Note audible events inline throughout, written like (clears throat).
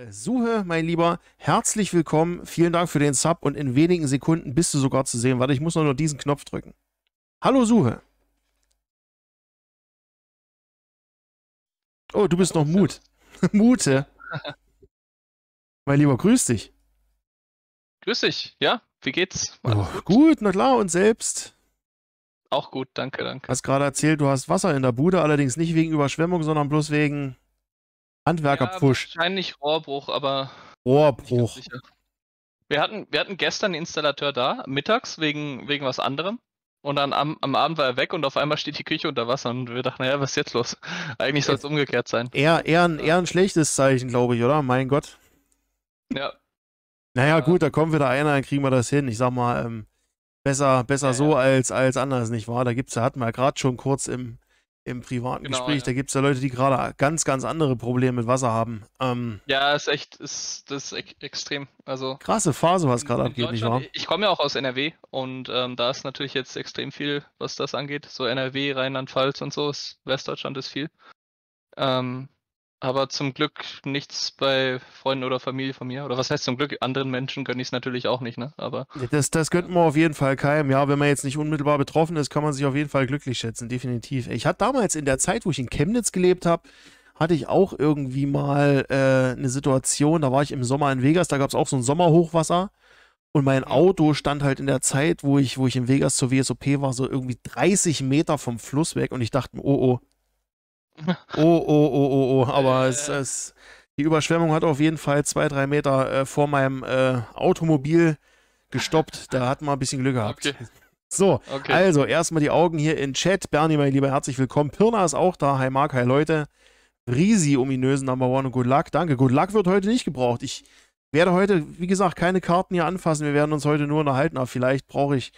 Äh, suche, mein Lieber, herzlich willkommen. Vielen Dank für den Sub und in wenigen Sekunden bist du sogar zu sehen. Warte, ich muss nur diesen Knopf drücken. Hallo Suche. Oh, du bist noch Mut. (laughs) Mute. (laughs) mein Lieber, grüß dich. Grüß dich, ja, wie geht's? Oh, gut? gut, na klar, und selbst? Auch gut, danke, danke. Hast gerade erzählt, du hast Wasser in der Bude, allerdings nicht wegen Überschwemmung, sondern bloß wegen Handwerkerpfusch. Ja, wahrscheinlich Rohrbruch, aber. Rohrbruch. Wir hatten, wir hatten gestern den Installateur da, mittags, wegen, wegen was anderem. Und dann am, am Abend war er weg und auf einmal steht die Küche unter Wasser und wir dachten, naja, was ist jetzt los? (laughs) Eigentlich soll es äh, umgekehrt sein. Eher, eher, ein, eher ein schlechtes Zeichen, glaube ich, oder? Mein Gott. Ja. Naja, ja. gut, da kommt wieder einer, dann kriegen wir das hin. Ich sag mal, ähm, besser, besser ja, so ja. Als, als anders, nicht wahr? Da gibt's, da hatten wir gerade schon kurz im, im privaten genau, Gespräch. Ja. Da gibt es ja Leute, die gerade ganz, ganz andere Probleme mit Wasser haben. Ähm, ja, ist echt, ist, das ist extrem. Also, krasse Phase, was gerade abgeht, nicht wahr? Ich komme ja auch aus NRW und ähm, da ist natürlich jetzt extrem viel, was das angeht. So NRW, Rheinland-Pfalz und so, ist, Westdeutschland ist viel. Ähm, aber zum Glück nichts bei Freunden oder Familie von mir. Oder was heißt zum Glück? Anderen Menschen gönne ich es natürlich auch nicht, ne? Aber. Das, das gönnen wir auf jeden Fall keinem. Ja, wenn man jetzt nicht unmittelbar betroffen ist, kann man sich auf jeden Fall glücklich schätzen, definitiv. Ich hatte damals in der Zeit, wo ich in Chemnitz gelebt habe, hatte ich auch irgendwie mal äh, eine Situation, da war ich im Sommer in Vegas, da gab es auch so ein Sommerhochwasser. Und mein Auto stand halt in der Zeit, wo ich, wo ich in Vegas zur WSOP war, so irgendwie 30 Meter vom Fluss weg. Und ich dachte, oh, oh, Oh, oh, oh, oh, oh. Aber äh, es, es, die Überschwemmung hat auf jeden Fall zwei, drei Meter äh, vor meinem äh, Automobil gestoppt. Da hat man ein bisschen Glück gehabt. Okay. So, okay. also erstmal die Augen hier in Chat. Bernie, mein Lieber, herzlich willkommen. Pirna ist auch da. Hi Mark, hi Leute. Riesi, ominösen Number One und Good Luck. Danke. Good Luck wird heute nicht gebraucht. Ich werde heute, wie gesagt, keine Karten hier anfassen. Wir werden uns heute nur unterhalten. Aber vielleicht brauche ich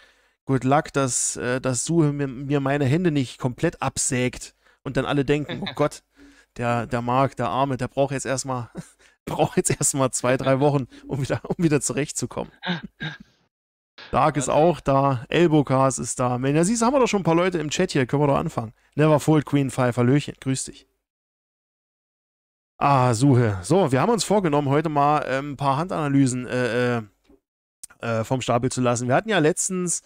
Good Luck, dass, äh, dass Suhe mir meine Hände nicht komplett absägt und dann alle denken, oh (laughs) Gott, der, der Marc, der Arme, der braucht jetzt erstmal, (laughs) braucht jetzt erstmal zwei, drei Wochen, um wieder, um wieder zurechtzukommen. Dark ist auch da, Elbocas ist da. Wenn ja, siehst haben wir doch schon ein paar Leute im Chat hier, können wir doch anfangen. Neverfold Queen Pfeiffer Löchen, grüß dich. Ah, Suche. So, wir haben uns vorgenommen, heute mal äh, ein paar Handanalysen äh, äh, äh, vom Stapel zu lassen. Wir hatten ja letztens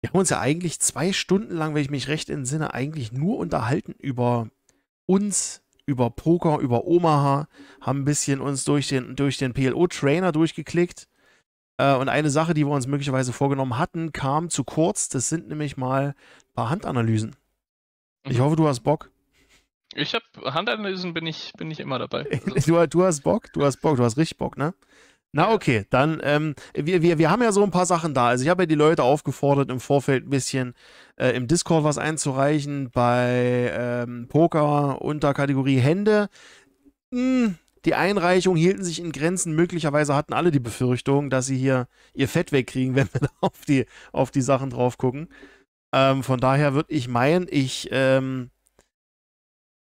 wir haben uns ja eigentlich zwei Stunden lang, wenn ich mich recht entsinne, eigentlich nur unterhalten über uns, über Poker, über Omaha, haben ein bisschen uns durch den, durch den PLO-Trainer durchgeklickt. Äh, und eine Sache, die wir uns möglicherweise vorgenommen hatten, kam zu kurz. Das sind nämlich mal ein paar Handanalysen. Ich mhm. hoffe, du hast Bock. Ich habe Handanalysen, bin ich, bin ich immer dabei. (laughs) Also. du, du hast Bock, du hast Bock, du hast richtig Bock, ne? Na okay, dann, ähm, wir, wir, wir haben ja so ein paar Sachen da. Also ich habe ja die Leute aufgefordert, im Vorfeld ein bisschen äh, im Discord was einzureichen, bei ähm, Poker unter Kategorie Hände. Hm, die Einreichungen hielten sich in Grenzen. Möglicherweise hatten alle die Befürchtung, dass sie hier ihr Fett wegkriegen, (laughs) wenn wir da auf die, auf die Sachen drauf gucken. Ähm, von daher würde ich meinen, ich ähm,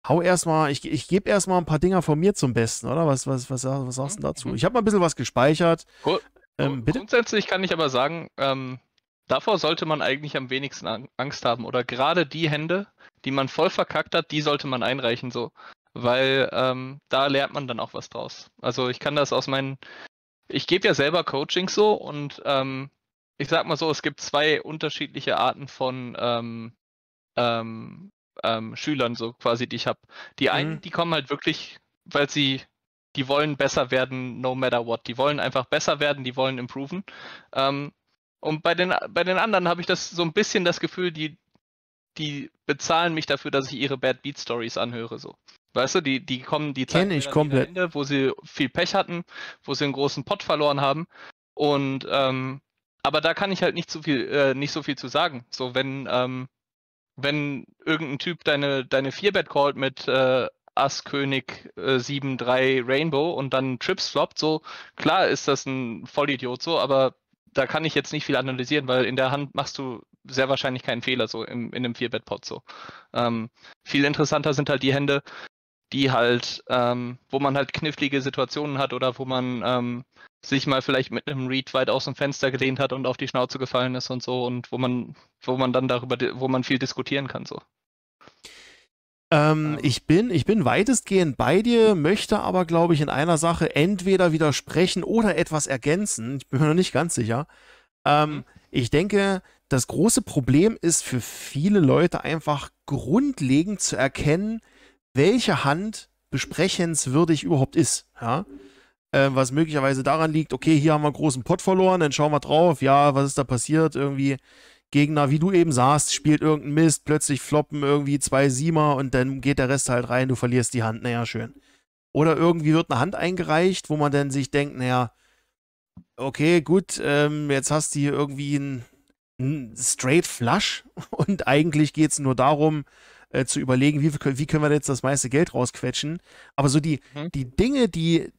hau erstmal, ich, ich gebe erstmal ein paar Dinger von mir zum Besten, oder? Was, was, was, was sagst du mhm, dazu? Mhm. Ich habe mal ein bisschen was gespeichert. Cool. Ähm, Grundsätzlich kann ich aber sagen, ähm, davor sollte man eigentlich am wenigsten Angst haben. Oder gerade die Hände, die man voll verkackt hat, die sollte man einreichen so. Weil ähm, da lernt man dann auch was draus. Also ich kann das aus meinen, ich gebe ja selber Coaching so und ähm, ich sag mal so, es gibt zwei unterschiedliche Arten von ähm, ähm, ähm, Schülern so quasi, die ich habe. Die einen, mhm. die kommen halt wirklich, weil sie, die wollen besser werden, no matter what. Die wollen einfach besser werden, die wollen improven. Ähm, und bei den, bei den anderen habe ich das so ein bisschen das Gefühl, die, die bezahlen mich dafür, dass ich ihre Bad Beat Stories anhöre, so. Weißt du, die, die kommen, die Kenn ich komplett. Ende, wo sie viel Pech hatten, wo sie einen großen Pott verloren haben. Und ähm, aber da kann ich halt nicht so viel, äh, nicht so viel zu sagen. So, wenn, ähm, wenn irgendein Typ deine, deine 4-Bet callt mit äh, Ass, König, äh, 7-3 Rainbow und dann Trips floppt, so klar ist das ein Vollidiot so, aber da kann ich jetzt nicht viel analysieren, weil in der Hand machst du sehr wahrscheinlich keinen Fehler so im, in einem 4-Bet-Pot so. Ähm, viel interessanter sind halt die Hände, die halt, ähm, wo man halt knifflige Situationen hat oder wo man ähm, sich mal vielleicht mit einem Read weit aus dem Fenster gelehnt hat und auf die Schnauze gefallen ist und so und wo man, wo man dann darüber, wo man viel diskutieren kann so. Ähm, ähm. ich, bin, ich bin weitestgehend bei dir, möchte aber, glaube ich, in einer Sache entweder widersprechen oder etwas ergänzen. Ich bin mir noch nicht ganz sicher. Ähm, mhm. ich denke, das große Problem ist für viele Leute einfach grundlegend zu erkennen, welche Hand besprechenswürdig überhaupt ist. Ja? Äh, was möglicherweise daran liegt, okay, hier haben wir einen großen Pott verloren, dann schauen wir drauf, ja, was ist da passiert? Irgendwie Gegner, wie du eben sahst, spielt irgendeinen Mist, plötzlich floppen irgendwie zwei Siemer und dann geht der Rest halt rein, du verlierst die Hand, naja, schön. Oder irgendwie wird eine Hand eingereicht, wo man dann sich denkt, naja, okay, gut, ähm, jetzt hast du hier irgendwie einen Straight Flush (laughs) und eigentlich geht es nur darum, äh, zu überlegen, wie, wie können wir jetzt das meiste Geld rausquetschen. Aber so die, mhm. die Dinge, die,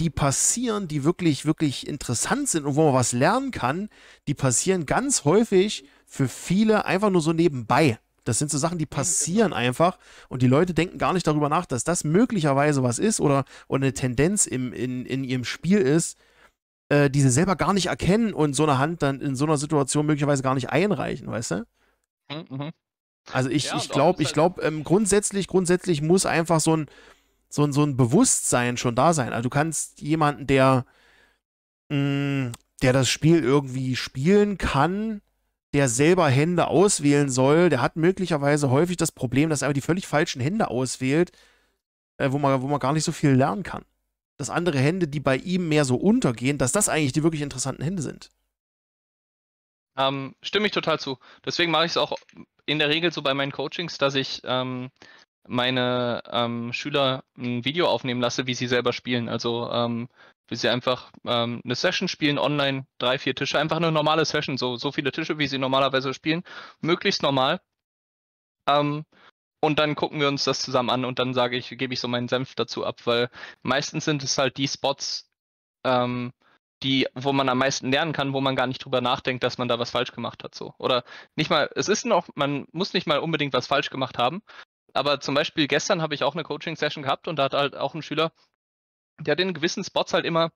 die passieren, die wirklich, wirklich interessant sind und wo man was lernen kann, die passieren ganz häufig für viele einfach nur so nebenbei. Das sind so Sachen, die genau. passieren einfach und die Leute denken gar nicht darüber nach, dass das möglicherweise was ist oder, oder eine Tendenz im, in, in ihrem Spiel ist, äh, die sie selber gar nicht erkennen und so eine Hand dann in so einer Situation möglicherweise gar nicht einreichen, weißt du? Mhm. mhm. Also ich glaube, ja, ich glaube, halt glaub, ähm, grundsätzlich, grundsätzlich muss einfach so ein, so, ein, so ein Bewusstsein schon da sein. Also du kannst jemanden, der, mh, mm, der das Spiel irgendwie spielen kann, der selber Hände auswählen soll, der hat möglicherweise häufig das Problem, dass er die völlig falschen Hände auswählt, äh, wo, man, wo man gar nicht so viel lernen kann. Dass andere Hände, die bei ihm mehr so untergehen, dass das eigentlich die wirklich interessanten Hände sind. Ähm, stimme ich total zu. Deswegen mache ich es auch in der Regel so bei meinen Coachings, dass ich ähm, meine ähm, Schüler ein Video aufnehmen lasse, wie sie selber spielen. Also ähm, wie sie einfach ähm, eine Session spielen, online, drei, vier Tische, einfach eine normale Session, so, so viele Tische, wie sie normalerweise spielen, möglichst normal. Ähm, und dann gucken wir uns das zusammen an und dann sage ich, gebe ich so meinen Senf dazu ab, weil meistens sind es halt die Spots, ähm, die, wo man am meisten lernen kann, wo man gar nicht drüber nachdenkt, dass man da was falsch gemacht hat. So. Oder nicht mal, es ist noch, man muss nicht mal unbedingt was falsch gemacht haben. Aber zum Beispiel gestern habe ich auch eine Coaching-Session gehabt und da hat halt auch ein Schüler, der hat in gewissen Spots halt immer,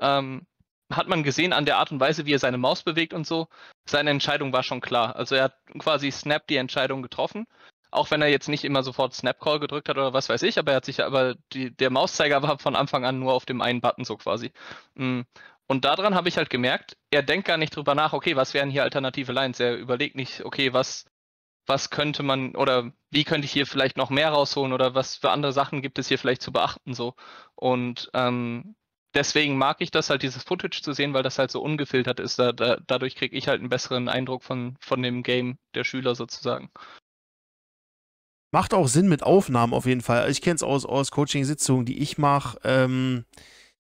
ähm, hat man gesehen an der Art und Weise, wie er seine Maus bewegt und so, seine Entscheidung war schon klar. Also er hat quasi Snap die Entscheidung getroffen auch wenn er jetzt nicht immer sofort Snapcall gedrückt hat oder was weiß ich, aber er hat sich aber die, der Mauszeiger war von Anfang an nur auf dem einen Button so quasi. Mm. Und daran habe ich halt gemerkt, er denkt gar nicht drüber nach, okay, was wären hier alternative Lines? Er überlegt nicht, okay, was, was könnte man oder wie könnte ich hier vielleicht noch mehr rausholen oder was für andere Sachen gibt es hier vielleicht zu beachten so. Und ähm, deswegen mag ich das halt, dieses Footage zu sehen, weil das halt so ungefiltert ist. Da, da, dadurch kriege ich halt einen besseren Eindruck von, von dem Game der Schüler sozusagen. Macht auch Sinn mit Aufnahmen auf jeden Fall. Also ich kenne es aus, aus Coaching-Sitzungen, die ich mache, ähm,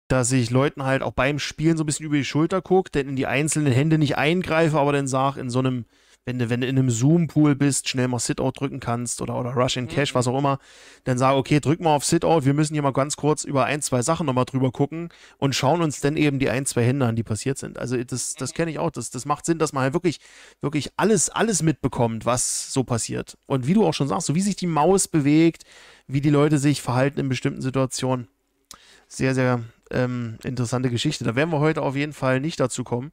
dass ich Leuten halt auch beim Spielen so ein bisschen über die Schulter gucke, denn in die einzelnen Hände nicht eingreife, aber dann sage, in so einem wenn du, wenn du in einem Zoom-Pool bist, schnell mal Sit-Out drücken kannst oder, oder Rush in Cash, mhm. was auch immer, dann sag, okay, drück mal auf Sit-Out, wir müssen hier mal ganz kurz über ein, zwei Sachen nochmal drüber gucken und schauen uns dann eben die ein, zwei Hände an, die passiert sind. Also das, das mhm. kenne ich auch. Das, das macht Sinn, dass man halt wirklich, wirklich alles, alles mitbekommt, was so passiert. Und wie du auch schon sagst, so wie sich die Maus bewegt, wie die Leute sich verhalten in bestimmten Situationen. Sehr, sehr ähm, interessante Geschichte. Da werden wir heute auf jeden Fall nicht dazu kommen.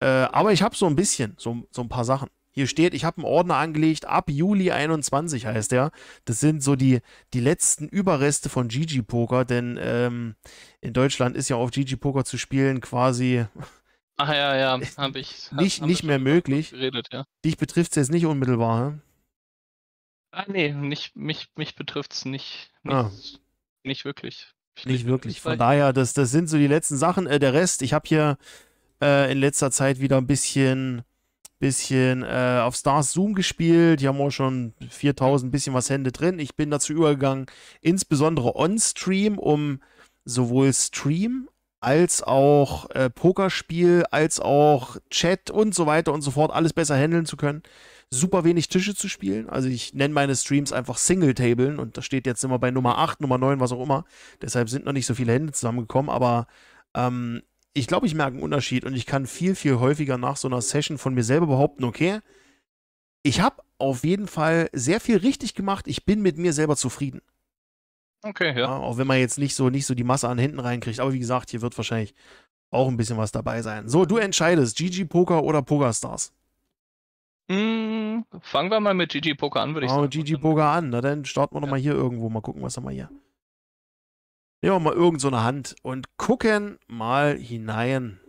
Äh, aber ich habe so ein bisschen, so, so ein paar Sachen. Hier steht, ich habe einen Ordner angelegt, ab Juli 21 heißt der. Das sind so die, die letzten Überreste von GG Poker, denn ähm, in Deutschland ist ja auf GG Poker zu spielen quasi. Ach ja, ja, (laughs) habe ich. nicht hab nicht mehr möglich. Geredet, ja. Dich betrifft es jetzt nicht unmittelbar, ne? Ah, nee, nicht, mich, mich betrifft es nicht, nicht, ah. nicht wirklich. Ich nicht wirklich. Von daher, das, das sind so die letzten Sachen. Äh, der Rest, ich habe hier äh, in letzter Zeit wieder ein bisschen, bisschen äh, auf Stars Zoom gespielt. Die haben auch schon 4000 bisschen was Hände drin. Ich bin dazu übergegangen, insbesondere on-Stream, um sowohl Stream als auch äh, Pokerspiel, als auch Chat und so weiter und so fort alles besser handeln zu können. Super wenig Tische zu spielen. Also ich nenne meine Streams einfach Single-Tablen und da steht jetzt immer bei Nummer 8, Nummer 9, was auch immer. Deshalb sind noch nicht so viele Hände zusammengekommen, aber ähm, ich glaube, ich merke einen Unterschied und ich kann viel, viel häufiger nach so einer Session von mir selber behaupten, okay, ich habe auf jeden Fall sehr viel richtig gemacht, ich bin mit mir selber zufrieden. Okay, ja. ja. Auch wenn man jetzt nicht so, nicht so die Masse an hinten reinkriegt. Aber wie gesagt, hier wird wahrscheinlich auch ein bisschen was dabei sein. So, du entscheidest, GG Poker oder PokerStars? Mm, fangen wir mal mit GG Poker an, würde ich sagen. oh, sagen. GG Poker an, na dann starten wir ja. nochmal hier irgendwo, mal gucken, was haben wir hier. Nehmen wir mal irgendeine so Hand und gucken mal hinein.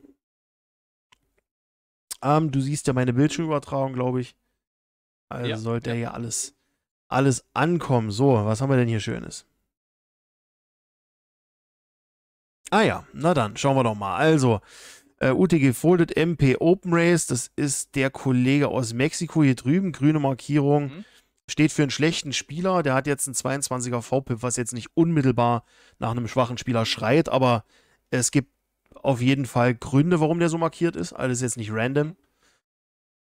Ähm, du siehst ja meine Bildschirmübertragung, glaube ich. Also ja, sollte ja hier alles, alles ankommen. So, was haben wir denn hier Schönes? Ah ja, na dann, schauen wir doch mal. Also, äh, UTG Folded MP Open Race, das ist der Kollege aus Mexiko hier drüben, grüne Markierung. Mhm steht für einen schlechten Spieler. Der hat jetzt einen 22er V-Pip, was jetzt nicht unmittelbar nach einem schwachen Spieler schreit, aber es gibt auf jeden Fall Gründe, warum der so markiert ist. Alles jetzt nicht random.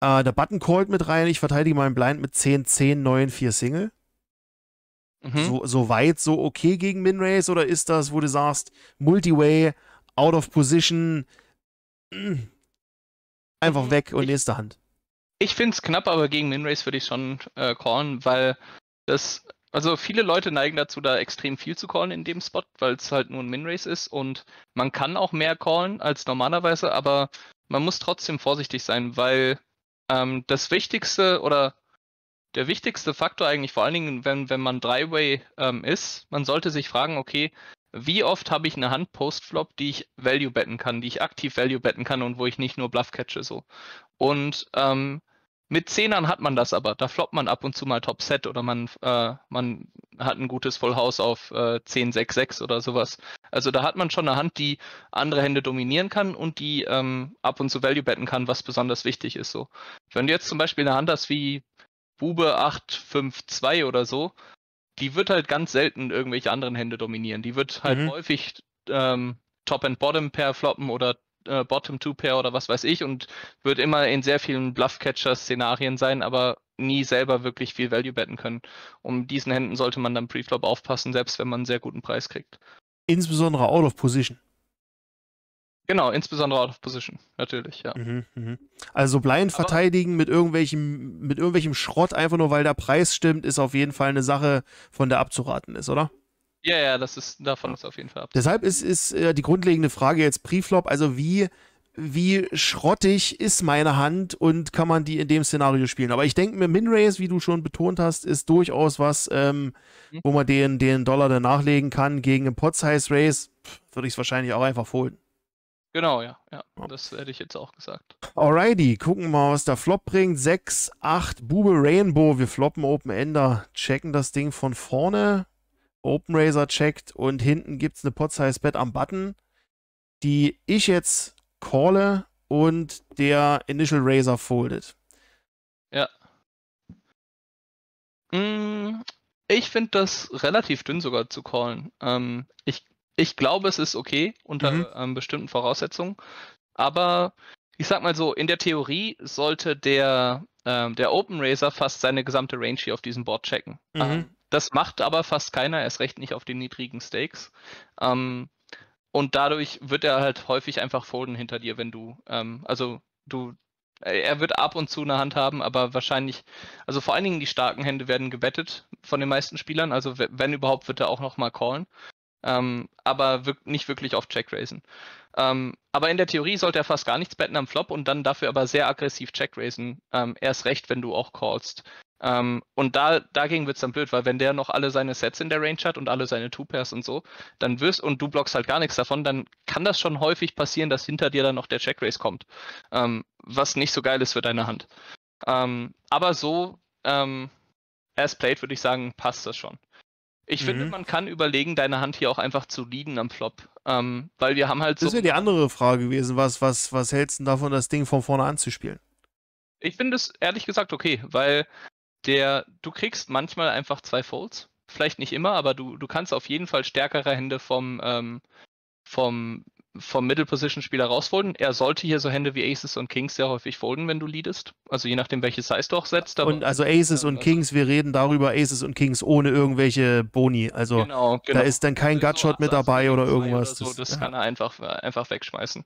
Äh, der Button callt mit rein. Ich verteidige meinen Blind mit 10, 10, 9, 4 Single. Mhm. So, so, weit, so okay gegen Minrace oder ist das, wo du sagst, Multiway, out of position, mm, einfach weg und nächste Hand? Ich finde es knapp, aber gegen Minrace würde ich schon äh, callen, weil das, also viele Leute neigen dazu, da extrem viel zu callen in dem Spot, weil es halt nur ein Minrace ist und man kann auch mehr callen als normalerweise, aber man muss trotzdem vorsichtig sein, weil ähm, das Wichtigste oder der wichtigste Faktor eigentlich, vor allen Dingen, wenn, wenn man drei ähm, ist, man sollte sich fragen, okay, wie oft habe ich eine Hand Post-Flop, die ich Value betten kann, die ich aktiv Value betten kann und wo ich nicht nur Bluff catche so. Und ähm, mit Zehnern hat man das aber. Da floppt man ab und zu mal Top Set oder man, äh, man hat ein gutes Vollhaus auf äh, 10, 6, 6 oder sowas. Also da hat man schon eine Hand, die andere Hände dominieren kann und die ähm, ab und zu Value betten kann, was besonders wichtig ist. So. Wenn du jetzt zum Beispiel eine Hand hast wie Bube 8, 5, 2 oder so, die wird halt ganz selten irgendwelche anderen Hände dominieren. Die wird halt mhm. häufig ähm, Top and Bottom Pair floppen oder äh, Bottom Two Pair oder was weiß ich und wird immer in sehr vielen Bluffcatcher szenarien sein, aber nie selber wirklich viel Value betten können. Um diesen Händen sollte man dann Preflop aufpassen, selbst wenn man einen sehr guten Preis kriegt. Insbesondere out of position. Genau, insbesondere out of position, natürlich, ja. Mhm, mh. Also blind verteidigen mit irgendwelchem, mit irgendwelchem Schrott, einfach nur weil der Preis stimmt, ist auf jeden Fall eine Sache, von der abzuraten ist, oder? Ja, ja, das ist, davon ist auf jeden Fall abzuraten. Deshalb ist, ist äh, die grundlegende Frage jetzt Preflop, also wie, wie schrottig ist meine Hand und kann man die in dem Szenario spielen? Aber ich denke mir, Minrays, wie du schon betont hast, ist durchaus was, ähm, mhm. wo man den, den Dollar dann nachlegen kann gegen einen Pot-Size-Race, würde ich es wahrscheinlich auch einfach folgen. Genau, ja, ja. Das hätte ich jetzt auch gesagt. Alrighty, gucken wir mal, was der Flop bringt. 6, 8, Bube Rainbow. Wir floppen Open Ender, checken das Ding von vorne. Open Razor checkt und hinten gibt es eine Pot-Size Bet am Button, die ich jetzt calle und der Initial Razor foldet. Ja. Mm, ich finde das relativ dünn sogar zu callen. Ähm, ich ich glaube, es ist okay unter mhm. ähm, bestimmten Voraussetzungen. Aber ich sag mal so, in der Theorie sollte der, ähm, der Open Racer fast seine gesamte Range hier auf diesem Board checken. Mhm. Ähm, das macht aber fast keiner, erst recht nicht auf den niedrigen Stakes. Ähm, und dadurch wird er halt häufig einfach folden hinter dir, wenn du, ähm, also du, äh, er wird ab und zu eine Hand haben, aber wahrscheinlich, also vor allen Dingen die starken Hände werden gebettet von den meisten Spielern. Also wenn überhaupt, wird er auch nochmal callen. Ähm, aber nicht wirklich oft Checkraisen. Ähm, aber in der Theorie sollte er fast gar nichts betten am Flop und dann dafür aber sehr aggressiv Checkraisen. Ähm, erst recht, wenn du auch callst. Ähm, und da, dagegen wird es dann blöd, weil wenn der noch alle seine Sets in der Range hat und alle seine Two-Pairs und so, dann wirst und du blockst halt gar nichts davon, dann kann das schon häufig passieren, dass hinter dir dann noch der Checkrace kommt. Ähm, was nicht so geil ist für deine Hand. Ähm, aber so, ähm, as played, würde ich sagen, passt das schon. Ich mhm. finde, man kann überlegen, deine Hand hier auch einfach zu liegen am Flop. Ähm, weil wir haben halt so. Das wäre die andere Frage gewesen. Was, was, was hältst du davon, das Ding von vorne anzuspielen? Ich finde es ehrlich gesagt okay, weil der, du kriegst manchmal einfach zwei Folds. Vielleicht nicht immer, aber du, du kannst auf jeden Fall stärkere Hände vom, ähm, vom vom Middle-Position-Spieler rausfolden. Er sollte hier so Hände wie Aces und Kings sehr häufig folden, wenn du leadest. Also je nachdem, welche Size du auch setzt. und also Aces und also Kings, wir reden darüber Aces und Kings ohne irgendwelche Boni. Also genau, genau. da ist dann kein also Gutshot mit dabei oder irgendwas. Oder so, das ja. kann er einfach, einfach wegschmeißen.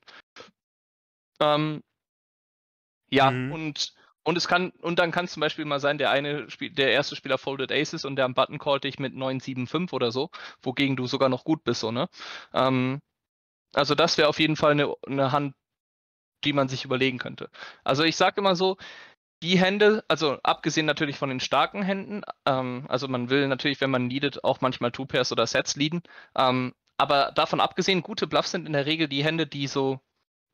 Ähm, ja, mhm. und und es kann, und dann kann es zum Beispiel mal sein, der eine Spiel, der erste Spieler foldet Aces und der am Button callt dich mit 975 oder so, wogegen du sogar noch gut bist, so, ne? Ähm, also das wäre auf jeden Fall eine, eine Hand, die man sich überlegen könnte. Also ich sage immer so, die Hände, also abgesehen natürlich von den starken Händen, ähm, also man will natürlich, wenn man leadet, auch manchmal Two-Pairs oder Sets leaden, ähm, aber davon abgesehen, gute Bluffs sind in der Regel die Hände, die so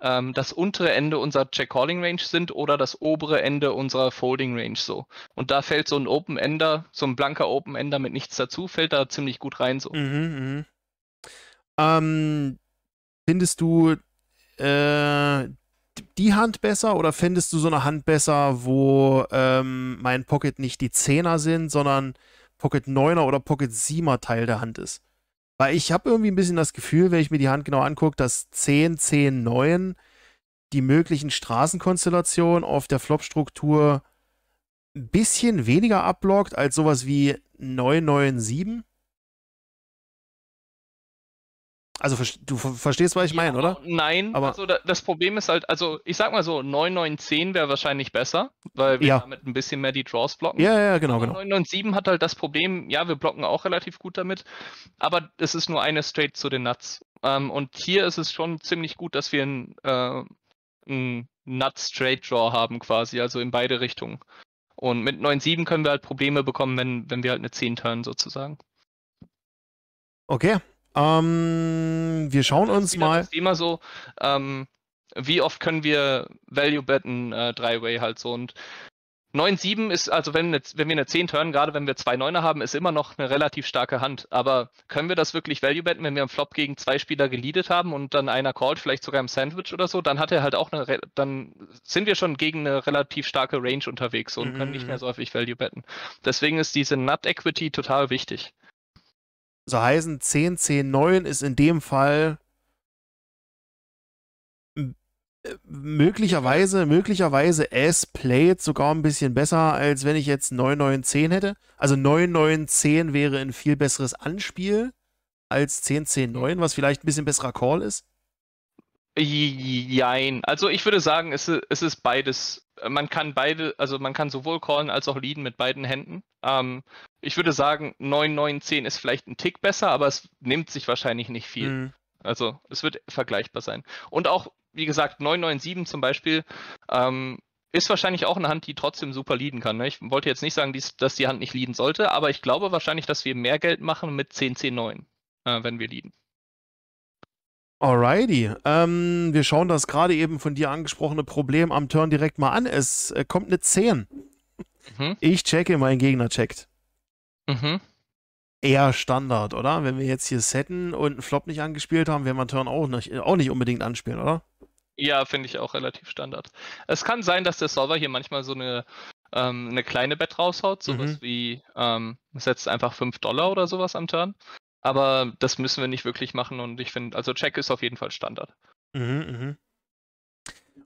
ähm, das untere Ende unserer Check-Calling-Range sind oder das obere Ende unserer Folding-Range so. Und da fällt so ein Open-Ender, so ein blanker Open-Ender mit nichts dazu, fällt da ziemlich gut rein so. Mhm, mh. Ähm, findest du äh, die Hand besser oder findest du so eine Hand besser, wo ähm, mein Pocket nicht die Zehner sind, sondern Pocket 9er oder Pocket 7er Teil der Hand ist? Weil ich habe irgendwie ein bisschen das Gefühl, wenn ich mir die Hand genau angucke, dass 10, 10, 9 die möglichen Straßenkonstellationen auf der Flop-Struktur ein bisschen weniger abblockt als sowas wie 9, 9, 7. Also du verstehst, was ich meine, ja, oder? Nein, aber also das Problem ist halt, also ich sag mal so, 9, 9, 10 wäre wahrscheinlich besser, weil wir ja. damit ein bisschen mehr die Draws blocken. Ja, ja, genau, 9, 9, 7 hat halt das Problem, ja, wir blocken auch relativ gut damit, aber es ist nur eine Straight zu den Nuts. Ähm, und hier ist es schon ziemlich gut, dass wir einen äh, ein straight draw haben quasi, also in beide Richtungen. Und mit 9-7 können wir halt Probleme bekommen, wenn, wenn wir halt eine 10 turnen sozusagen. Okay, ähm, wir schauen uns mal. Das Thema so, ähm, wie oft können wir Value betten, äh, Drei-Way halt so. Und 9-7 ist, also wenn, wenn wir eine 10 turnen, gerade wenn wir zwei Neuner haben, ist immer noch eine relativ starke Hand. Aber können wir das wirklich Value betten, wenn wir im Flop gegen zwei Spieler geleadet haben und dann einer called, vielleicht sogar im Sandwich oder so, dann hat er halt auch eine, dann sind wir schon gegen eine relativ starke Range unterwegs und mhm. können nicht mhm. mehr so häufig Value betten. Deswegen ist diese Nut Equity total wichtig so heißen, 10, 10, 9 ist in dem Fall äh, möglicherweise, möglicherweise as played sogar ein bisschen besser, als wenn ich jetzt 9, 9, 10 hätte. Also 9, 9, 10 wäre ein viel besseres Anspiel als 10, 10, 9, was vielleicht ein bisschen besserer Call ist. Jein. Also ich würde sagen, es, es ist beides. Man kann beide, also man kann sowohl callen als auch leaden mit beiden Händen. Ähm, ich würde sagen, 9, 9, 10 ist vielleicht ein Tick besser, aber es nimmt sich wahrscheinlich nicht viel. Mhm. Also es wird vergleichbar sein. Und auch, wie gesagt, 997 zum Beispiel ähm, ist wahrscheinlich auch eine Hand, die trotzdem super leaden kann. Ne? Ich wollte jetzt nicht sagen, dies, dass die Hand nicht leaden sollte, aber ich glaube wahrscheinlich, dass wir mehr Geld machen mit 10, 10, 9, äh, wenn wir leaden. Alrighty. Ähm, wir schauen das gerade eben von dir angesprochene Problem am Turn direkt mal an. Es äh, kommt eine 10. Mhm. Ich checke, mein Gegner checkt. Mhm. Eher Standard, oder? Wenn wir jetzt hier setten und einen Flop nicht angespielt haben, werden wir Turn auch nicht, auch nicht unbedingt anspielen, oder? Ja, finde ich auch relativ Standard. Es kann sein, dass der Solver hier manchmal so eine, ähm, eine kleine Bet raushaut, sowas mhm. wie ähm, setzt einfach 5 Dollar oder sowas am Turn. Aber das müssen wir nicht wirklich machen und ich finde, also Check ist auf jeden Fall Standard. Mhm, mhm.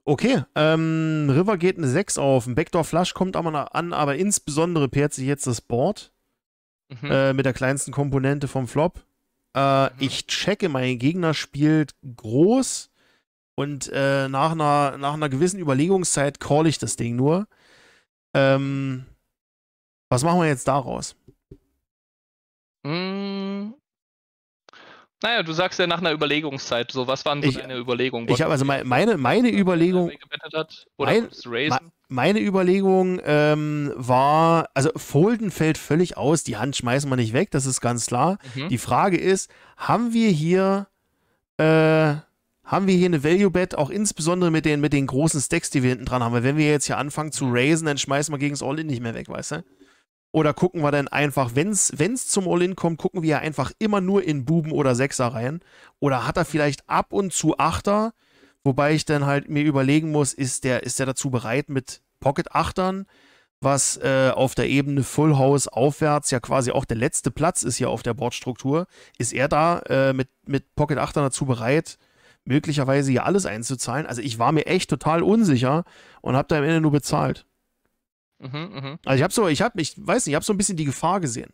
Okay, ähm, River geht eine 6 auf. Ein Backdoor Flush kommt aber an, aber insbesondere pehrt sich jetzt das Board mhm. äh, mit der kleinsten Komponente vom Flop. Äh, mhm. Ich checke, mein Gegner spielt groß und äh, nach, einer, nach einer gewissen Überlegungszeit call ich das Ding nur. Ähm, was machen wir jetzt daraus? Mm, naja, du sagst ja nach einer Überlegungszeit. So, was waren so ich, deine Überlegungen? Ich habe also meine, meine, meine Überlegung. Hat, mein, meine Überlegung ähm, war, also Folden fällt völlig aus, die Hand schmeißen wir nicht weg, das ist ganz klar. Mhm. Die Frage ist, haben wir hier, äh, haben wir hier eine Value Bet, auch insbesondere mit den, mit den großen Stacks, die wir hinten dran haben? Weil wenn wir jetzt hier anfangen zu raisen, dann schmeißen wir gegen das All-In nicht mehr weg, weißt du? Oder gucken wir dann einfach, wenn es zum All-In kommt, gucken wir ja einfach immer nur in Buben oder Sechser rein? Oder hat er vielleicht ab und zu Achter, wobei ich dann halt mir überlegen muss, ist der, ist der dazu bereit mit Pocket-Achtern, was äh, auf der Ebene Full House aufwärts ja quasi auch der letzte Platz ist hier auf der Boardstruktur. Ist er da äh, mit, mit Pocket-Achtern dazu bereit, möglicherweise hier alles einzuzahlen? Also ich war mir echt total unsicher und habe da am Ende nur bezahlt. Mhm, mhm, Also ich habe so, ich habe, ich weiß nicht, ich habe so ein bisschen die Gefahr gesehen.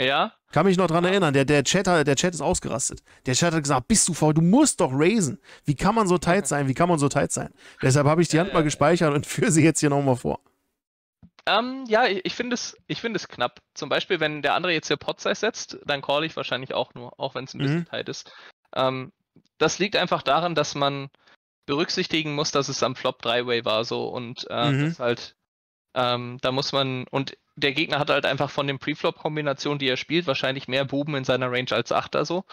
Ja? Kann mich noch dran ah. erinnern, der, der, Chat, der Chat ist ausgerastet. Der Chat hat gesagt, bist du faul, du musst doch raisen. Wie kann man so tight sein, wie kann man so tight sein? Deshalb habe ich die Hand äh, mal gespeichert und (laughs) führe sie jetzt hier nochmal vor. Ähm, ja, ich, ich finde es, ich find es knapp. Zum Beispiel, wenn der andere jetzt hier Potsize setzt, dann call ich wahrscheinlich auch nur, auch wenn es ein bisschen mhm. tight ist. Ähm, das liegt einfach daran, dass man berücksichtigen muss, dass es am Flop 3-Way war so und äh, mhm. dass halt ähm, da muss man, und der Gegner hat halt einfach von den Preflop-Kombinationen, die er spielt, wahrscheinlich mehr Buben in seiner Range als Achter so.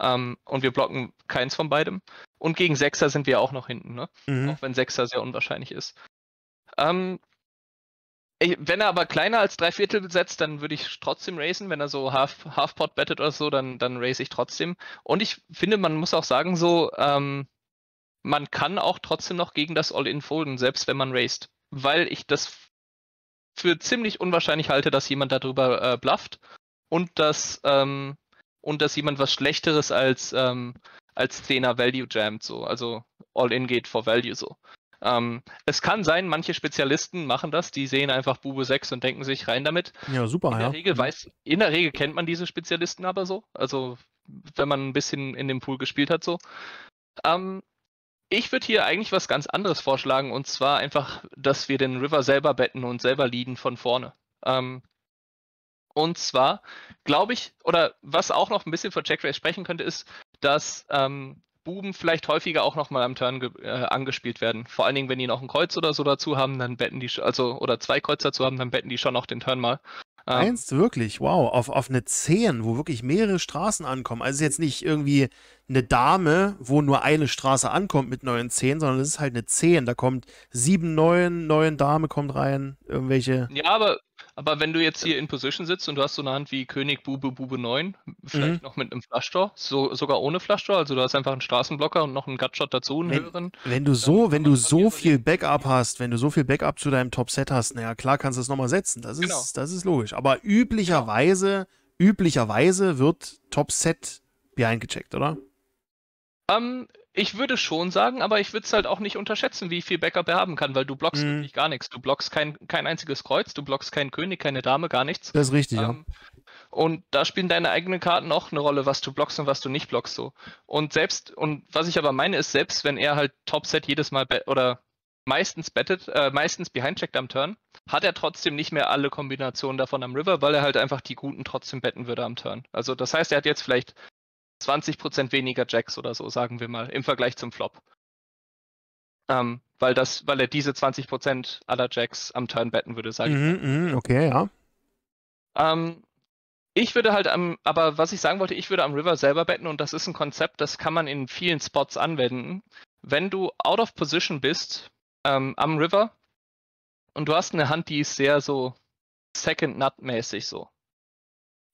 Ähm, und wir blocken keins von beidem. Und gegen Sechser sind wir auch noch hinten, ne? Mhm. Auch wenn Sechser sehr unwahrscheinlich ist. Ähm, wenn er aber kleiner als drei Viertel besetzt, dann würde ich trotzdem racen. Wenn er so Half, Half-Pot bettet oder so, dann, dann race ich trotzdem. Und ich finde, man muss auch sagen, so, ähm, man kann auch trotzdem noch gegen das All-In folden, selbst wenn man raced. Weil ich das für ziemlich unwahrscheinlich halte, dass jemand darüber äh, blufft und dass, ähm, und dass jemand was Schlechteres als, ähm, als 10er Value jammt, so, also all in geht for Value so. Ähm, es kann sein, manche Spezialisten machen das, die sehen einfach Bube 6 und denken sich rein damit. Ja, super, in der ja. Regel mhm. weiß, in der Regel kennt man diese Spezialisten aber so, also wenn man ein bisschen in dem Pool gespielt hat so. Ähm, ich würde hier eigentlich was ganz anderes vorschlagen und zwar einfach, dass wir den River selber betten und selber leaden von vorne. Ähm, und zwar glaube ich, oder was auch noch ein bisschen von Jackrace sprechen könnte, ist, dass ähm, Buben vielleicht häufiger auch nochmal am Turn äh, angespielt werden. Vor allen Dingen, wenn die noch ein Kreuz oder so dazu haben, dann betten die, also, oder zwei Kreuz dazu haben, dann betten die schon noch den Turn mal. Meinst ah. ähm, wirklich? Wow, auf, auf eine 10, wo wirklich mehrere Straßen ankommen. Also es ist jetzt nicht irgendwie eine Dame, wo nur eine Straße ankommt mit neuen 10, sondern es ist halt eine 10. Da kommt sieben, neun, neun Dame kommt rein, irgendwelche. Ja, aber aber wenn du jetzt hier in Position sitzt und du hast so eine Hand wie König, Bube, Bube 9, vielleicht mhm. noch mit einem Flashtor, so, sogar ohne Flashtor, also du hast einfach einen Straßenblocker und noch einen Gutshot dazu, einen wenn, höheren. Wenn du so, wenn du so viel Backup hast, wenn du so viel Backup zu deinem Top-Set hast, naja, klar kannst du es nochmal setzen, das genau. ist, genau. das ist logisch. Aber genau. üblicherweise, üblicherweise wird Top-Set behind gecheckt, oder? Ähm, um, ich würde schon sagen, aber ich würde es halt auch nicht unterschätzen, wie viel Backup er haben kann, weil du blockst mhm. wirklich gar nichts. Du blockst kein, kein einziges Kreuz, du blockst keinen König, keine Dame, gar nichts. Das ist richtig, ähm, ja. Und da spielen deine eigenen Karten auch eine Rolle, was du blockst und was du nicht blockst so. Und selbst, und was ich aber meine, ist, selbst wenn er halt Topset jedes Mal oder meistens bettet, äh, meistens behind checkt am Turn, hat er trotzdem nicht mehr alle Kombinationen davon am River, weil er halt einfach die guten trotzdem betten würde am Turn. Also das heißt, er hat jetzt vielleicht 20% weniger Jacks oder so, sagen wir mal, im Vergleich zum Flop. Ähm, weil, das, weil er diese 20% aller Jacks am Turn betten würde, sage ich mhm, mal. Mhm, okay, ja. Ähm, ich würde halt am, aber was ich sagen wollte, ich würde am River selber betten und das ist ein Konzept, das kann man in vielen Spots anwenden. Wenn du out of position bist ähm, am River und du hast eine Hand, die ist sehr so second nut mäßig so,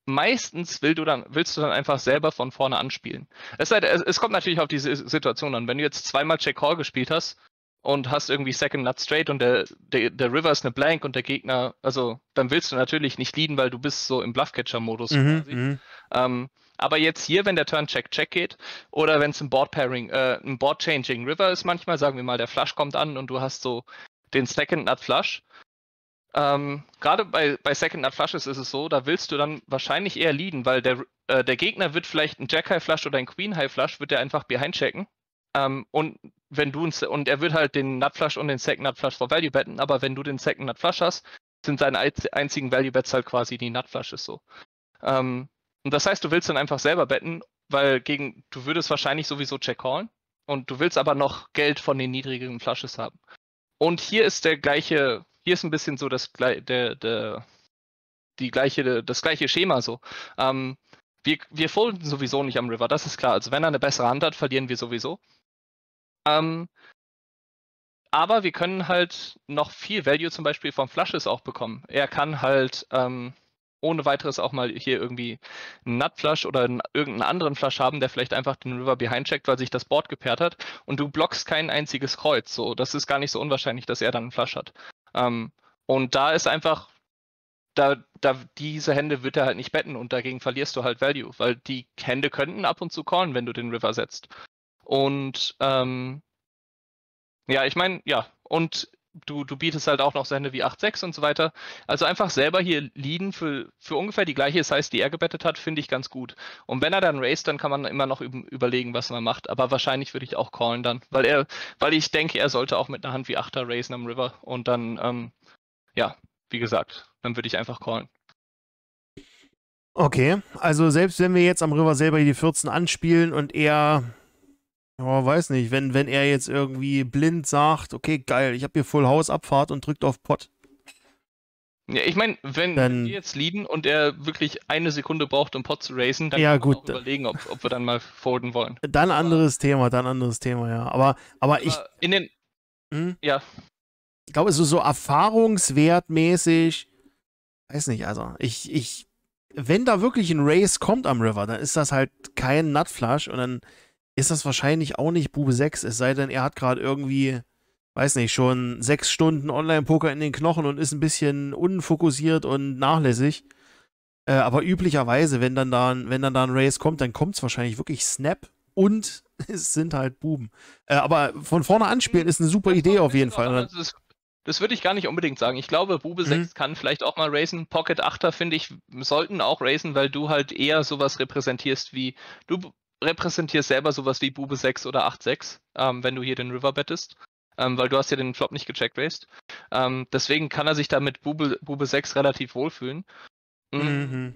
meistens will du dann, willst du dann einfach selber von vorne anspielen. Es, sei, es, es kommt natürlich auf diese Situation an. Wenn du jetzt zweimal Check Call gespielt hast und hast irgendwie Second Nut Straight und der, der, der River ist eine Blank und der Gegner, also dann willst du natürlich nicht leaden, weil du bist so im Bluffcatcher-Modus mhm, quasi. Mhm. Ähm, aber jetzt hier, wenn der Turn Check Check geht oder wenn es ein Board Pairing, äh, ein Board Changing River ist manchmal, sagen wir mal, der Flush kommt an und du hast so den Second Nut Flush ähm, Gerade bei, bei Second Nut Flushes ist es so, da willst du dann wahrscheinlich eher leaden, weil der, äh, der Gegner wird vielleicht ein Jack High Flush oder ein Queen High Flush, wird er einfach behind checken. Ähm, und wenn du und er wird halt den Nut Flush und den Second Nut Flush for Value betten, aber wenn du den Second Nut Flush hast, sind seine einzigen Value Bets halt quasi die Nut Flushes so. Ähm, und das heißt, du willst dann einfach selber betten, weil gegen du würdest wahrscheinlich sowieso check callen und du willst aber noch Geld von den niedrigeren Flushes haben. Und hier ist der gleiche hier ist ein bisschen so das, der, der, die gleiche, das gleiche Schema so. Ähm, wir, wir folden sowieso nicht am River, das ist klar. Also wenn er eine bessere Hand hat, verlieren wir sowieso. Ähm, aber wir können halt noch viel Value zum Beispiel vom Flushes auch bekommen. Er kann halt ähm, ohne weiteres auch mal hier irgendwie einen Nutflush oder einen, irgendeinen anderen Flush haben, der vielleicht einfach den River behind checkt, weil sich das Board gepaart hat und du blockst kein einziges Kreuz. So, das ist gar nicht so unwahrscheinlich, dass er dann einen Flush hat. Ähm, und da ist einfach, da, da, diese Hände wird er halt nicht betten und dagegen verlierst du halt Value, weil die Hände könnten ab und zu callen, wenn du den River setzt. Und ähm, ja, ich meine, ja, und du, du bietest halt auch noch Sende wie 8.6 und so weiter. Also einfach selber hier leaden für, für ungefähr die gleiche Size, die er gebettet hat, finde ich ganz gut. Und wenn er dann raced, dann kann man immer noch überlegen, was man macht. Aber wahrscheinlich würde ich auch callen dann, weil er, weil ich denke, er sollte auch mit einer Hand wie 8er racen am River. Und dann, ähm, ja, wie gesagt, dann würde ich einfach callen. Okay, also selbst wenn wir jetzt am River selber die 14 anspielen und er ja, weiß nicht. Wenn, wenn er jetzt irgendwie blind sagt, okay, geil, ich habe hier Full House Abfahrt und drückt auf Pot. Ja, ich meine, wenn dann, wir jetzt leaden und er wirklich eine Sekunde braucht, um Pot zu racen, dann ja, kann gut. überlegen, ob, ob wir dann mal folden wollen. Dann aber, anderes Thema, dann anderes Thema, ja. Aber, aber, aber ich. In den. Hm? Ja. Ich glaube, es ist so erfahrungswertmäßig. Weiß nicht, also. Ich, ich. Wenn da wirklich ein Race kommt am River, dann ist das halt kein Nutflash und dann ist das wahrscheinlich auch nicht Bube 6, es sei denn, er hat gerade irgendwie, weiß nicht, schon sechs Stunden Online-Poker in den Knochen und ist ein bisschen unfokussiert und nachlässig. Äh, aber üblicherweise, wenn dann, da, wenn dann da ein Race kommt, dann kommt es wahrscheinlich wirklich Snap und (laughs) es sind halt Buben. Äh, aber von vorne anspielen ist eine super Idee auf jeden Fall. Ne? das, das würde ich gar nicht unbedingt sagen. Ich glaube, Bube mhm. 6 kann vielleicht auch mal racen. Pocket 8er, finde ich, sollten auch racen, weil du halt eher sowas repräsentierst wie, du repräsentierst selber sowas wie Bube 6 oder 8-6, ähm, wenn du hier den River bettest. Ähm, weil du hast ja den Flop nicht gecheckt raised. Ähm, deswegen kann er sich da mit Bube, Bube 6 relativ wohlfühlen. Mhm. mhm.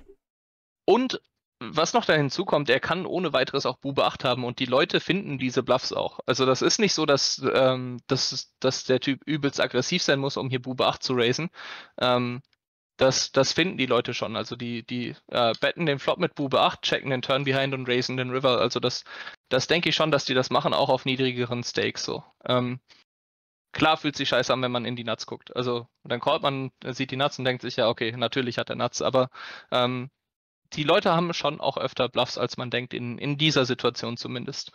Und was noch da hinzukommt, er kann ohne weiteres auch Bube 8 haben und die Leute finden diese Bluffs auch. Also das ist nicht so, dass, ähm, dass, dass der Typ übelst aggressiv sein muss, um hier Bube 8 zu raisen. Ähm, das, das finden die Leute schon. Also die, die äh, betten den Flop mit Bube 8, checken den Turn Behind und raisen den River. Also das, das denke ich schon, dass die das machen, auch auf niedrigeren Stakes so. Ähm, klar fühlt sich scheiße an, wenn man in die Nuts guckt. Also dann callt man, sieht die Nuts und denkt sich ja, okay, natürlich hat er Nuts, aber ähm, die Leute haben schon auch öfter Bluffs, als man denkt, in, in dieser Situation zumindest.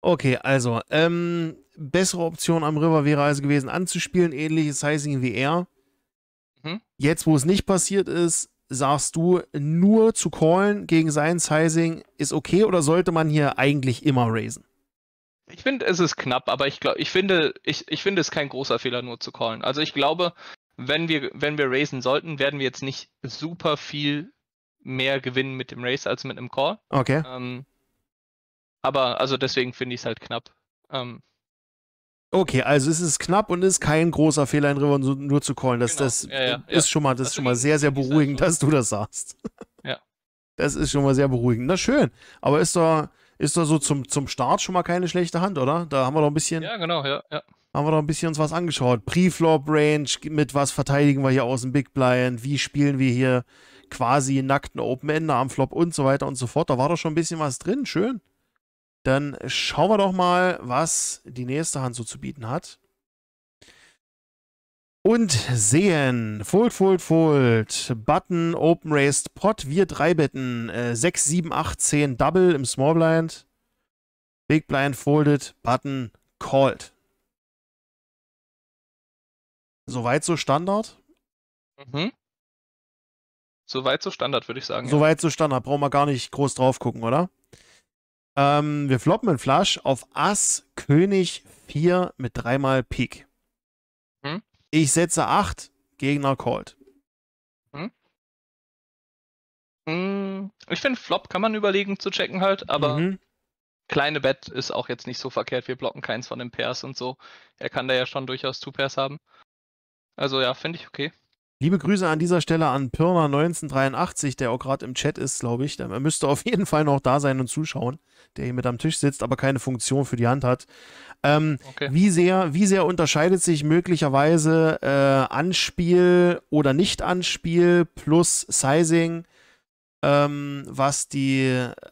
Okay, also, ähm, bessere Option am River wäre also gewesen, anzuspielen, ähnliches Sizing wie er Mhm. Jetzt, wo es nicht passiert ist, sagst du, nur zu callen gegen sein Sizing ist okay oder sollte man hier eigentlich immer raisen? Ich finde, es ist knapp, aber ich glaube, ich finde, ich, ich finde es kein großer Fehler, nur zu callen. Also ich glaube, wenn wir, wenn wir raisen sollten, werden wir jetzt nicht super viel mehr gewinnen mit dem Race als mit einem Call. Okay. Ähm, aber also deswegen finde ich es halt knapp. Ähm, Okay, also es ist knapp und ist kein großer Fehler in River nur zu callen. Das, genau. das ja, ja, ist ja. schon mal, das, das ist schon mal sehr, sehr beruhigend, dass du das sagst. Ja. Das ist schon mal sehr beruhigend. Na schön. Aber ist da, ist da so zum, zum Start schon mal keine schlechte Hand, oder? Da haben wir doch ein bisschen. Ja, genau, ja, ja. Haben wir doch ein bisschen uns was angeschaut. Pre-Flop-Range, mit was verteidigen wir hier aus dem Big Blind, wie spielen wir hier quasi nackten Open-Ender am Flop und so weiter und so fort. Da war doch schon ein bisschen was drin. Schön. Dann schauen wir doch mal, was die nächste Hand so zu bieten hat. Und sehen, Fold, Fold, Fold, Button, Open Raised Pot, wir drei Betten, 6, 7, 8, 10, Double im Small Blind, Big Blind folded, Button, Called. Soweit so Standard? Mhm. Soweit so Standard, würde ich sagen. Soweit ja. so Standard, brauchen wir gar nicht groß drauf gucken, oder? Ähm, wir floppen einen Flash auf Ass, König 4 mit dreimal Pik. Hm? Ich setze 8, Gegner called. Hm? Hm, ich finde, Flop kann man überlegen zu checken halt, aber mhm. kleine Bett ist auch jetzt nicht so verkehrt. Wir blocken keins von den Pairs und so. Er kann da ja schon durchaus 2 Pairs haben. Also ja, finde ich okay. Liebe Grüße an dieser Stelle an Pirna1983, der auch gerade im Chat ist, glaube ich. Er müsste auf jeden Fall noch da sein und zuschauen, der hier mit am Tisch sitzt, aber keine Funktion für die Hand hat. Ähm, okay. wie, sehr, wie sehr unterscheidet sich möglicherweise äh, Anspiel oder Nicht-Anspiel plus Sizing, ähm, was die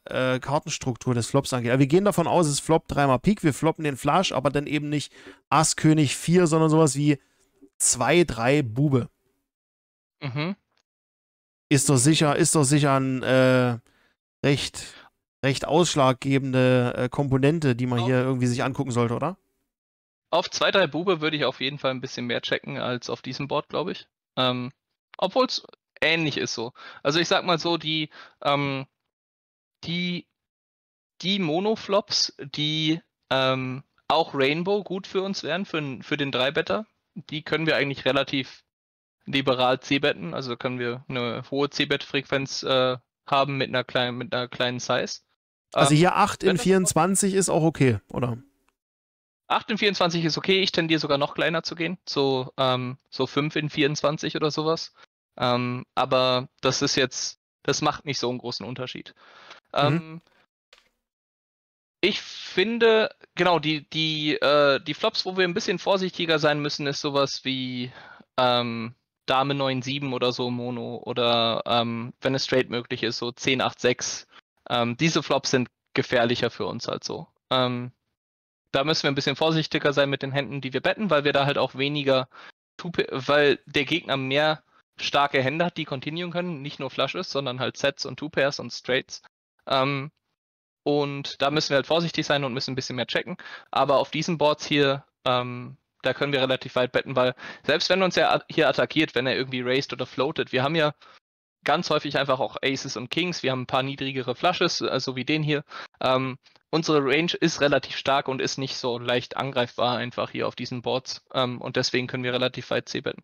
äh, Kartenstruktur des Flops angeht? Aber wir gehen davon aus, es floppt dreimal Peak, wir floppen den Flash, aber dann eben nicht Ass, König 4, sondern sowas wie 2, 3, Bube. Mhm. Ist doch sicher, ist doch sicher ein äh, recht, recht ausschlaggebende äh, Komponente, die man oh. hier irgendwie sich angucken sollte, oder? Auf 2-3 Bube würde ich auf jeden Fall ein bisschen mehr checken als auf diesem Board, glaube ich. Ähm, Obwohl es ähnlich ist so. Also ich sag mal so, die, ähm, die, die Monoflops, die ähm, auch Rainbow gut für uns wären, für, für den 3-Better, die können wir eigentlich relativ liberal C-Betten, also können wir eine hohe C-Bet-Frequenz äh, haben mit einer kleinen, mit einer kleinen Size. Also ähm, hier 8 in 24 ist auch okay, oder? 8 in 24 ist okay, ich tendiere sogar noch kleiner zu gehen, so, ähm, so 5 in 24 oder sowas. Ähm, aber das ist jetzt, das macht nicht so einen großen Unterschied. Ähm, mhm. ich finde, genau, die, die, äh, die Flops, wo wir ein bisschen vorsichtiger sein müssen, ist sowas wie, ähm, Dame 9-7 oder so Mono oder ähm, wenn es straight möglich ist, so 10-8-6. Ähm, diese Flops sind gefährlicher für uns halt so. Ähm, da müssen wir ein bisschen vorsichtiger sein mit den Händen, die wir betten, weil wir da halt auch weniger, weil der Gegner mehr starke Hände hat, die continuen können, nicht nur Flushes, sondern halt Sets und Two-Pairs und Straights. Ähm, und da müssen wir halt vorsichtig sein und müssen ein bisschen mehr checken. Aber auf diesen Boards hier ähm, da können wir relativ weit betten, weil selbst wenn uns er hier attackiert, wenn er irgendwie raced oder floated, wir haben ja ganz häufig einfach auch Aces und Kings, wir haben ein paar niedrigere Flushes, äh, so also wie den hier. Ähm, unsere Range ist relativ stark und ist nicht so leicht angreifbar einfach hier auf diesen Boards ähm, und deswegen können wir relativ weit C betten.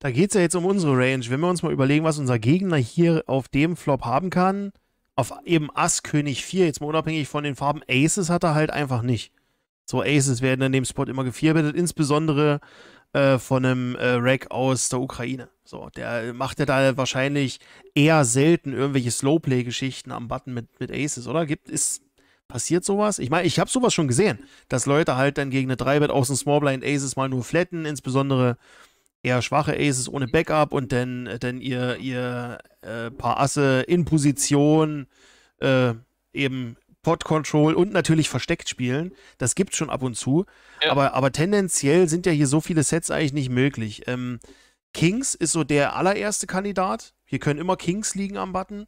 Da geht es ja jetzt um unsere Range. Wenn wir uns mal überlegen, was unser Gegner hier auf dem Flop haben kann, auf eben Ass, König 4, jetzt mal unabhängig von den Farben, Aces hat er halt einfach nicht. So Aces werden in dem Spot immer gevierbettet, insbesondere äh, von einem äh, Rack aus der Ukraine. So, der macht ja da wahrscheinlich eher selten irgendwelche Slowplay-Geschichten am Button mit, mit Aces, oder? Gibt, ist, passiert sowas? Ich meine, ich habe sowas schon gesehen, dass Leute halt dann gegen eine 3-Bet aus dem Small Blind Aces mal nur flatten, insbesondere eher schwache Aces ohne Backup und dann, dann ihr, ihr äh, paar Asse in Position äh, eben Pod Control und natürlich versteckt spielen. Das gibt's schon ab und zu. Ja. Aber, aber tendenziell sind ja hier so viele Sets eigentlich nicht möglich. Ähm, Kings ist so der allererste Kandidat. Hier können immer Kings liegen am Button.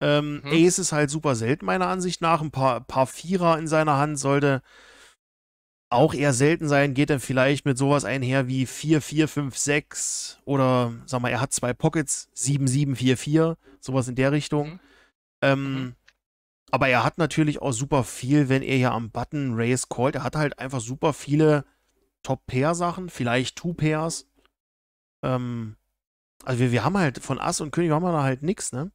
Ähm, mhm. Ace ist halt super selten, meiner Ansicht nach. Ein paar, paar Vierer in seiner Hand sollte auch eher selten sein. Geht dann vielleicht mit sowas einher wie 4, 4, 5, 6 oder sag mal, er hat zwei Pockets, 7, 7, 4, 4, sowas in der Richtung. Mhm. Ähm, mhm. Aber er hat natürlich auch super viel, wenn er hier am Button Race callt. Er hat halt einfach super viele Top-Pair-Sachen, vielleicht Two-Pairs. Ähm, also wir, wir haben halt von Ass und König haben wir da halt nichts, ne?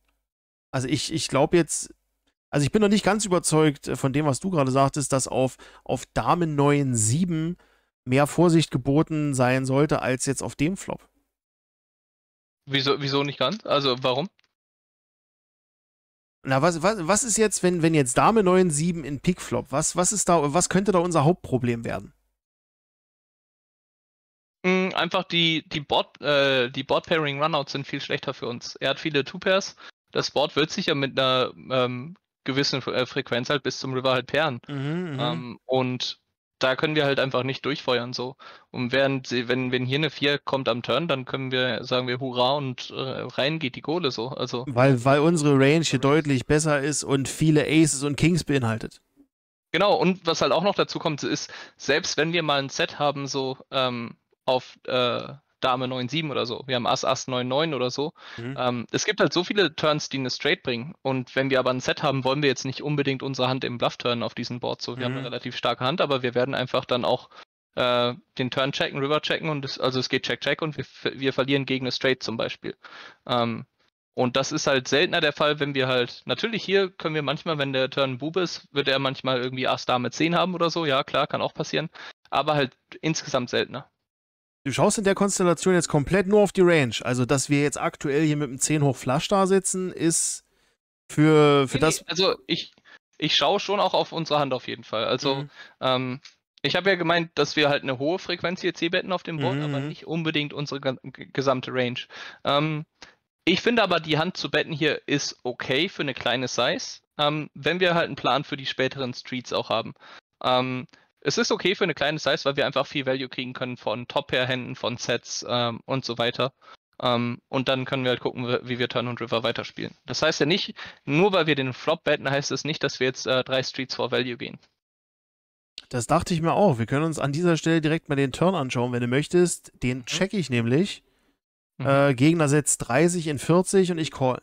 Also ich, ich glaube jetzt, also ich bin noch nicht ganz überzeugt äh, von dem, was du gerade sagtest, dass auf, auf Damen 9 7 mehr Vorsicht geboten sein sollte als jetzt auf dem Flop. Wieso, wieso nicht ganz? Also warum? Na, was, was, was ist jetzt, wenn, wenn jetzt Dame 9, 7 in Pickflop? Was, was ist da, was könnte da unser Hauptproblem werden? Hm, einfach die, die Board, äh, die Board Pairing Runouts sind viel schlechter für uns. Er hat viele Two Pairs. Das Board wird sich ja mit einer ähm, gewissen äh, Frequenz halt bis zum River halt pairen. Mhm, mhm. ähm, und da können wir halt einfach nicht durchfeuern so. Und während sie, wenn, wenn hier eine 4 kommt am Turn, dann können wir, sagen wir Hurra und äh, rein geht die Kohle so. Also. Weil, weil unsere Range hier deutlich besser ist und viele Aces und Kings beinhaltet. Genau, und was halt auch noch dazu kommt, ist, selbst wenn wir mal ein Set haben, so ähm, auf äh, Dame 9-7 oder so. Wir haben Ass, Ass 9-9 oder so. Mhm. Ähm, es gibt halt so viele Turns, die eine Straight bringen. Und wenn wir aber ein Set haben, wollen wir jetzt nicht unbedingt unsere Hand im Bluff turnen auf diesem Board. So, wir mhm. haben eine mhm. relativ starke Hand, aber wir werden einfach dann auch äh, den Turn checken, River checken und es, also es geht Check, Check und wir, wir verlieren gegen eine Straight zum Beispiel. Ähm, und das ist halt seltener der Fall, wenn wir halt, natürlich hier können wir manchmal, wenn der Turn Bube ist, wird er manchmal irgendwie Ass Dame 10 haben oder so. Ja, klar, kann auch passieren. Aber halt insgesamt seltener. Du schaust in der Konstellation jetzt komplett nur auf die Range. Also, dass wir jetzt aktuell hier mit einem 10 hoch Flash da sitzen, ist für, für nee, das. also, ich, ich schaue schon auch auf unsere Hand auf jeden Fall. Also, mhm. ähm, ich habe ja gemeint, dass wir halt eine hohe Frequenz hier C-Betten auf dem Board, mhm. aber nicht unbedingt unsere gesamte Range. Ähm, ich finde aber, die Hand zu betten hier ist okay für eine kleine Size, ähm, wenn wir halt einen Plan für die späteren Streets auch haben. Ähm, es ist okay für eine kleine Size, weil wir einfach viel Value kriegen können von Top-Pair-Händen, von Sets ähm, und so weiter. Ähm, und dann können wir halt gucken, wie wir Turn und River weiterspielen. Das heißt ja nicht, nur weil wir den Flop betten, heißt es das nicht, dass wir jetzt äh, drei Streets vor Value gehen. Das dachte ich mir auch. Wir können uns an dieser Stelle direkt mal den Turn anschauen, wenn du möchtest. Den mhm. check ich nämlich. Mhm. Äh, Gegner setzt 30 in 40 und ich call.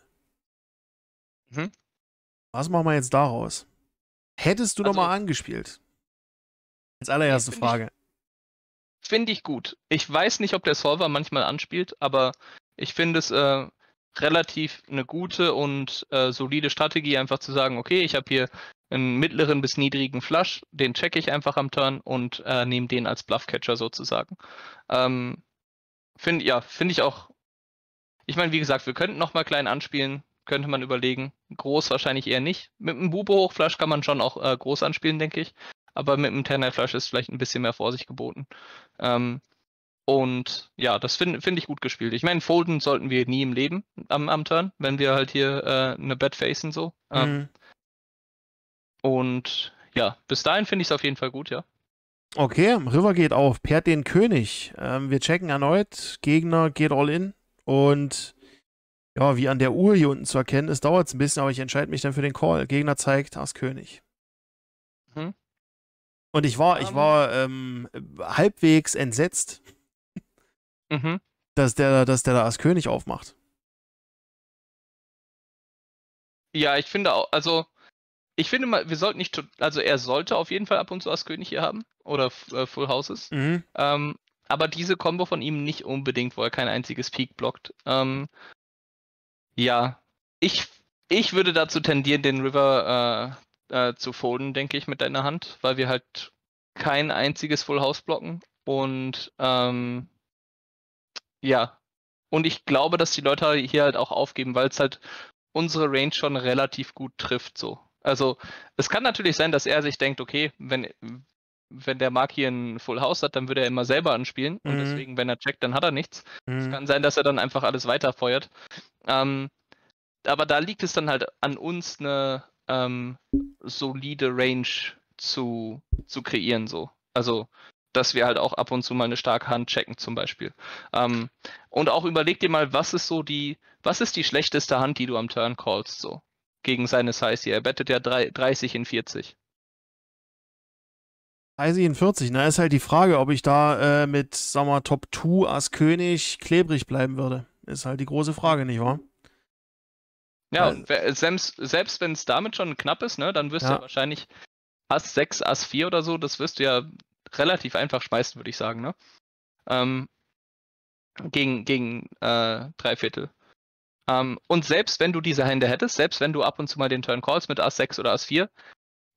Mhm. Was machen wir jetzt daraus? Hättest du also, noch angespielt? Als allererste find Frage. Finde ich gut. Ich weiß nicht, ob der Solver manchmal anspielt, aber ich finde es äh, relativ eine gute und äh, solide Strategie, einfach zu sagen, okay, ich habe hier einen mittleren bis niedrigen Flush, den checke ich einfach am Turn und äh, nehme den als Bluffcatcher sozusagen. Ähm, finde ja, finde ich auch. Ich meine, wie gesagt, wir könnten nochmal klein anspielen, könnte man überlegen. Groß wahrscheinlich eher nicht. Mit einem Bube hochflash kann man schon auch äh, groß anspielen, denke ich aber mit dem Tanner Flash ist vielleicht ein bisschen mehr Vorsicht geboten. Ähm, und ja, das finde find ich gut gespielt. Ich meine, Folden sollten wir nie im Leben am, am Turn, wenn wir halt hier äh, eine Bad facen so. Ähm, mhm. Und ja, bis dahin finde ich es auf jeden Fall gut, ja. Okay, River geht auf, pert den König. Ähm, wir checken erneut, Gegner geht all in und ja, wie an der Uhr hier unten zu erkennen es dauert es ein bisschen, aber ich entscheide mich dann für den Call. Gegner zeigt Ass König. Mhm. Und ich war, ich ähm. war ähm, halbwegs entsetzt, mhm. dass der, dass der da als König aufmacht. Ja, ich finde auch, also ich finde mal, wir sollten nicht, also er sollte auf jeden Fall ab und zu als König hier haben oder äh, Full Houses. Mhm. Ähm, aber diese Combo von ihm nicht unbedingt, wo er kein einziges Peak blockt. Ähm, ja, ich, ich würde dazu tendieren, den River äh, äh, zu folden, denke ich, mit deiner Hand, weil wir halt kein einziges Full House blocken. Und ähm, ja, und ich glaube, dass die Leute hier halt auch aufgeben, weil es halt unsere Range schon relativ gut trifft. So. Also es kann natürlich sein, dass er sich denkt, okay, wenn, wenn der Mark hier ein Full House hat, dann würde er immer selber anspielen. Mhm. Und deswegen, wenn er checkt, dann hat er nichts. Mhm. Es kann sein, dass er dann einfach alles weiterfeuert. Ähm, aber da liegt es dann halt an uns, eine ähm, solide Range zu, zu kreieren. So. Also, dass wir halt auch ab und zu mal eine starke Hand checken, zum Beispiel. Ähm, und auch überleg dir mal, was ist so die, was ist die schlechteste Hand, die du am Turn callst, so? Gegen seine Size hier. Er bettet ja 30 in 40. 30 in 40, na, ist halt die Frage, ob ich da äh, mit, sag mal, Top 2 Ass König klebrig bleiben würde. Ist halt die große Frage, nicht wahr? Ja, also, selbst, selbst wenn es damit schon knapp ist, ne, dann wirst ja. du wahrscheinlich Ass 6, Ass 4 oder so, das wirst du ja relativ einfach schmeißen, würde ich sagen, ne? Ähm, gegen gegen äh, drei Viertel. Ähm, und selbst wenn du diese Hände hättest, selbst wenn du ab und zu mal den Turn Calls mit Ass 6 oder Ass 4,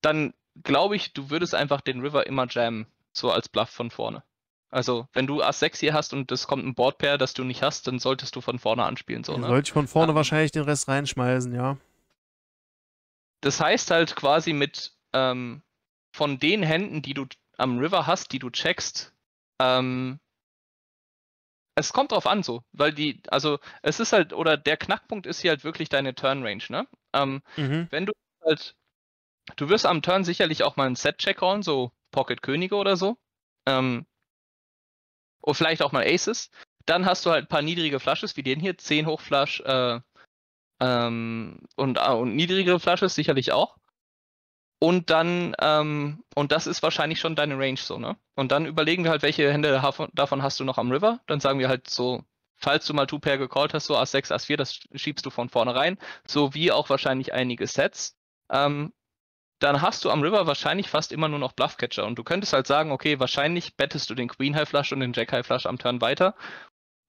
dann glaube ich, du würdest einfach den River immer jammen, so als Bluff von vorne. Also, wenn du Ass 6 hier hast und es kommt ein Boardpair, das du nicht hast, dann solltest du von vorne anspielen. So, ne? Sollte ich von vorne ja. wahrscheinlich den Rest reinschmeißen, ja. Das heißt halt quasi mit ähm, von den Händen, die du am River hast, die du checkst, ähm, es kommt drauf an, so, weil die, also es ist halt, oder der Knackpunkt ist hier halt wirklich deine Turn Range, ne? Ähm, mhm. Wenn du halt, du wirst am Turn sicherlich auch mal ein Set-Check rollen, so Pocket Könige oder so. Ähm, und vielleicht auch mal Aces. Dann hast du halt ein paar niedrige Flasches, wie den hier, 10 Hochflasch äh, ähm, und, äh, und niedrigere Flasches sicherlich auch. Und dann, ähm, und das ist wahrscheinlich schon deine Range so, ne? Und dann überlegen wir halt, welche Hände davon hast du noch am River. Dann sagen wir halt so, falls du mal 2 pair gecallt hast, so a 6, a 4, das schiebst du von vornherein. So wie auch wahrscheinlich einige Sets. Ähm, dann hast du am River wahrscheinlich fast immer nur noch Bluffcatcher. Und du könntest halt sagen, okay, wahrscheinlich bettest du den Queen High Flush und den Jack High Flush am Turn weiter.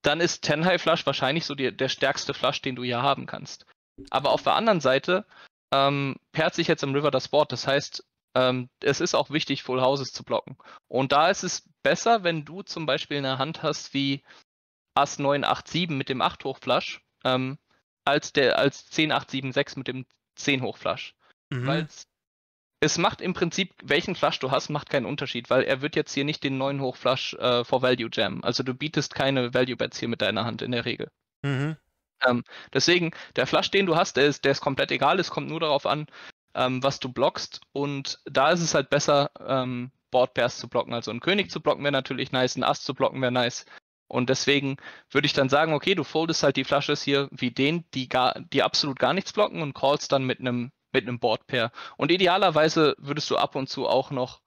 Dann ist Ten High Flush wahrscheinlich so die, der stärkste Flush, den du hier haben kannst. Aber auf der anderen Seite ähm, perrt sich jetzt im River das Board. Das heißt, ähm, es ist auch wichtig, Full Houses zu blocken. Und da ist es besser, wenn du zum Beispiel eine Hand hast wie Ass 9, 8, 7 mit dem 8 Hochflush, ähm, als, der, als 10, 8, 7, 6 mit dem 10 Hochflush. Mhm. Weil es macht im Prinzip, welchen Flush du hast, macht keinen Unterschied, weil er wird jetzt hier nicht den neuen Hochflush äh, for Value Jam. Also du bietest keine Value Bets hier mit deiner Hand in der Regel. Mhm. Ähm, deswegen, der Flush, den du hast, der ist, der ist komplett egal. Es kommt nur darauf an, ähm, was du blockst. Und da ist es halt besser, ähm, Board Pairs zu blocken. Also einen König zu blocken wäre natürlich nice, einen Ass zu blocken wäre nice. Und deswegen würde ich dann sagen, okay, du foldest halt die Flashes hier wie den, die, gar, die absolut gar nichts blocken und callst dann mit einem mit einem Boardpair. Und idealerweise würdest du ab und zu auch noch,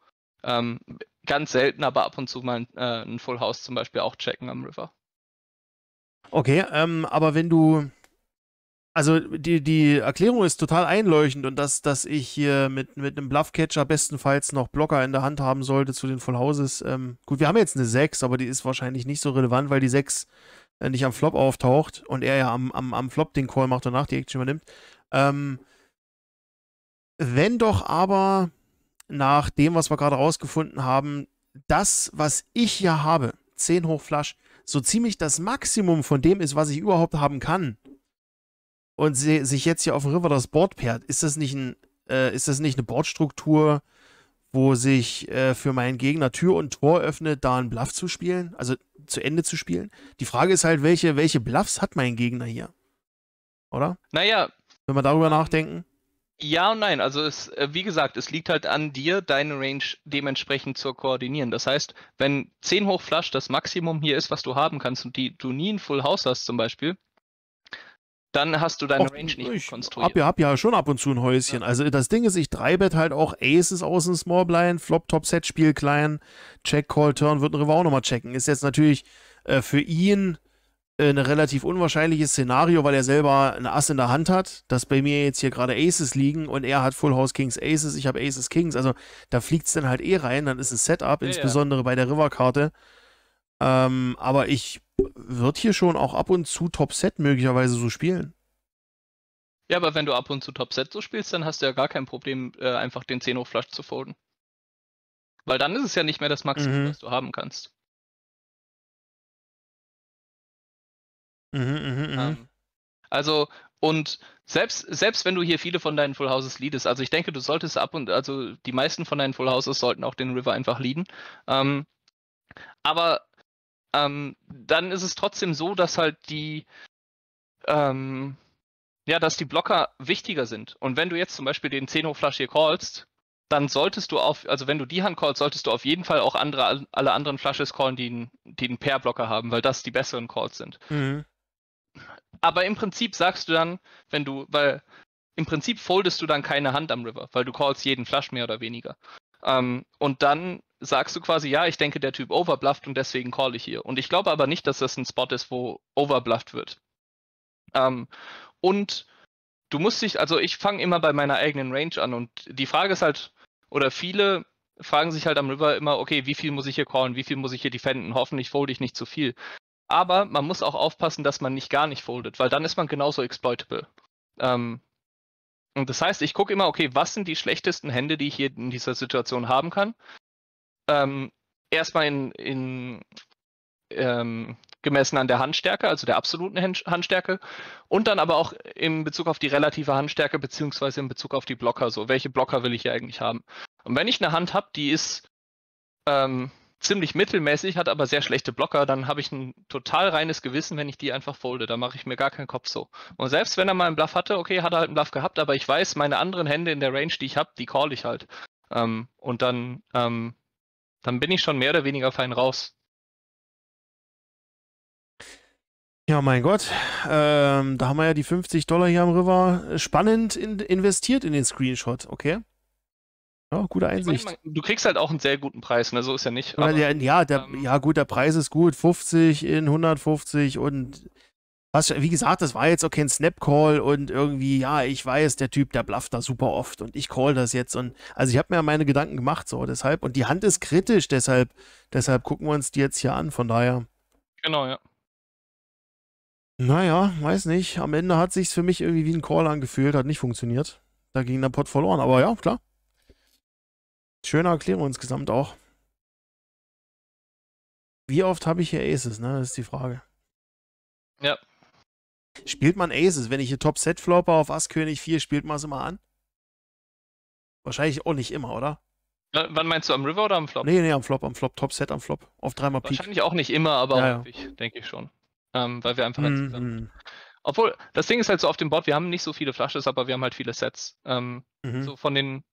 ähm, ganz selten, aber ab und zu mal ein, äh, ein Full House zum Beispiel auch checken am River. Okay, ähm, aber wenn du. Also die, die Erklärung ist total einleuchtend und dass, dass ich hier mit, mit einem Bluffcatcher bestenfalls noch Blocker in der Hand haben sollte zu den Full Houses. Ähm, gut, wir haben jetzt eine 6, aber die ist wahrscheinlich nicht so relevant, weil die 6 äh, nicht am Flop auftaucht und er ja am, am, am Flop den Call macht und nach die Action übernimmt. Ähm, wenn doch aber nach dem, was wir gerade rausgefunden haben, das, was ich hier habe, 10 hoch Flasch, so ziemlich das Maximum von dem ist, was ich überhaupt haben kann, und sie, sich jetzt hier auf dem River das Board pairt, ist das nicht, ein, äh, ist das nicht eine Boardstruktur, wo sich äh, für meinen Gegner Tür und Tor öffnet, da einen Bluff zu spielen, also zu Ende zu spielen? Die Frage ist halt, welche, welche Bluffs hat mein Gegner hier? Oder? Naja. Wenn wir darüber nachdenken. Ja und nein. Also es, äh, wie gesagt, es liegt halt an dir, deine Range dementsprechend zu koordinieren. Das heißt, wenn 10 hoch Flush das Maximum hier ist, was du haben kannst und die, du nie ein Full House hast zum Beispiel, dann hast du deine Och, Range nicht ich konstruiert. Hab ja, hab ja schon ab und zu ein Häuschen. Ja. Also das Ding ist, ich dreibet halt auch Aces aus dem Small Blind, Flop Top Set Spiel klein, Check Call Turn wird ein River auch nochmal checken. Ist jetzt natürlich äh, für ihn ein relativ unwahrscheinliches Szenario, weil er selber ein Ass in der Hand hat, dass bei mir jetzt hier gerade Aces liegen und er hat Full House Kings Aces, ich habe Aces Kings, also da fliegt es dann halt eh rein, dann ist es Setup, ja, insbesondere ja. bei der River-Karte. Ähm, aber ich würde hier schon auch ab und zu Top-Set möglicherweise so spielen. Ja, aber wenn du ab und zu Top-Set so spielst, dann hast du ja gar kein Problem, äh, einfach den 10 hoch flush zu folgen. Weil dann ist es ja nicht mehr das Maximum, mhm. was du haben kannst. Mhm, mh, mh. Ähm, also, und selbst, selbst wenn du hier viele von deinen Full Houses leadest, also ich denke, du solltest ab und also die meisten von deinen Full Houses sollten auch den River einfach leaden. Ähm, aber ähm, dann ist es trotzdem so, dass halt die ähm, ja, dass die Blocker wichtiger sind. Und wenn du jetzt zum Beispiel den 10 hoch Flush hier callst, dann solltest du auf, also wenn du die Hand callst, solltest du auf jeden Fall auch andere, alle anderen Flushes callen, die einen, die einen Pair-Blocker haben, weil das die besseren Calls sind. Mhm. Aber im Prinzip sagst du dann, wenn du, weil im Prinzip foldest du dann keine Hand am River, weil du callst jeden Flush mehr oder weniger. Ähm, und dann sagst du quasi, ja, ich denke, der Typ overblufft und deswegen call ich hier. Und ich glaube aber nicht, dass das ein Spot ist, wo overblufft wird. Ähm, und du musst dich, also ich fange immer bei meiner eigenen Range an und die Frage ist halt, oder viele fragen sich halt am River immer, okay, wie viel muss ich hier callen, wie viel muss ich hier defenden, hoffentlich fold ich nicht zu viel. Aber man muss auch aufpassen, dass man nicht gar nicht foldet, weil dann ist man genauso exploitable. Ähm, und das heißt, ich gucke immer, okay, was sind die schlechtesten Hände, die ich hier in dieser Situation haben kann? Ähm, erstmal in, in ähm, gemessen an der Handstärke, also der absoluten Handstärke, und dann aber auch in Bezug auf die relative Handstärke, beziehungsweise in Bezug auf die Blocker, so welche Blocker will ich hier eigentlich haben. Und wenn ich eine Hand habe, die ist ähm, ziemlich mittelmäßig, hat aber sehr schlechte Blocker, dann habe ich ein total reines Gewissen, wenn ich die einfach folde. Da mache ich mir gar keinen Kopf so. Und selbst wenn er mal einen Bluff hatte, okay, hat er halt einen Bluff gehabt, aber ich weiß, meine anderen Hände in der Range, die ich habe, die call ich halt. Ähm, und dann, ähm, dann bin ich schon mehr oder weniger fein raus. Ja, mein Gott. Ähm, da haben wir ja die 50 Dollar hier am River spannend in investiert in den Screenshot, okay? Ja, gute Einsicht. Meine, du kriegst halt auch einen sehr guten Preis, ne? so ist ja nicht. Aber, ja, ja, der, ähm, ja, gut, der Preis ist gut. 50 in 150 und was, wie gesagt, das war jetzt auch kein Snap-Call und irgendwie, ja, ich weiß, der Typ, der blufft da super oft und ich call das jetzt. Und also ich habe mir ja meine Gedanken gemacht, so deshalb. Und die Hand ist kritisch, deshalb, deshalb gucken wir uns die jetzt hier an, von daher. Genau, ja. Naja, weiß nicht. Am Ende hat sich's für mich irgendwie wie ein Call angefühlt, hat nicht funktioniert. Da ging der Pot verloren, aber ja, klar. Schöne Erklärung insgesamt auch. Wie oft habe ich hier Aces, ne? Das ist die Frage. Ja. Spielt man Aces? Wenn ich hier Top-Set-Flopper auf Ass-König 4, spielt man es immer an? Wahrscheinlich auch nicht immer, oder? W wann meinst du, am River oder am Flop? Nee, nee, am Flop, am Flop, Top-Set am Flop. Auf dreimal Peak. Wahrscheinlich auch nicht immer, aber ja, ja. denke ich schon. Ähm, weil wir einfach halt mhm, zusammen. Mm Obwohl, das Ding ist halt so auf dem Board, wir haben nicht so viele Flashes, aber wir haben halt viele Sets. Ähm, mhm. So von den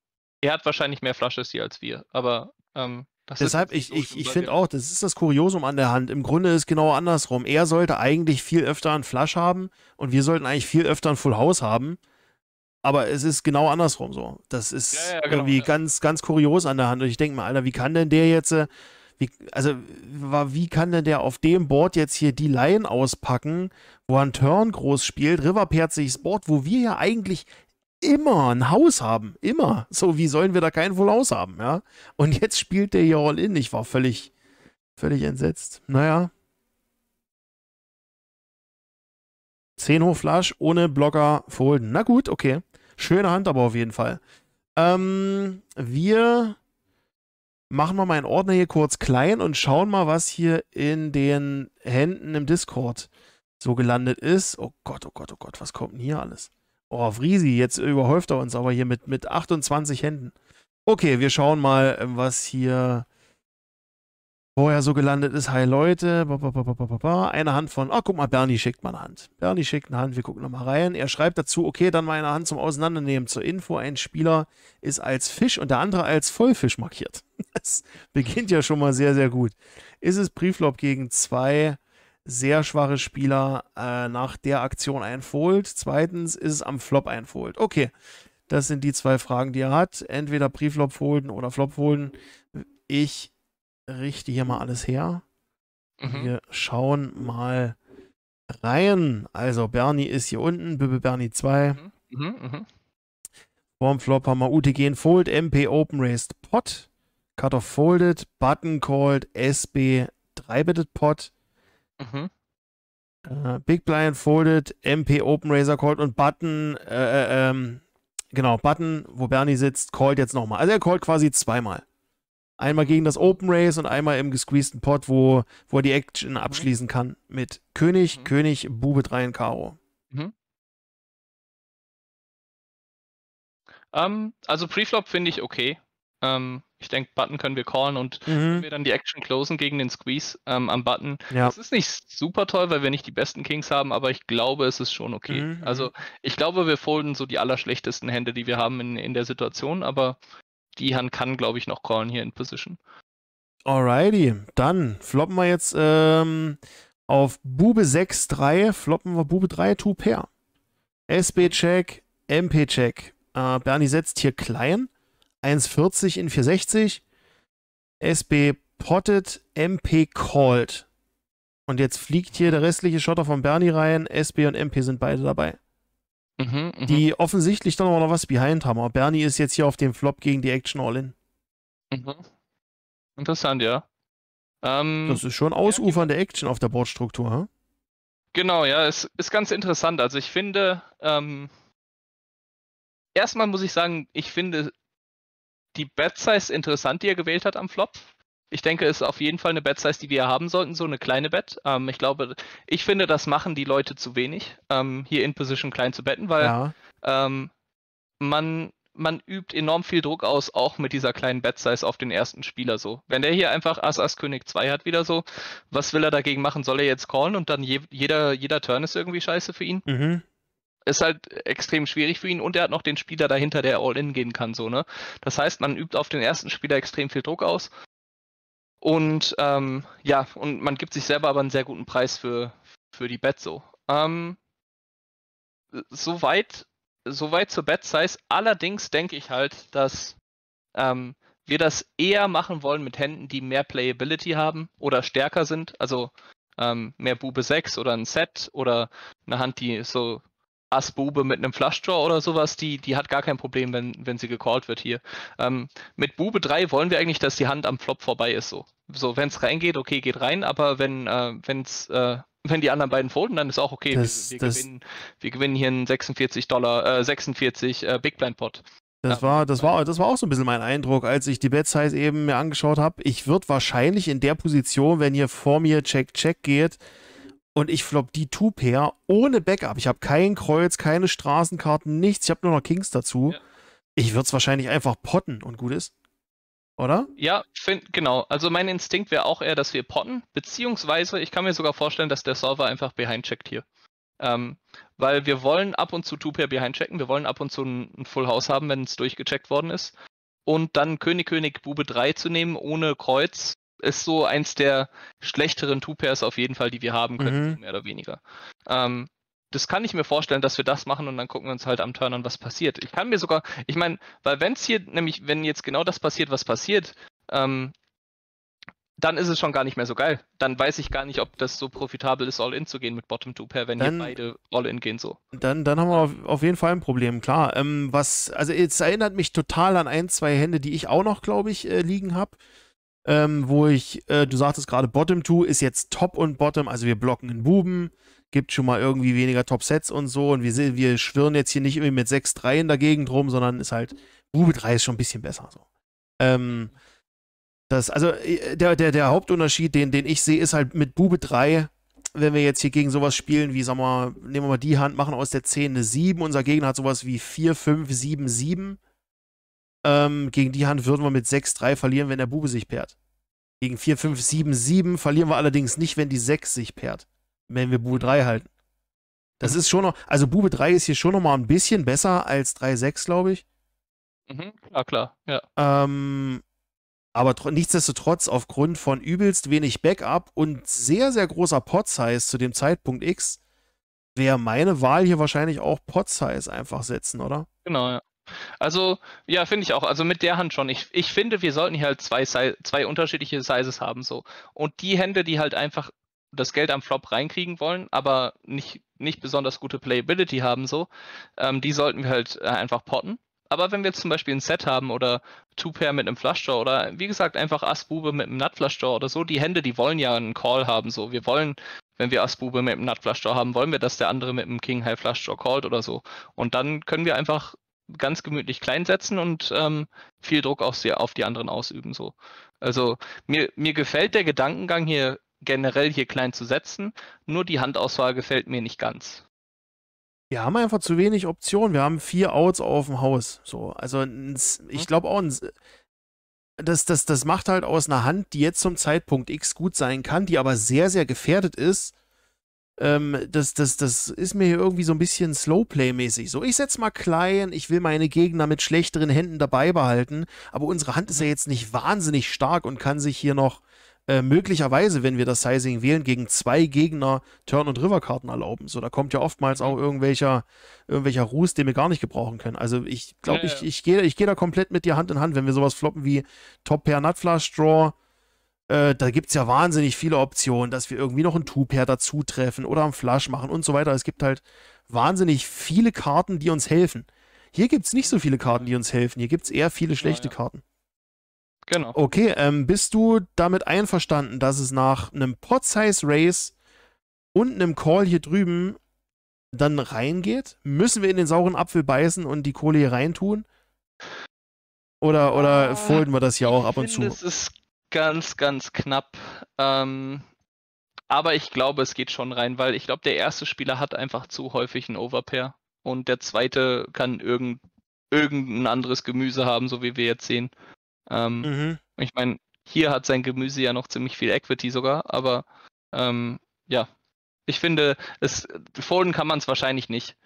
er hat wahrscheinlich mehr Flushes hier als wir, aber ähm, das Deshalb, ich, ich, ich finde auch, das ist das Kuriosum an der Hand. Im Grunde ist es genau andersrum. Er sollte eigentlich viel öfter ein Flush haben und wir sollten eigentlich viel öfter ein Full House haben. Aber es ist genau andersrum so. Das ist ja, ja, genau, irgendwie ja. ganz, ganz kurios an der Hand. Und ich denke mal, Alter, wie kann denn der jetzt, äh, wie, also, wie kann denn der auf dem Board jetzt hier die Line auspacken, wo er einen Turn groß spielt, Riverperz sich Board, wo wir ja eigentlich immer ein Haus haben. Immer. So, wie sollen wir da kein Vollaus haben, ja? Und jetzt spielt der hier All-In. Ich war völlig, völlig entsetzt. Naja. 10 hoch Flash ohne Blocker folden. Na gut, okay. Schöne Hand aber auf jeden Fall. Ähm, wir machen mal meinen Ordner hier kurz klein und schauen mal, was hier in den Händen im Discord so gelandet ist. Oh Gott, oh Gott, oh Gott, was kommt denn hier alles? Oh, Friesi, jetzt überhäuft er uns aber hier mit, mit 28 Händen. Okay, wir schauen mal, was hier vorher so gelandet ist. Hi Leute. Eine Hand von. Oh, guck mal, Bernie schickt mal eine Hand. Bernie schickt eine Hand. Wir gucken nochmal rein. Er schreibt dazu, okay, dann mal eine Hand zum Auseinandernehmen. Zur Info, ein Spieler ist als Fisch und der andere als Vollfisch markiert. (laughs) Das beginnt ja schon mal sehr, sehr gut. Ist es Brieflob gegen zwei? sehr schwache Spieler äh, nach der Aktion ein Fold. Zweitens, ist es am Flop ein Fold? Okay, das sind die zwei Fragen, die er hat. Entweder Pre-Flop folden oder Flop folden. Ich richte hier mal alles her. Mhm. Wir schauen mal rein. Also Bernie ist hier unten, Bübel Bernie 2. Mhm. mhm. Mhm. Vorm Flop haben wir UTG in Fold, MP Open Raised Pot, Cut-off Folded, Button Called, SB 3 Bitted Pot, Mhm. Uh, Big Blind Folded, MP Open Razor Called und Button, äh, äh, ähm, genau, Button, wo Bernie sitzt, called jetzt nochmal. Also er called quasi zweimal. Einmal gegen das Open Race und einmal im gesqueezten Pot, wo, wo er die Action mhm. abschließen mhm. kann mit König, mhm. König, Bube 3 und Karo. Mhm. Um, ähm, also Preflop finde ich okay. Um, ähm, ich denke, Button können wir callen und mhm. wenn wir dann die Action closen gegen den Squeeze ähm, am Button. Ja. Das ist nicht super toll, weil wir nicht die besten Kings haben, aber ich glaube, es ist schon okay. Mhm. Also mhm. ich glaube, wir folden so die allerschlechtesten Hände, die wir haben in, in der Situation, aber die Hand kann, glaube ich, noch callen hier in Position. Alrighty, dann floppen wir jetzt ähm, auf Bube 6, 3, floppen wir Bube 3, 2 Pair. SB-Check, MP-Check. Äh, Bernie setzt hier klein. 1,40 in 460. SB potted, MP called. Und jetzt fliegt hier der restliche Schotter von Bernie rein. SB und MP sind beide dabei. Mhm, mhm. die mh. offensichtlich dann aber noch was behind haben. Aber Bernie ist jetzt hier auf dem Flop gegen die Action All-In. Mhm. Interessant, ja. Ähm, das ist schon ausufernde ja, Action auf der Boardstruktur, hm? Genau, ja, es ist ganz interessant. Also ich finde, ähm, erstmal muss ich sagen, ich finde die Bet-Size interessant, die er gewählt hat am Flop. Ich denke, es ist auf jeden Fall eine Bet-Size, die wir haben sollten, so eine kleine Bet. Ähm, ich glaube, ich finde, das machen die Leute zu wenig, ähm, hier in Position klein zu betten, weil ja. ähm, man, man übt enorm viel Druck aus, auch mit dieser kleinen Bet-Size auf den ersten Spieler so. Wenn der hier einfach Ass, Ass, König 2 hat wieder so, was will er dagegen machen? Soll er jetzt callen und dann je, jeder, jeder Turn ist irgendwie scheiße für ihn? Mhm ist halt extrem schwierig für ihn und er hat noch den Spieler dahinter, der All-In gehen kann, so, ne? Das heißt, man übt auf den ersten Spieler extrem viel Druck aus. Und ähm, ja, und man gibt sich selber aber einen sehr guten Preis für, für die Bet so. Ähm, soweit, soweit zur Bet-Size. Allerdings denke ich halt, dass ähm, wir das eher machen wollen mit Händen, die mehr Playability haben oder stärker sind. Also ähm, mehr Bube 6 oder ein Set oder eine Hand, die so Ass-Bube mit einem Flushdraw oder sowas, die, die hat gar kein Problem, wenn, wenn sie gecallt wird hier. Ähm, mit Bube 3 wollen wir eigentlich, dass die Hand am Flop vorbei ist. So, so wenn es reingeht, okay, geht rein, aber wenn, äh, wenn's, äh, wenn die anderen beiden folden, dann ist auch okay. Das, wir, wir das, gewinnen, wir gewinnen hier einen 46 Dollar, äh, 46 äh, Big Blind Pot. Das, ja. war, das, war, das war auch so ein bisschen mein Eindruck, als ich die Bet Size eben mir angeschaut habe. Ich würde wahrscheinlich in der Position, wenn hier vor mir Check-Check geht, und ich flop die Two-Pair ohne Backup. Ich habe kein Kreuz, keine Straßenkarten, nichts. Ich habe nur noch Kings dazu. Ja. Ich würde es wahrscheinlich einfach potten und gut ist. Oder? Ja, find, genau. Also mein Instinkt wäre auch eher, dass wir potten. Beziehungsweise, ich kann mir sogar vorstellen, dass der Solver einfach behind checkt hier. Ähm, weil wir wollen ab und zu Two-Pair behind checken. Wir wollen ab und zu ein, ein Full House haben, wenn es durchgecheckt worden ist. Und dann König, König, Bube 3 zu nehmen ohne Kreuz ist so eins der schlechteren Two-Pairs auf jeden Fall, die wir haben können, mhm. mehr oder weniger. Ähm, das kann ich mir vorstellen, dass wir das machen und dann gucken wir uns halt am Turn an, was passiert. Ich kann mir sogar, ich meine, weil wenn es hier, nämlich, wenn jetzt genau das passiert, was passiert, ähm, dann ist es schon gar nicht mehr so geil. Dann weiß ich gar nicht, ob das so profitabel ist, All-In zu gehen mit Bottom Two Pair, wenn dann, hier beide All-In gehen so. Dann, dann haben wir auf, auf jeden Fall ein Problem, klar. Ähm, was, also es erinnert mich total an ein, zwei Hände, die ich auch noch, glaube ich, äh, liegen habe ähm, wo ich, äh, du sagtest gerade, Bottom 2 ist jetzt Top und Bottom, also wir blocken einen Buben, gibt schon mal irgendwie weniger Top-Sets und so und wir, wir schwirren jetzt hier nicht irgendwie mit 6-3 in der Gegend rum, sondern ist halt, Bube 3 ist schon ein bisschen besser so. Ähm, das, also äh, der, der, der Hauptunterschied, den, den ich sehe, ist halt mit Bube 3 wenn wir jetzt hier gegen sowas spielen, wie, sagen wir, mal, nehmen wir mal die Hand, machen aus der 10 eine 7, unser Gegner hat sowas wie 4, 5, 7, 7, ähm, gegen die Hand würden wir mit 6-3 verlieren, wenn der Bube sich pairt. Gegen 4-5-7-7 verlieren wir allerdings nicht, wenn die 6 sich pairt. Wenn wir Bube 3 halten. Das mhm. ist schon noch, also Bube 3 ist hier schon noch mal ein bisschen besser als 3-6, glaube ich. Mhm, klar, klar, ja. Ähm, aber nichtsdestotrotz, aufgrund von übelst wenig Backup und sehr, sehr großer Pot-Size zu dem Zeitpunkt X, wäre meine Wahl hier wahrscheinlich auch Pot-Size einfach setzen, oder? Genau, ja. Also, ja, finde ich auch. Also mit der Hand schon. Ich, ich finde, wir sollten hier halt zwei, zwei unterschiedliche Sizes haben. so. Und die Hände, die halt einfach das Geld am Flop reinkriegen wollen, aber nicht, nicht besonders gute Playability haben, so, ähm, die sollten wir halt äh, einfach potten. Aber wenn wir jetzt zum Beispiel ein Set haben oder Two-Pair mit einem Flushdraw oder wie gesagt einfach Ass-Bube mit einem Nut-Flushdraw oder so, die Hände, die wollen ja einen Call haben, so. Wir wollen, wenn wir Ass-Bube mit einem Nut-Flushdraw haben, wollen wir, dass der andere mit einem King-High-Flushdraw callt oder so. Und dann können wir einfach ganz gemütlich klein setzen und ähm, viel Druck auch sehr auf die anderen ausüben. So. Also mir, mir gefällt der Gedankengang hier generell hier klein zu setzen, nur die Handauswahl gefällt mir nicht ganz. Wir haben einfach zu wenig Optionen. Wir haben vier Outs auf dem Haus. So, also ich mhm. glaube auch, das, das, das macht halt aus einer Hand, die jetzt zum Zeitpunkt X gut sein kann, die aber sehr, sehr gefährdet ist, ähm, das, das, das ist mir hier irgendwie so ein bisschen Slowplay-mäßig. So, ich setze mal klein, ich will meine Gegner mit schlechteren Händen dabei behalten, aber unsere Hand ist ja mhm. jetzt nicht wahnsinnig stark und kann sich hier noch äh, möglicherweise, wenn wir das Sizing wählen, gegen zwei Gegner Turn- und River-Karten erlauben. So, da kommt ja oftmals auch irgendwelcher, irgendwelcher Ruß, den wir gar nicht gebrauchen können. Also ich glaube, ja, ja. ich, ich gehe ich geh da komplett mit dir Hand in Hand, wenn wir sowas floppen wie Top-Pair-Nutflash-Draw, äh, da gibt es ja wahnsinnig viele Optionen, dass wir irgendwie noch ein Two-Pair dazu treffen oder einen Flash machen und so weiter. Es gibt halt wahnsinnig viele Karten, die uns helfen. Hier gibt es nicht so viele Karten, die uns helfen. Hier gibt es eher viele schlechte ja, ja. Karten. Genau. Okay, ähm, bist du damit einverstanden, dass es nach einem Pot-Size-Race und einem Call hier drüben dann reingeht? Müssen wir in den sauren Apfel beißen und die Kohle hier reintun? Oder, oder ah, folgen wir das hier auch ab und zu? Es ist Ganz, ganz knapp. Ähm, aber ich glaube, es geht schon rein, weil ich glaube, der erste Spieler hat einfach zu häufig einen Overpair und der zweite kann irgend, irgendein anderes Gemüse haben, so wie wir jetzt sehen. Ähm, mhm. Ich meine, hier hat sein Gemüse ja noch ziemlich viel Equity sogar, aber ähm, ja, ich finde, es, folden kann man es wahrscheinlich nicht.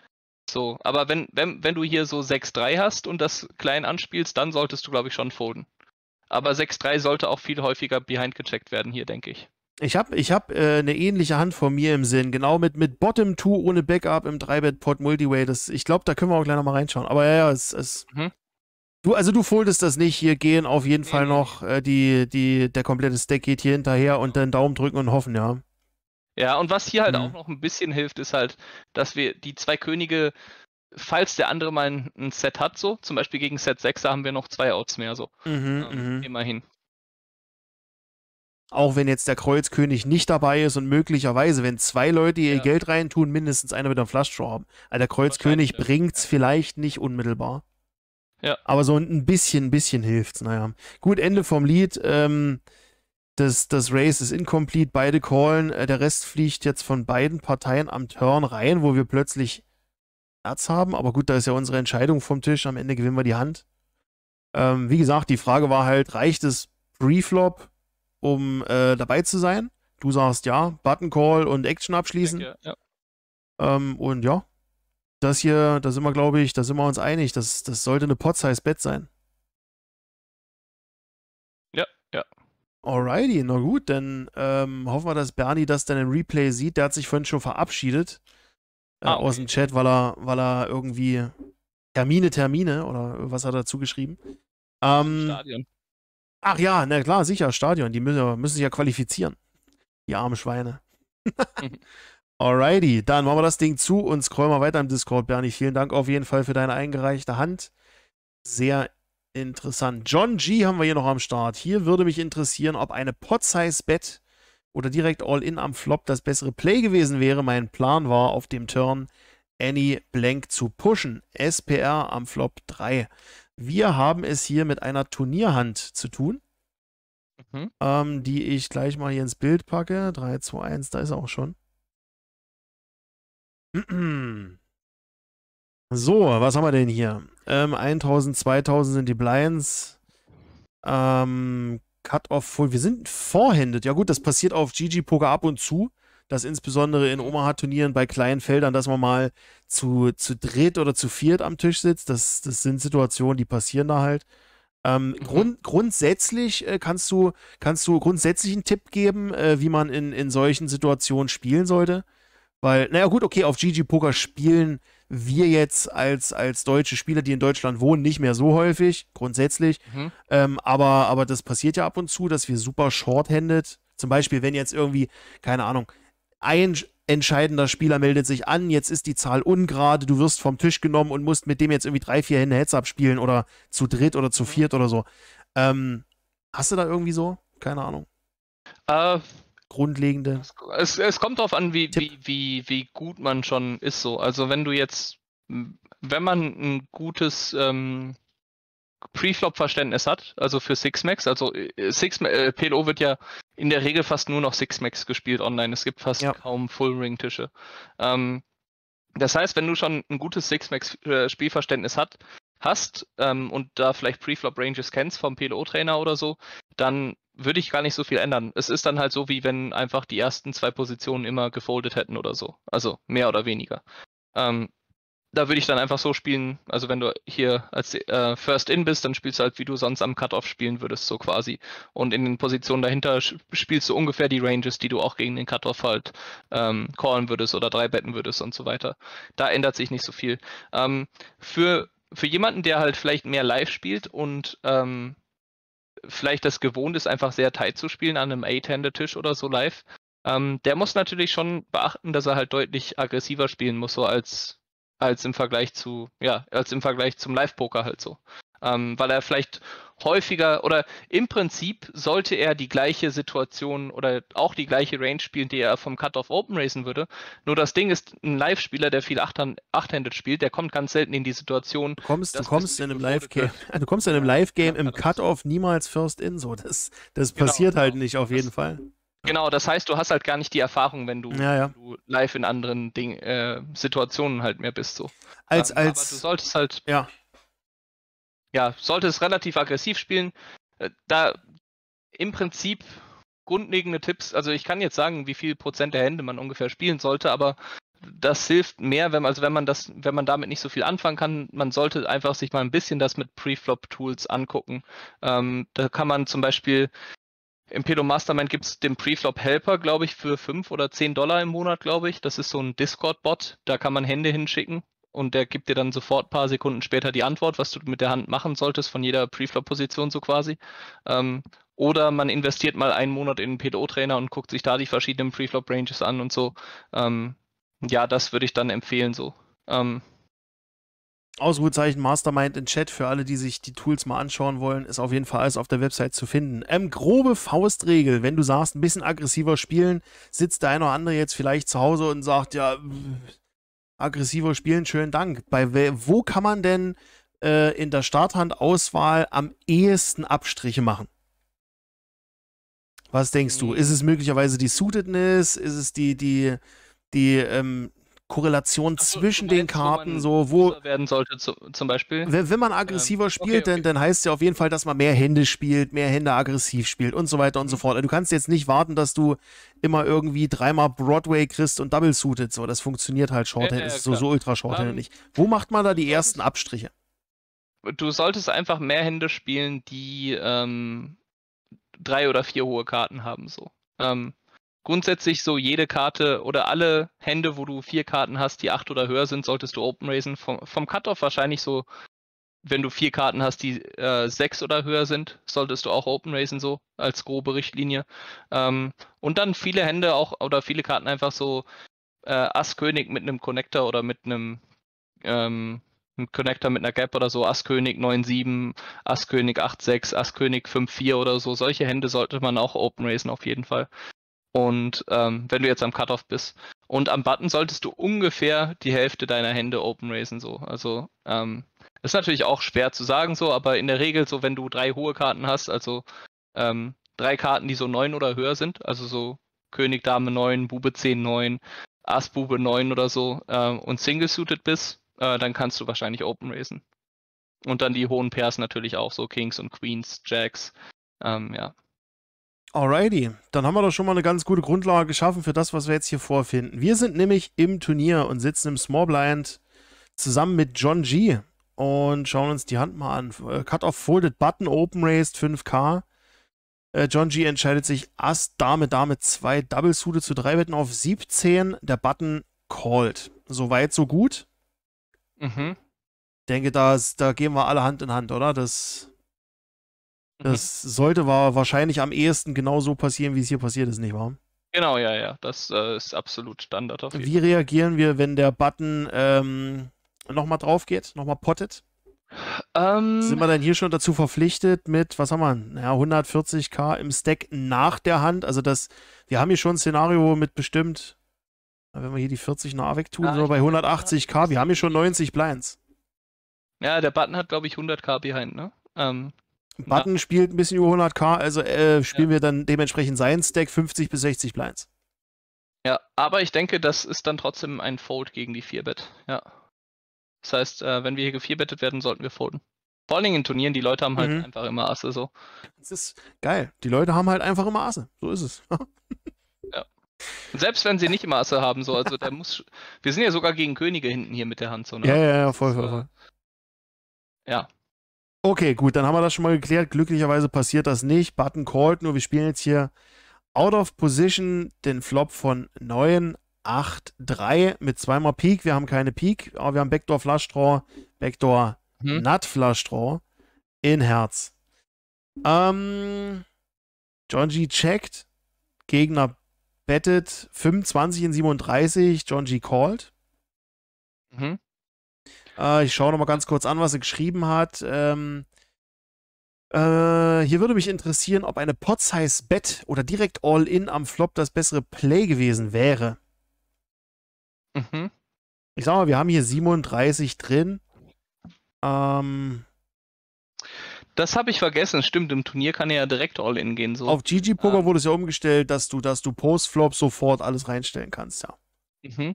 So, aber wenn, wenn, wenn du hier so 6-3 hast und das klein anspielst, dann solltest du, glaube ich, schon folden aber 6-3 sollte auch viel häufiger behind gecheckt werden hier, denke ich. Ich habe ich hab, äh, eine ähnliche Hand vor mir im Sinn. Genau mit, mit Bottom 2 ohne Backup im 3 bet port Multiway. Das, ich glaube, da können wir auch gleich nochmal reinschauen. Aber ja, ja, es. ist. mhm. Du, also du foldest das nicht. Hier gehen auf jeden nee, Fall mhm. noch äh, die, die, der komplette Stack geht hier hinterher und dann Daumen drücken und hoffen, ja. Ja, und was hier halt mhm. auch noch ein bisschen hilft, ist halt, dass wir die zwei Könige falls der andere mal ein, ein, Set hat, so, zum Beispiel gegen Set 6, da haben wir noch zwei Outs mehr, so. Mhm, ähm, mhm. immerhin. Auch wenn jetzt der Kreuzkönig nicht dabei ist und möglicherweise, wenn zwei Leute ihr ja. Geld reintun, mindestens einer mit einem Flush Draw haben. Also der Kreuzkönig bringt's ja. vielleicht nicht unmittelbar. Ja. Aber so ein bisschen, ein bisschen hilft's, naja. Gut, Ende vom Lied. Ähm, das, das Race ist incomplete, beide callen. Äh, der Rest fliegt jetzt von beiden Parteien am Turn rein, wo wir plötzlich Herz haben. Aber gut, da ist ja unsere Entscheidung vom Tisch. Am Ende gewinnen wir die Hand. Ähm, wie gesagt, die Frage war halt, reicht es Preflop, um äh, dabei zu sein? Du sagst ja, Button Call und Action abschließen. Denke, ja. Ähm, und ja, das hier, da sind wir, glaube ich, da sind wir uns einig. Das, das sollte eine Pot-Size-Bet sein. Ja, ja. Alrighty, na gut, dann ähm, hoffen wir, dass Bernie das dann im Replay sieht. Der hat sich vorhin schon verabschiedet äh, ah, okay. aus dem Chat, weil er, weil er irgendwie Termine, Termine oder was hat er dazu geschrieben? Ähm, Stadion. Ach ja, na klar, sicher, Stadion. Die müssen, müssen sich ja qualifizieren. Die armen Schweine. Mhm. (laughs) Alrighty, dann machen wir das Ding zu und scrollen mal weiter im Discord, Bernie. Vielen Dank auf jeden Fall für deine eingereichte Hand. Sehr interessant. John G haben wir hier noch am Start. Hier würde mich interessieren, ob eine Pot-Size-Bet oder direkt All-In am Flop das bessere Play gewesen wäre. Mein Plan war, auf dem Turn Any Blank zu pushen. SPR am Flop 3. Wir haben es hier mit einer Turnierhand zu tun, mhm. ähm, die ich gleich mal hier ins Bild packe. 3, 2, 1, da ist er auch schon. (clears throat) So, was haben wir denn hier? Ähm, 1000, 2000 sind die Blinds. Ähm, Cut-Off Wir sind Vorhanded. Ja gut, das passiert auf GG-Poker ab und zu, Das insbesondere in Omaha-Turnieren bei kleinen Feldern, dass man mal zu, zu dritt oder zu viert am Tisch sitzt. Das, das sind Situationen, die passieren da halt. Ähm, mhm. grund, grundsätzlich äh, kannst du, kannst du grundsätzlich einen Tipp geben, äh, wie man in, in solchen Situationen spielen sollte. Weil, naja, gut, okay, auf GG Poker spielen wir jetzt als, als deutsche Spieler, die in Deutschland wohnen, nicht mehr so häufig, grundsätzlich. Mhm. Ähm, aber, aber das passiert ja ab und zu, dass wir super shorthanded, handed zum Beispiel, wenn jetzt irgendwie, keine Ahnung, ein entscheidender Spieler meldet sich an, jetzt ist die Zahl ungerade, du wirst vom Tisch genommen und musst mit dem jetzt irgendwie drei, vier Hände Heads abspielen oder zu dritt oder zu mhm. viert oder so. Ähm, hast du da irgendwie so? Keine Ahnung. Äh, grundlegende. Es, es kommt darauf an, wie, wie, wie, wie gut man schon ist so. Also wenn du jetzt, wenn man ein gutes ähm, Preflop-Verständnis hat, also für Six-Max, also äh, Six äh, PLO wird ja in der Regel fast nur noch Six-Max gespielt online. Es gibt fast ja. kaum Full-Ring-Tische. Ähm, das heißt, wenn du schon ein gutes Six-Max-Spielverständnis äh, hat, hast ähm, und da vielleicht Preflop-Ranges kennst vom PLO-Trainer oder so, dann würde ich gar nicht so viel ändern. Es ist dann halt so, wie wenn einfach die ersten zwei Positionen immer gefoldet hätten oder so. Also mehr oder weniger. Ähm, da würde ich dann einfach so spielen, also wenn du hier als äh, First In bist, dann spielst du halt, wie du sonst am Cut-Off spielen würdest, so quasi. Und in den Positionen dahinter spielst du ungefähr die Ranges, die du auch gegen den Cut-Off halt ähm, callen würdest oder drei betten würdest und so weiter. Da ändert sich nicht so viel. Ähm, für, für jemanden, der halt vielleicht mehr live spielt und ähm, vielleicht das gewohnt ist, einfach sehr tight zu spielen an einem Eight-Handed-Tisch oder so live. Ähm, der muss natürlich schon beachten, dass er halt deutlich aggressiver spielen muss, so als, als im Vergleich zu, ja, als im Vergleich zum Live-Poker halt so ähm, weil er vielleicht häufiger oder im Prinzip sollte er die gleiche Situation oder auch die gleiche Range spielen, die er vom Cut-Off Open racen würde. Nur das Ding ist, ein Live-Spieler, der viel Achthand Achthänded spielt, der kommt ganz selten in die Situation. Du kommst, (laughs) du kommst in einem Live-Game, du kommst in einem Live-Game im Cut-Off niemals first in, so. Das, das genau, passiert halt genau. halt nicht auf jeden das, Fall. Genau, das heißt, du hast halt gar nicht die Erfahrung, wenn du, ja, ja. Wenn du live in anderen Ding, äh, Situationen halt mehr bist. So. Als, ähm, als, aber du solltest halt ja ja, sollte es relativ aggressiv spielen. Äh, da im Prinzip grundlegende Tipps, also ich kann jetzt sagen, wie viel Prozent der Hände man ungefähr spielen sollte, aber das hilft mehr, wenn, also wenn man das, wenn man damit nicht so viel anfangen kann, man sollte einfach sich mal ein bisschen das mit Preflop-Tools angucken. Ähm, da kann man zum Beispiel im Pedo Mastermind gibt es den Preflop Helper, glaube ich, für 5 oder 10 Dollar im Monat, glaube ich. Das ist so ein Discord-Bot. Da kann man Hände hinschicken und der gibt dir dann sofort ein paar Sekunden später die Antwort, was du mit der Hand machen solltest, von jeder Preflop-Position so quasi. Ähm, oder man investiert mal einen Monat in einen PDO-Trainer und guckt sich da die verschiedenen Preflop-Ranges an und so. Ähm, ja, das würde ich dann empfehlen so. Ähm, Ausrufezeichen Mastermind in Chat für alle, die sich die Tools mal anschauen wollen, ist auf jeden Fall alles auf der Website zu finden. Ähm, grobe Faustregel, wenn du sagst, ein bisschen aggressiver spielen, sitzt der eine oder andere jetzt vielleicht zu Hause und sagt, ja, aggressiver spielen, schönen Dank. Bei wo kann man denn äh, in der Starthandauswahl am ehesten Abstriche machen? Was denkst du? Ist es möglicherweise die Suitedness? Ist es die, die, die ähm, Korrelation so, zwischen meinst, den Karten, so wo werden sollte zu, zum Beispiel. Wenn, wenn man aggressiver ähm, spielt, okay, okay. Dann, heißt es ja auf jeden Fall, dass man mehr Hände spielt, mehr Hände aggressiv spielt und so weiter und so mhm. fort. Also du kannst jetzt nicht warten, dass du immer irgendwie dreimal Broadway kriegst und Double Suited. So, das funktioniert halt Shorthand, ja, äh, ja, ist so, so ultra Shorthand um, nicht. Wo macht man da die ersten Abstriche? Du solltest einfach mehr Hände spielen, die ähm, drei oder vier hohe Karten haben, so. Ähm, grundsätzlich so jede Karte oder alle Hände, wo du vier Karten hast, die acht oder höher sind, solltest du open raisen. Vom, vom Cutoff wahrscheinlich so, wenn du vier Karten hast, die äh, sechs oder höher sind, solltest du auch open raisen, so als grobe Richtlinie. Ähm, und dann viele Hände auch oder viele Karten einfach so äh, Ass König mit einem Connector oder mit einem ähm, ein Connector mit einer Gap oder so, Ass König 9-7, Ass König 8-6, Ass König 5-4 oder so. Solche Hände sollte man auch open raisen auf jeden Fall. Und ähm, wenn du jetzt am Cutoff bist. Und am Button solltest du ungefähr die Hälfte deiner Hände open raisen, so. Also ähm, ist natürlich auch schwer zu sagen, so, aber in der Regel so, wenn du drei hohe Karten hast, also ähm, drei Karten, die so neun oder höher sind, also so König, Dame 9, Bube 10, 9, Ass, Bube 9 oder so ähm, und Single-Suited bist, äh, dann kannst du wahrscheinlich Open raisen. Und dann die hohen Pairs natürlich auch, so Kings und Queens, Jacks, ähm, ja. Alrighty, dann haben wir doch schon mal eine ganz gute Grundlage geschaffen für das, was wir jetzt hier vorfinden. Wir sind nämlich im Turnier und sitzen im Small Blind zusammen mit John G. und schauen uns die Hand mal an. Äh, Cut-off folded button, open raised 5k. Äh, John G. entscheidet sich Ass, Dame, Dame 2, Double Suited zu 3 Wetten auf 17. Der Button called. Soweit, so gut. Mhm. Denke, da, da gehen wir alle Hand in Hand, oder? Das Mhm. Das sollte war wahrscheinlich am ehesten genauso passieren, wie es hier passiert ist, nicht wahr? Genau, ja, ja. Das äh, ist absolut Standard. wie reagieren wir, wenn der Button ähm, nochmal drauf geht, nochmal pottet? Ähm, Sind wir denn hier schon dazu verpflichtet mit, was haben wir, naja, 140k im Stack nach der Hand? Also das, wir haben hier schon ein Szenario mit bestimmt, wenn wir hier die 40 nach wegtun, ah, so bei 180k, wir haben hier schon 90 Blinds. Ja, der Button hat, glaube ich, 100k behind, ne? Ähm, Button ja. spielt ein bisschen über 100k, also äh, spielen ja. wir dann dementsprechend seinen Stack 50 bis 60 Blinds. Ja, aber ich denke, das ist dann trotzdem ein Fold gegen die 4-Bet. Ja. Das heißt, äh, wenn wir hier gefierbettet werden, sollten wir folden. Vor allem in Turnieren, die Leute haben halt mhm. einfach immer Asse so. Das ist geil. Die Leute haben halt einfach immer Asse. So ist es. (laughs) ja. selbst wenn sie nicht immer Asse haben, so, also der muss. Wir sind ja sogar gegen Könige hinten hier mit der Hand, so. Ne? Ja, ja, ja, voll, voll, äh, voll. Ja. Okay, gut, dann haben wir das schon mal geklärt. Glücklicherweise passiert das nicht. Button called, nur wir spielen jetzt hier out of position den Flop von 9, 8, 3 mit zweimal Peak. Wir haben keine Peak, aber wir haben Backdoor Flush Draw, Backdoor hm. Nut Flush Draw in Herz. Ähm, John G checkt, Gegner bettet 25 in 37, John G called. Mhm. Äh, ich schaue nochmal ganz kurz an, was er geschrieben hat. Ähm, äh, hier würde mich interessieren, ob eine Pot-Size Bet oder direkt All-In am Flop das bessere Play gewesen wäre. Mhm. Ich sag mal, wir haben hier 37 drin. Ähm, das habe ich vergessen. Stimmt, im Turnier kann er ja direkt All-In gehen. So. Auf GG Poker ähm. wurde es ja umgestellt, dass du, dass du Post-Flop sofort alles reinstellen kannst, ja. Mhm.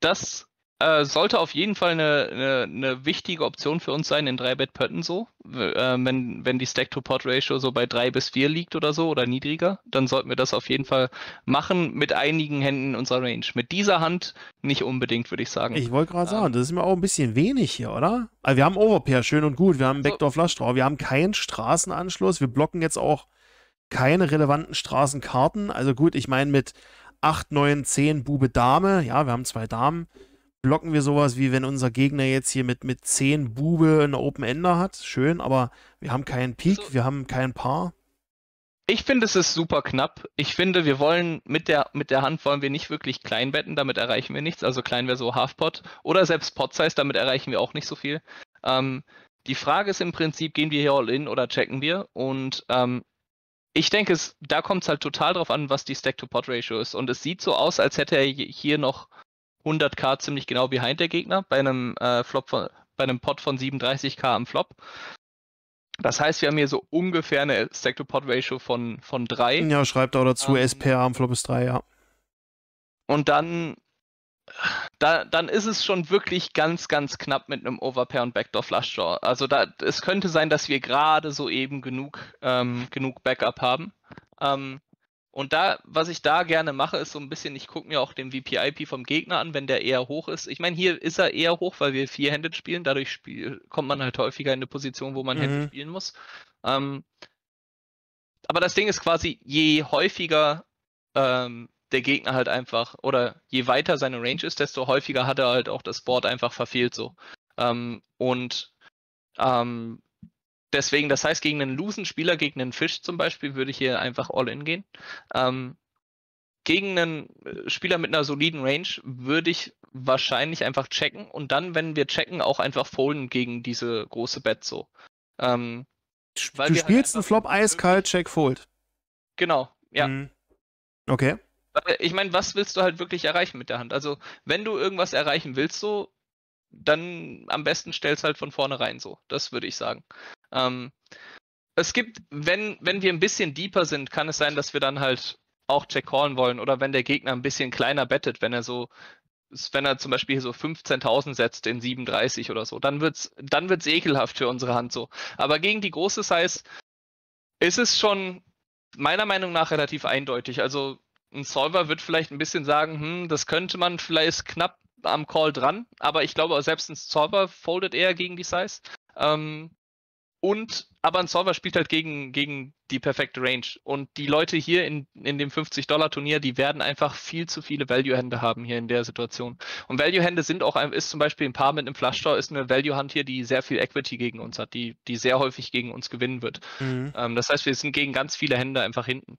Das äh, sollte auf jeden Fall eine, eine, eine, wichtige Option für uns sein in 3-Bet-Pötten so. Äh, wenn, wenn die Stack-to-Pot-Ratio so bei 3 bis 4 liegt oder so oder niedriger, dann sollten wir das auf jeden Fall machen mit einigen Händen in unserer Range. Mit dieser Hand nicht unbedingt, würde ich sagen. Ich wollte gerade ähm. sagen, das ist mir auch ein bisschen wenig hier, oder? Also wir haben Overpair, schön und gut. Wir haben Backdoor-Flush-Draw. Wir haben keinen Straßenanschluss. Wir blocken jetzt auch keine relevanten Straßenkarten. Also gut, ich meine mit 8, 9, 10 Bube Dame. Ja, wir haben zwei Damen blocken wir sowas, wie wenn unser Gegner jetzt hier mit, mit 10 Bube ein Open Ender hat. Schön, aber wir haben keinen Peak, also, wir haben kein Paar. Ich finde, es ist super knapp. Ich finde, wir wollen mit der, mit der Hand wollen wir nicht wirklich klein betten, damit erreichen wir nichts. Also klein wäre so Halfpot oder selbst Pot Size, damit erreichen wir auch nicht so viel. Ähm, die Frage ist im Prinzip, gehen wir hier all in oder checken wir? Und ähm, ich denke, es, da kommt es halt total drauf an, was die Stack-to-Pot-Ratio ist. Und es sieht so aus, als hätte er hier noch 100k ziemlich genau behind der Gegner bei einem äh, Flop von, bei einem Pot von 37k am Flop. Das heißt, wir haben hier so ungefähr eine Stack-to-Pot-Ratio von, von 3. Ja, schreibt auch dazu, ähm, SPA am Flop ist 3, ja. Und dann, da, dann ist es schon wirklich ganz, ganz knapp mit einem Overpair und Backdoor flush Flushdraw. Also da, es könnte sein, dass wir gerade so eben genug, ähm, genug Backup haben. Ähm, und da, was ich da gerne mache, ist so ein bisschen, ich gucke mir auch den VPIP vom Gegner an, wenn der eher hoch ist. Ich meine, hier ist er eher hoch, weil wir Vierhanded spielen. Dadurch spiel kommt man halt häufiger in eine Position, wo man mhm. Handed spielen muss. Ähm, aber das Ding ist quasi, je häufiger ähm, der Gegner halt einfach, oder je weiter seine Range ist, desto häufiger hat er halt auch das Board einfach verfehlt so. Ähm, und ähm, deswegen, das heißt, gegen einen losen Spieler, gegen einen Fisch zum Beispiel, würde ich hier einfach All-In gehen. Ähm, gegen einen äh, Spieler mit einer soliden Range würde ich wahrscheinlich einfach checken und dann, wenn wir checken, auch einfach folden gegen diese große Bet so. Ähm, du halt spielst halt einen Flop eiskalt, check, fold. Genau, ja. Mhm. Okay. Ich meine, was willst du halt wirklich erreichen mit der Hand? Also, wenn du irgendwas erreichen willst, so, dann am besten stellst halt von vornherein so. Das würde ich sagen. Ähm, es gibt, wenn, wenn wir ein bisschen deeper sind, kann es sein, dass wir dann halt auch check callen wollen oder wenn der Gegner ein bisschen kleiner bettet, wenn er so, wenn er zum Beispiel so 15.000 setzt in 37 oder so, dann wird's, dann wird's ekelhaft für unsere Hand so. Aber gegen die große Size ist es schon meiner Meinung nach relativ eindeutig. Also ein Solver wird vielleicht ein bisschen sagen, hm, das könnte man vielleicht knapp am Call dran, aber ich glaube, selbst ein Solver foldet eher gegen die Size. Ähm, und aber ein Solver spielt halt gegen, gegen die perfekte Range. Und die Leute hier in, in dem 50-Dollar-Turnier, die werden einfach viel zu viele Value-Hände haben hier in der Situation. Und Value-Hände sind auch, ist zum Beispiel ein Paar mit einem Flush-Draw, ist eine Value-Hand hier, die sehr viel Equity gegen uns hat, die, die sehr häufig gegen uns gewinnen wird. Mhm. Ähm, das heißt, wir sind gegen ganz viele Hände einfach hinten.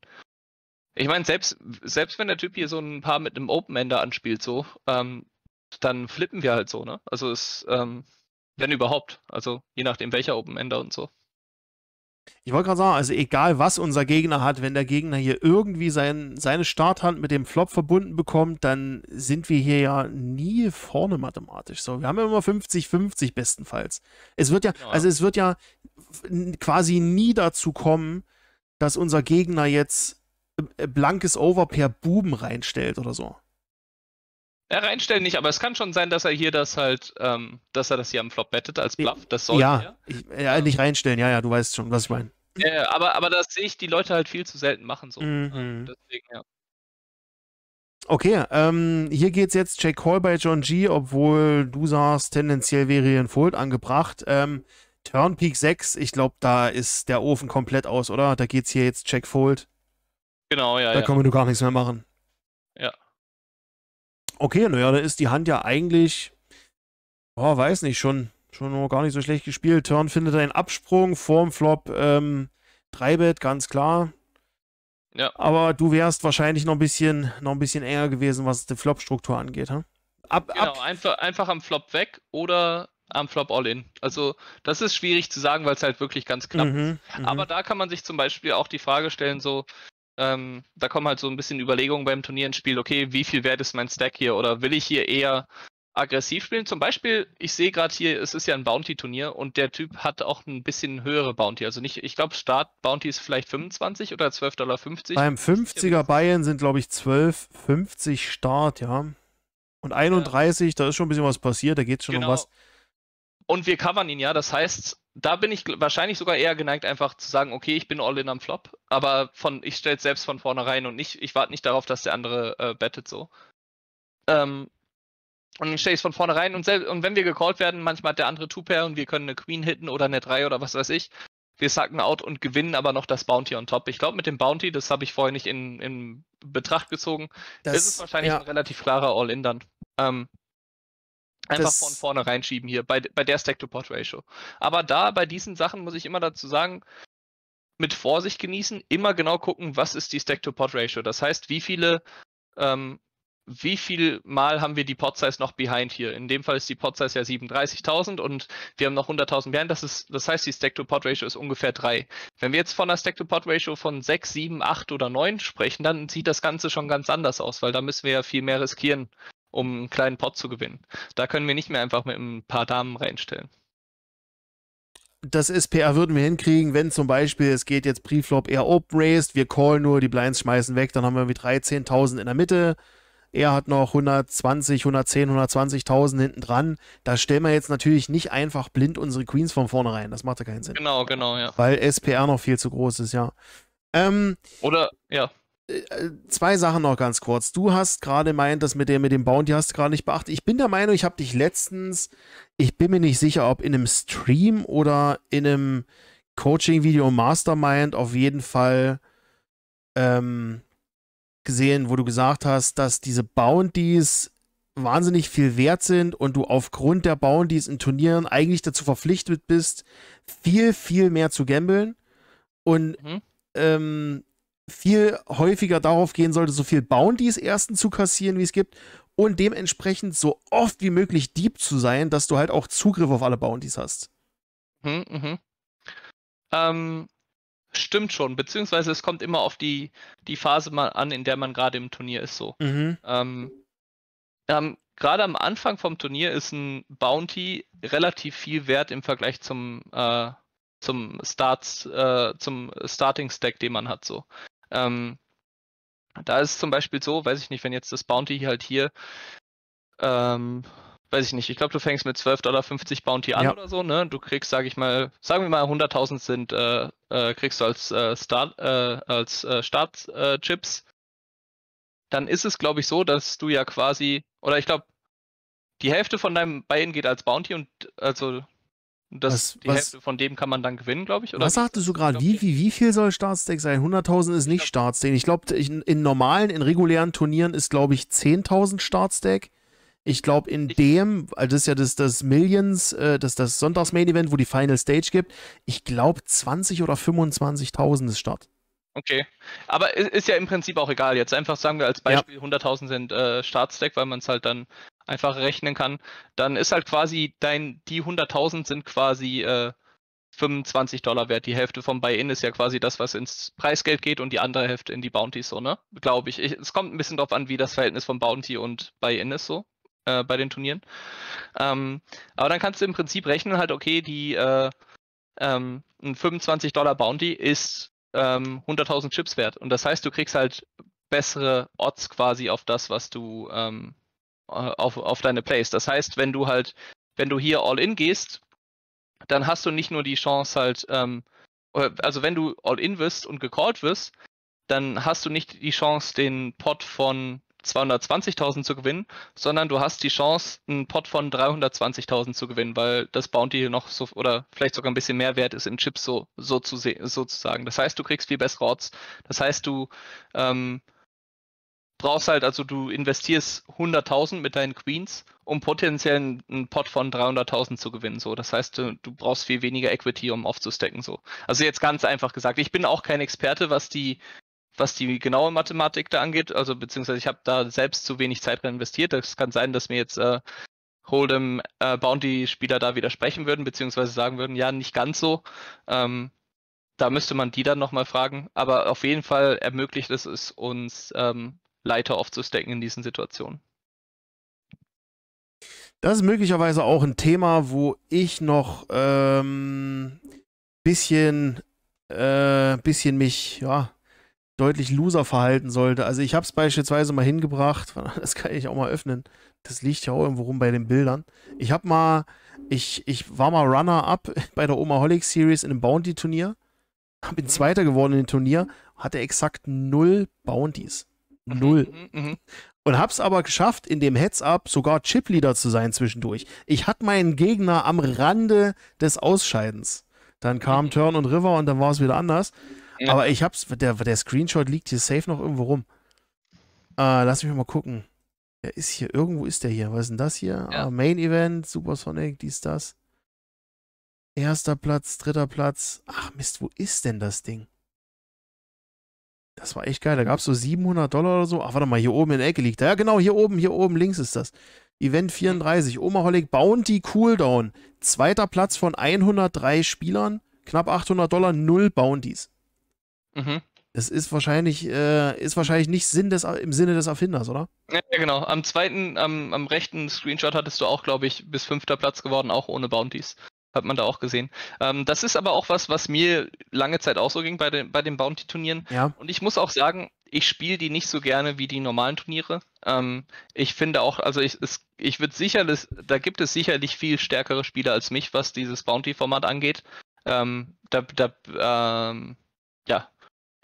Ich meine, selbst, selbst wenn der Typ hier so ein Paar mit einem Open-Ender anspielt, so, ähm, dann flippen wir halt so, ne? Also es, ähm, wenn überhaupt. Also je nachdem, welcher Open Ender und so. Ich wollte gerade sagen, also egal was unser Gegner hat, wenn der Gegner hier irgendwie sein, seine Starthand mit dem Flop verbunden bekommt, dann sind wir hier ja nie vorne mathematisch. So, wir haben ja immer 50-50 bestenfalls. Es wird ja, genau. also es wird ja quasi nie dazu kommen, dass unser Gegner jetzt äh, blankes Over per Buben reinstellt oder so. Ja, reinstellen nicht, aber es kann schon sein, dass er hier das halt, ähm, dass er das hier am Flop bettet als Bluff. Das soll ja. Ich, ja, halt nicht reinstellen, ja, ja, du weißt schon, was ich meine. Ja, aber, aber das sehe ich die Leute halt viel zu selten machen. So. Mhm. Deswegen, ja. Okay, ähm, hier es jetzt Jack Call bei John G, obwohl du sagst, tendenziell wäre hier ein Fold angebracht. Ähm, Turn Peak 6, ich glaube, da ist der Ofen komplett aus, oder? Da geht es hier jetzt Check Fold. Genau, ja. Da ja. können wir gar nichts mehr machen. Okay, naja, da ist die Hand ja eigentlich, oh, weiß nicht, schon, schon gar nicht so schlecht gespielt. Turn findet einen Absprung, vorm Flop, ähm, 3 -Bit, ganz klar. Ja. Aber du wärst wahrscheinlich noch ein bisschen, noch ein bisschen enger gewesen, was die Flop-Struktur angeht, ha? Ab, genau, ab. Einfach, einfach am Flop weg oder am Flop All-In. Also das ist schwierig zu sagen, weil es halt wirklich ganz knapp mhm, ist. Mhm. Aber da kann man sich zum Beispiel auch die Frage stellen, so, ähm, da kommen halt so ein bisschen Überlegungen beim Turnier ins Spiel, okay, wie viel wert ist mein Stack hier oder will ich hier eher aggressiv spielen? Zum Beispiel, ich sehe gerade hier, es ist ja ein Bounty-Turnier und der Typ hat auch ein bisschen höhere Bounty. Also nicht, ich glaube, Start-Bounty ist vielleicht 25 oder 12,50 Dollar. Beim 50er genau. Bayern sind, glaube ich, 12,50 Start, ja. Und 31, ja. da ist schon ein bisschen was passiert, da geht es schon genau. um was. Und wir covern ihn ja, das heißt, da bin ich wahrscheinlich sogar eher geneigt, einfach zu sagen, okay, ich bin all in am Flop, aber von, ich stelle es selbst von vornherein und nicht, ich warte nicht darauf, dass der andere äh, bettet so. Ähm, und dann stelle ich es von vornherein und, und wenn wir gecallt werden, manchmal hat der andere Two-Pair und wir können eine Queen hitten oder eine 3 oder was weiß ich. Wir sacken out und gewinnen aber noch das Bounty on top. Ich glaube, mit dem Bounty, das habe ich vorher nicht in, in Betracht gezogen, das, ist es wahrscheinlich ja. ein relativ klarer All-In dann. Ähm, Einfach das von vorne reinschieben hier, bei, bei der Stack-to-Port-Ratio. Aber da, bei diesen Sachen muss ich immer dazu sagen, mit Vorsicht genießen, immer genau gucken, was ist die Stack-to-Pod-Ratio. Das heißt, wie viele, ähm, wie viel Mal haben wir die Pod-Size noch behind hier? In dem Fall ist die Pod-Size ja 37.000 und wir haben noch 100.000 behind. Das, ist, das heißt, die Stack-to-Pod-Ratio ist ungefähr 3. Wenn wir jetzt von einer Stack-to-Pod-Ratio von 6, 7, 8 oder 9 sprechen, dann sieht das Ganze schon ganz anders aus, weil da müssen wir ja viel mehr riskieren, um einen kleinen Pot zu gewinnen. Da können wir nicht mehr einfach mit ein paar Damen reinstellen. Das SPA würden wir hinkriegen, wenn zum Beispiel es geht jetzt Preflop eher Open Raised, wir callen nur, die Blinds schmeißen weg, dann haben wir irgendwie 13.000 in der Mitte. Er hat noch 120, 110, 120.000 hinten dran. Da stellen wir jetzt natürlich nicht einfach blind unsere Queens von vornherein. Das macht ja keinen Sinn. Genau, genau, ja. Weil SPR noch viel zu groß ist, ja. Ähm, Oder, ja. Äh, zwei Sachen noch ganz kurz. Du hast gerade meint, dass mit dem, mit dem Bounty hast du gerade nicht beachtet. Ich bin der Meinung, ich habe dich letztens, ich bin mir nicht sicher, ob in einem Stream oder in einem Coaching-Video Mastermind auf jeden Fall ähm, gesehen, wo du gesagt hast, dass diese Bounties wahnsinnig viel wert sind und du aufgrund der Bounties in Turnieren eigentlich dazu verpflichtet bist, viel, viel mehr zu gambeln. Und mhm. ähm, viel häufiger darauf gehen sollte, so viel Bounties ersten zu kassieren, wie es gibt. Und dementsprechend so oft wie möglich deep zu sein, dass du halt auch Zugriff auf alle Bounties hast. Mhm, mhm. Ähm, stimmt schon, beziehungsweise es kommt immer auf die, die Phase mal an, in der man gerade im Turnier ist. So. Mhm. Ähm, ähm, gerade am Anfang vom Turnier ist ein Bounty relativ viel wert im Vergleich zum, äh, zum, Starts, äh, zum Starting Stack, den man hat. So. Ähm, da ist zum Beispiel so, weiß ich nicht, wenn jetzt das Bounty halt hier, ähm, weiß ich nicht, ich glaube, du fängst mit 12,50 Dollar Bounty an ja. oder so, ne? Du kriegst, sage ich mal, sagen wir mal 100.000 sind, äh, äh, kriegst du als äh, Start, äh, als äh, Startchips. Äh, dann ist es, glaube ich, so, dass du ja quasi, oder ich glaube, die Hälfte von deinem Buy-in geht als Bounty und also das, was, die was, Hälfte von dem kann man dann gewinnen, glaube ich. Oder was sagtest du gerade? Wie, wie, wie viel soll Startstack sein? 100.000 ist nicht Startstack. Ich glaube, in, in, normalen, in regulären Turnieren ist, glaube ich, 10.000 Startstack. Ich glaube, in dem, also das ist ja das, das Millions, äh, das, das Sonntags-Main-Event, wo die Final Stage gibt, ich glaube, 20 oder 25.000 ist Start. Okay, aber ist ja im Prinzip auch egal. Jetzt einfach sagen wir als Beispiel ja. 100.000 sind äh, Startstack, weil man es halt dann einfach rechnen kann, dann ist halt quasi dein, die 100.000 sind quasi äh, 25 Dollar wert. Die Hälfte vom Buy-In ist ja quasi das, was ins Preisgeld geht und die andere Hälfte in die Bounty so, ne? Glaube ich. ich. Es kommt ein bisschen drauf an, wie das Verhältnis von Bounty und Buy-In ist so äh, bei den Turnieren. Ähm, aber dann kannst du im Prinzip rechnen halt, okay, die äh, ähm, ein 25 Dollar Bounty ist ähm, 100.000 Chips wert. Und das heißt, du kriegst halt bessere Odds quasi auf das, was du, ähm, äh, auf, auf deine Plays. Das heißt, wenn du halt, wenn du hier all in gehst, dann hast du nicht nur die Chance halt, ähm, also wenn du all in wirst und gecallt wirst, dann hast du nicht die Chance, den Pot von 220.000 zu gewinnen, sondern du hast die Chance, einen Pot von 320.000 zu gewinnen, weil das Bounty noch so oder vielleicht sogar ein bisschen mehr wert ist in Chips so, so zu sozusagen. Das heißt, du kriegst viel bessere Odds. Das heißt, du ähm, brauchst halt, also du investierst 100.000 mit deinen Queens, um potenziell einen Pot von 300.000 zu gewinnen. So, das heißt, du, du, brauchst viel weniger Equity, um aufzustecken. So, also jetzt ganz einfach gesagt. Ich bin auch kein Experte, was die was die genaue Mathematik da angeht. Also beziehungsweise ich habe da selbst zu wenig Zeit rein investiert. Das kann sein, dass mir jetzt äh, Hold'em äh, Bounty-Spieler da widersprechen würden, beziehungsweise sagen würden, ja, nicht ganz so. Ähm, da müsste man die dann nochmal fragen. Aber auf jeden Fall ermöglicht es, es uns, ähm, Leiter oft in diesen Situationen. Das ist möglicherweise auch ein Thema, wo ich noch ähm, bisschen, äh, bisschen mich, ja, deutlich loser verhalten sollte. Also ich habe es beispielsweise mal hingebracht, (laughs) das kann ich auch mal öffnen. Das liegt ja auch irgendwo rum bei den Bildern. Ich habe mal, ich, ich war mal Runner-up (laughs) bei der Oma Omaholic Series in einem Bounty-Turnier, bin Zweiter geworden in dem Turnier, hatte exakt null Bounties. Mhm, Null. Mhm, mhm. und hab's aber geschafft, in dem Heads-Up sogar Chip-Leader zu sein zwischendurch. Ich hatte meinen Gegner am Rande des Ausscheidens. Dann kam Turn und River und dann war es wieder anders. Aber ich hab's, der, der Screenshot liegt hier safe noch irgendwo rum. Äh, lass mich mal gucken. Der ist hier, irgendwo ist der hier. Was ist denn das hier? Ja. Ah, Main Event, Supersonic, dies, das. Erster Platz, dritter Platz. Ach Mist, wo ist denn das Ding? Das war echt geil. Da gab es so 700 Dollar oder so. Ach, warte mal, hier oben in der Ecke liegt Ja, genau, hier oben, hier oben links ist das. Event 34, Omaholic Bounty Cooldown. Zweiter Platz von 103 Spielern, knapp 800 Dollar, null Bounties. Mhm. Das ist wahrscheinlich, äh, ist wahrscheinlich nicht Sinn des, im Sinne des Erfinders, oder? Ja, genau. Am zweiten, am, am rechten Screenshot hattest du auch, glaube ich, bis fünfter Platz geworden, auch ohne Bounties hat man da auch gesehen. Ähm, das ist aber auch was, was mir lange Zeit auch so ging bei den, bei den Bounty-Turnieren. Ja. Und ich muss auch sagen, ich spiele die nicht so gerne wie die normalen Turniere. Ähm, ich finde auch, also ich, ich würde sicherlich, da gibt es sicherlich viel stärkere Spieler als mich, was dieses Bounty-Format angeht. Ähm, da, da, ähm, ja.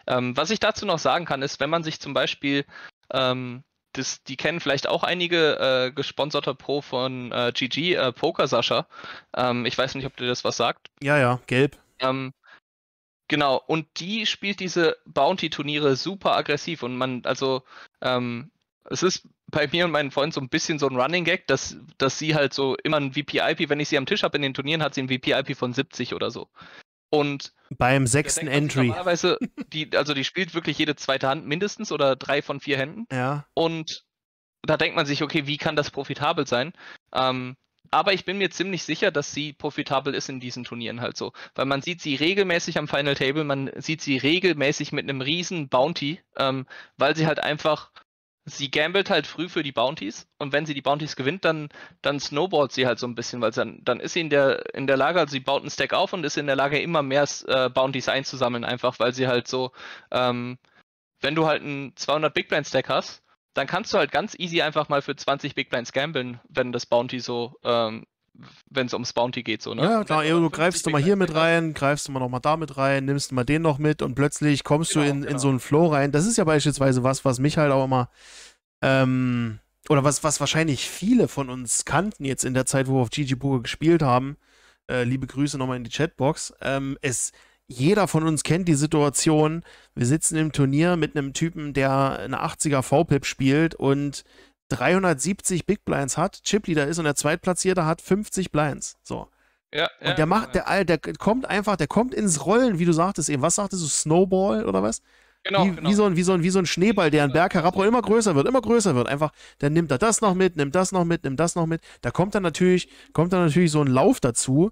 Ähm, was ich dazu noch sagen kann, ist, wenn man sich zum Beispiel ähm, das, die kennen vielleicht auch einige äh, gesponserter Pro von äh, GG, äh, Poker Sascha. Ähm, ich weiß nicht, ob dir das was sagt. Ja, ja, gelb. Ähm, genau, und die spielt diese Bounty-Turniere super aggressiv und man, also, ähm, es ist bei mir und meinen Freunden so ein bisschen so ein Running Gag, dass, dass sie halt so immer ein VPIP, wenn ich sie am Tisch habe in den Turnieren, hat sie ein VPIP von 70 oder so. Und beim sechsten Entry. Normalerweise, (laughs) die, also die spielt wirklich jede zweite Hand mindestens oder drei von vier Händen. Ja. Und da denkt man sich, okay, wie kann das profitabel sein? Ähm, aber ich bin mir ziemlich sicher, dass sie profitabel ist in diesen Turnieren halt so. Weil man sieht sie regelmäßig am Final Table, man sieht sie regelmäßig mit einem riesen Bounty, ähm, weil sie halt einfach sie gambelt halt früh für die Bounties und wenn sie die Bounties gewinnt, dann, dann snowballt sie halt so ein bisschen, weil dann, dann ist sie in der, in der Lage, also sie baut einen Stack auf und ist in der Lage, immer mehr äh, Bounties einzusammeln, einfach weil sie halt so, ähm, wenn du halt einen 200 Big Blind Stack hast, dann kannst du halt ganz easy einfach mal für 20 Big Blinds gambeln, wenn das Bounty so ähm, wenn es ums Bounty geht, so, ne? Ja, klar, ja, du greifst du mal hier mit rein, greifst du mal nochmal da mit rein, nimmst du mal den noch mit und plötzlich kommst genau, du in, genau. in so einen Flow rein. Das ist ja beispielsweise was, was mich halt auch immer, ähm, oder was, was wahrscheinlich viele von uns kannten jetzt in der Zeit, wo wir auf Gigi Poker gespielt haben. Äh, liebe Grüße nochmal in die Chatbox. Ähm, es, jeder von uns kennt die Situation, wir sitzen im Turnier mit einem Typen, der eine 80er V-Pip spielt und 370 Big Blinds hat, Chip Leader ist und der Zweitplatzierte hat 50 Blinds. So. Ja, und ja, der genau, macht, der, der kommt einfach, der kommt ins Rollen, wie du sagtest eben. Was sagtest du, Snowball oder was? Genau, wie, genau. Wie, so ein, wie, so ein, wie so ein Schneeball, der einen Berg herabrollt, immer größer wird, immer größer wird. Einfach, dann nimmt er das noch mit, nimmt das noch mit, nimmt das noch mit. Da kommt dann natürlich, kommt dann natürlich so ein Lauf dazu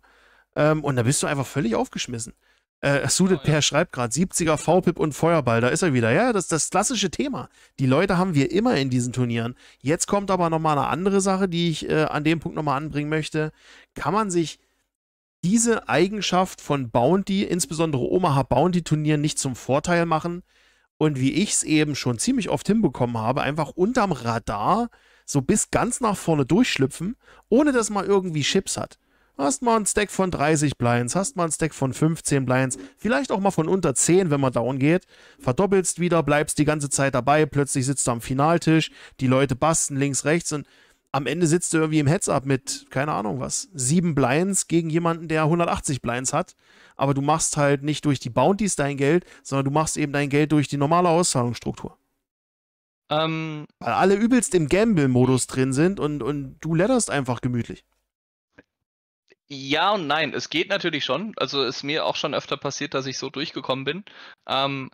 ähm, und da bist du einfach völlig aufgeschmissen. Äh, Sudet oh, schreibt gerade 70er V-Pip und Feuerball, da ist er wieder. Ja, das ist das klassische Thema. Die Leute haben wir immer in diesen Turnieren. Jetzt kommt aber nochmal eine andere Sache, die ich äh, an dem Punkt nochmal anbringen möchte. Kann man sich diese Eigenschaft von Bounty, insbesondere Omaha Bounty-Turnieren, nicht zum Vorteil machen? Und wie ich es eben schon ziemlich oft hinbekommen habe, einfach unterm Radar so bis ganz nach vorne durchschlüpfen, ohne dass man irgendwie Chips hat. Hast mal einen Stack von 30 Blinds, hast mal einen Stack von 15 Blinds, vielleicht auch mal von unter 10, wenn man down geht. Verdoppelst wieder, bleibst die ganze Zeit dabei, plötzlich sitzt du am Finaltisch, die Leute basten links, rechts und am Ende sitzt du irgendwie im Heads-Up mit, keine Ahnung was, sieben Blinds gegen jemanden, der 180 Blinds hat. Aber du machst halt nicht durch die Bounties dein Geld, sondern du machst eben dein Geld durch die normale Auszahlungsstruktur. Ähm, Weil alle übelst im Gamble-Modus drin sind und, und du letterst einfach gemütlich. Ja und nein, es geht natürlich schon. Also ist mir auch schon öfter passiert, dass ich so durchgekommen bin. Ähm,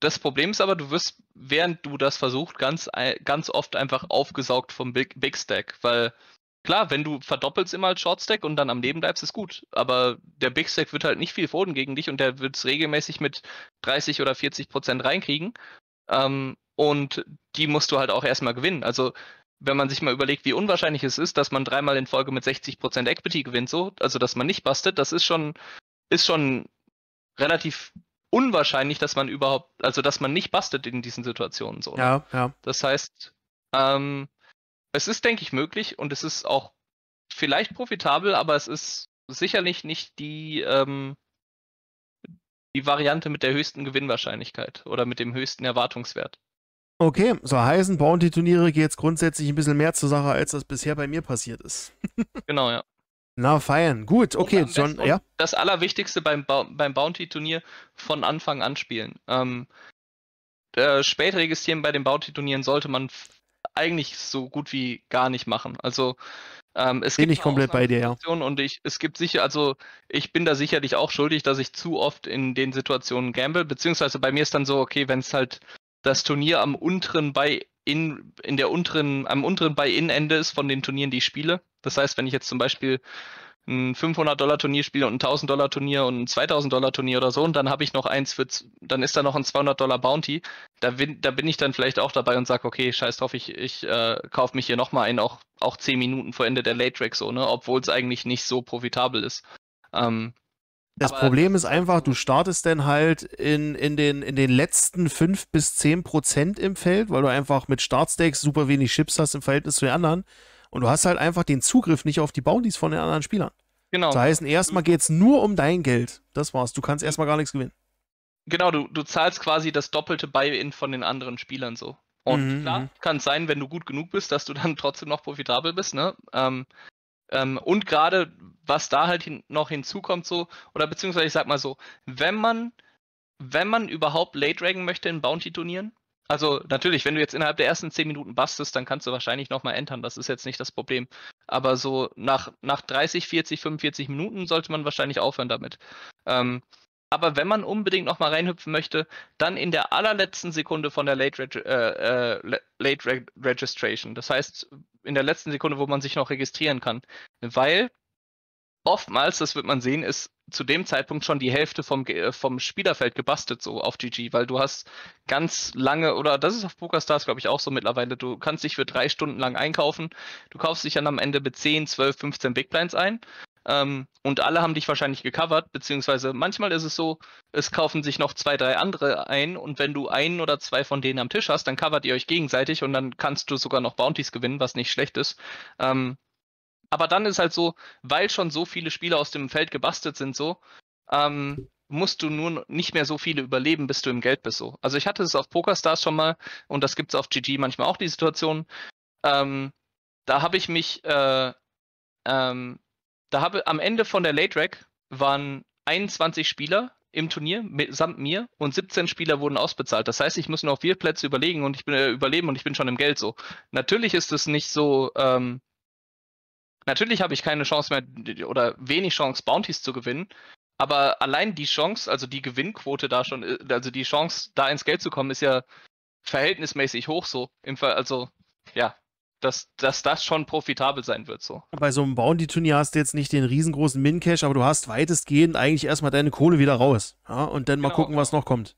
das Problem ist aber, du wirst, während du das versuchst, ganz, ganz oft einfach aufgesaugt vom Big, Big Stack, weil klar, wenn du verdoppelst immer als Short Stack und dann am Leben bleibst, ist gut. Aber der Big Stack wird halt nicht viel foden gegen dich und der wird es regelmäßig mit 30 oder 40 Prozent reinkriegen. Ähm, und die musst du halt auch erstmal gewinnen. Also wenn man sich mal überlegt, wie unwahrscheinlich es ist, dass man dreimal in Folge mit 60% Equity gewinnt, so, also dass man nicht bastet, das ist schon, ist schon relativ unwahrscheinlich, dass man überhaupt, also dass man nicht bastet in diesen Situationen so. Ne? Ja, ja. Das heißt, ähm, es ist, denke ich, möglich und es ist auch vielleicht profitabel, aber es ist sicherlich nicht die, ähm, die Variante mit der höchsten Gewinnwahrscheinlichkeit oder mit dem höchsten Erwartungswert. Okay, so heißen Bounty-Turniere geht jetzt grundsätzlich ein bisschen mehr zur Sache, als das bisher bei mir passiert ist. (laughs) genau, ja. Na, feiern. Gut, okay, John, ja. Das Allerwichtigste beim, ba beim Bounty-Turnier von Anfang an spielen. Ähm, äh, spät registrieren bei den Bounty-Turnieren sollte man eigentlich so gut wie gar nicht machen. Also ähm, es bin gibt ich komplett bei dir, ja. Und ich, es gibt sicher, also ich bin da sicherlich auch schuldig, dass ich zu oft in den Situationen gamble, beziehungsweise bei mir ist dann so, okay, wenn es halt das Turnier am unteren bei in, in der unteren, am unteren bei in Ende ist von den Turnieren, die ich spiele. Das heißt, wenn ich jetzt zum Beispiel ein 500-Dollar-Turnier spiele und ein 1000-Dollar-Turnier und ein 2000-Dollar-Turnier oder so und dann habe ich noch eins für, dann ist da noch ein 200-Dollar-Bounty, da, bin, da bin ich dann vielleicht auch dabei und sage, okay, scheiß drauf, ich, ich äh, kaufe mich hier nochmal ein, auch, auch 10 Minuten vor Ende der Late Track so, ne, obwohl es eigentlich nicht so profitabel ist. Ähm, das Aber Problem ist einfach, du startest dann halt in, in, den, in den letzten 5 bis 10 Prozent im Feld, weil du einfach mit Startstacks super wenig Chips hast im Verhältnis zu den anderen. Und du hast halt einfach den Zugriff nicht auf die Bounties von den anderen Spielern. Genau. Das heißt, erstmal geht es nur um dein Geld. Das war's. Du kannst erstmal gar nichts gewinnen. Genau, du, du zahlst quasi das doppelte Buy-in von den anderen Spielern so. Und mhm. klar, mhm. kann es sein, wenn du gut genug bist, dass du dann trotzdem noch profitabel bist, ne? Ähm, ähm, und gerade, was da halt hin, noch hinzukommt, so, oder beziehungsweise ich sag mal so, wenn man, wenn man überhaupt Late Dragon möchte in Bounty-Turnieren, also natürlich, wenn du jetzt innerhalb der ersten 10 Minuten bastest, dann kannst du wahrscheinlich nochmal entern, das ist jetzt nicht das Problem. Aber so nach, nach 30, 40, 45 Minuten sollte man wahrscheinlich aufhören damit. Ähm, aber wenn man unbedingt nochmal reinhüpfen möchte, dann in der allerletzten Sekunde von der Late, Reg äh, äh Late Re Registration. Das heißt, in der letzten Sekunde, wo man sich noch registrieren kann. Weil oftmals, das wird man sehen, ist zu dem Zeitpunkt schon die Hälfte vom, vom Spielerfeld gebastelt, so auf GG, weil du hast ganz lange, oder das ist auf PokerStars, glaube ich, auch so mittlerweile, du kannst dich für drei Stunden lang einkaufen, du kaufst dich dann am Ende mit 10, 12, 15 Big Blinds ein ähm, und alle haben dich wahrscheinlich gecovert, beziehungsweise manchmal ist es so, es kaufen sich noch zwei, drei andere ein und wenn du einen oder zwei von denen am Tisch hast, dann covert ihr euch gegenseitig und dann kannst du sogar noch Bounties gewinnen, was nicht schlecht ist. Ähm, aber dann ist halt so, weil schon so viele Spieler aus dem Feld gebastelt sind, so, ähm, musst du nun nicht mehr so viele überleben, bis du im Geld bist. So. Also ich hatte es auf PokerStars schon mal und das gibt es auf GG manchmal auch die Situation. Ähm, da habe ich mich äh, ähm, da habe am Ende von der Late Rack waren 21 Spieler im Turnier samt mir und 17 Spieler wurden ausbezahlt. Das heißt, ich muss nur auf vier Plätze überlegen und ich bin äh, überleben und ich bin schon im Geld so. Natürlich ist es nicht so. Ähm, natürlich habe ich keine Chance mehr oder wenig Chance Bounties zu gewinnen. Aber allein die Chance, also die Gewinnquote da schon, äh, also die Chance da ins Geld zu kommen, ist ja verhältnismäßig hoch so. Im Fall, also ja, dass, dass das schon profitabel sein wird. So. Bei so einem Bounty-Turnier hast du jetzt nicht den riesengroßen Min-Cash, aber du hast weitestgehend eigentlich erstmal deine Kohle wieder raus. Ja? Und dann genau, mal gucken, genau. was noch kommt.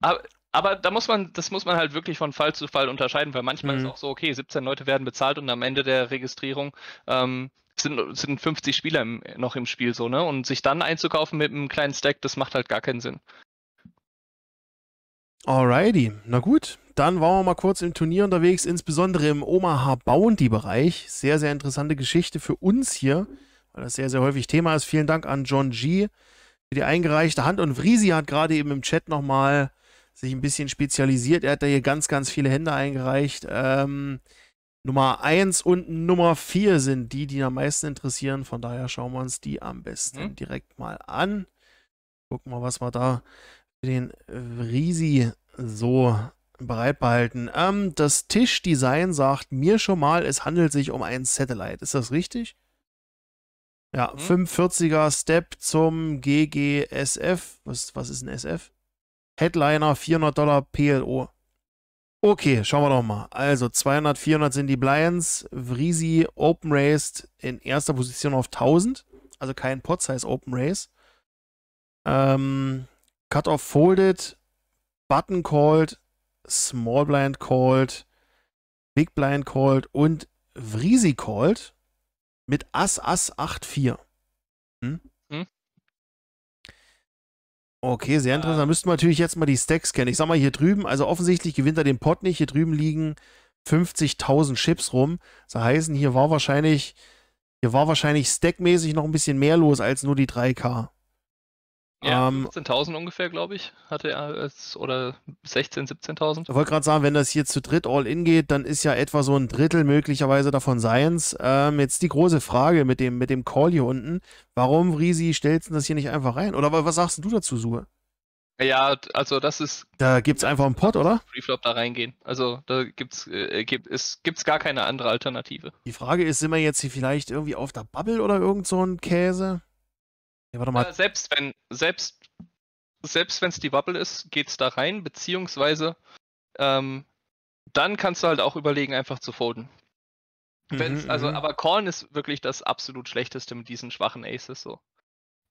Aber, aber, da muss man, das muss man halt wirklich von Fall zu Fall unterscheiden, weil manchmal mhm. ist auch so, okay, 17 Leute werden bezahlt und am Ende der Registrierung ähm, sind, sind 50 Spieler im, noch im Spiel so, ne? Und sich dann einzukaufen mit einem kleinen Stack, das macht halt gar keinen Sinn. Alrighty, na gut. Dann waren wir mal kurz im Turnier unterwegs, insbesondere im Omaha Bounty-Bereich. Sehr, sehr interessante Geschichte für uns hier, weil das sehr, sehr häufig Thema ist. Vielen Dank an John G. für die eingereichte Hand. Und Vrisi hat gerade eben im Chat nochmal sich ein bisschen spezialisiert. Er hat da hier ganz, ganz viele Hände eingereicht. Ähm, Nummer 1 und Nummer 4 sind die, die am meisten interessieren. Von daher schauen wir uns die am besten mhm. direkt mal an. Gucken wir, was wir da den Risi so bereit behalten. Ähm, das Tischdesign sagt mir schon mal, es handelt sich um ein Satellite. Ist das richtig? Ja, hm? 45er Step zum GGSF. Was, was ist ein SF? Headliner 400 Dollar PLO. Okay, schauen wir doch mal. Also 200, 400 sind die Blinds. Vrisi Open Raced in erster Position auf 1000. Also kein Pot Size Open Race. Ähm, Cutoff folded, Button called, Small Blind called, Big Blind called und Vrisi called mit Ass Ass 8 4. Hm? Hm? Okay, sehr interessant. Da müssten wir natürlich jetzt mal die Stacks kennen. Ich sag mal hier drüben, also offensichtlich gewinnt er den Pot nicht. Hier drüben liegen 50.000 Chips rum. Das heißt, hier war wahrscheinlich, hier war wahrscheinlich stackmäßig noch ein bisschen mehr los als nur die 3K. Ja, 15.000 ähm, ungefähr, glaube ich, hatte er als, oder 16.000, 17.000. Ich wollte gerade sagen, wenn das hier zu dritt all in geht, dann ist ja etwa so ein Drittel möglicherweise davon Science. Ähm, jetzt die große Frage mit dem, mit dem Call hier unten. Warum, Risi, stellst du das hier nicht einfach rein? Oder was sagst du dazu, Suhe? Ja, also das ist. Da gibt es einfach einen Pot, oder? Freeflop da reingehen. Also da gibt's äh, äh gibt es gibt's gar keine andere Alternative. Die Frage ist, sind wir jetzt hier vielleicht irgendwie auf der Bubble oder irgend so ein Käse? Ja, warte mal. Äh, selbst wenn selbst selbst wenn es die Bubble ist, geht's da rein, beziehungsweise ähm, dann kannst du halt auch überlegen, einfach zu folden. Mhm, also, mhm. aber Korn ist wirklich das absolut schlechteste mit diesen schwachen Aces so.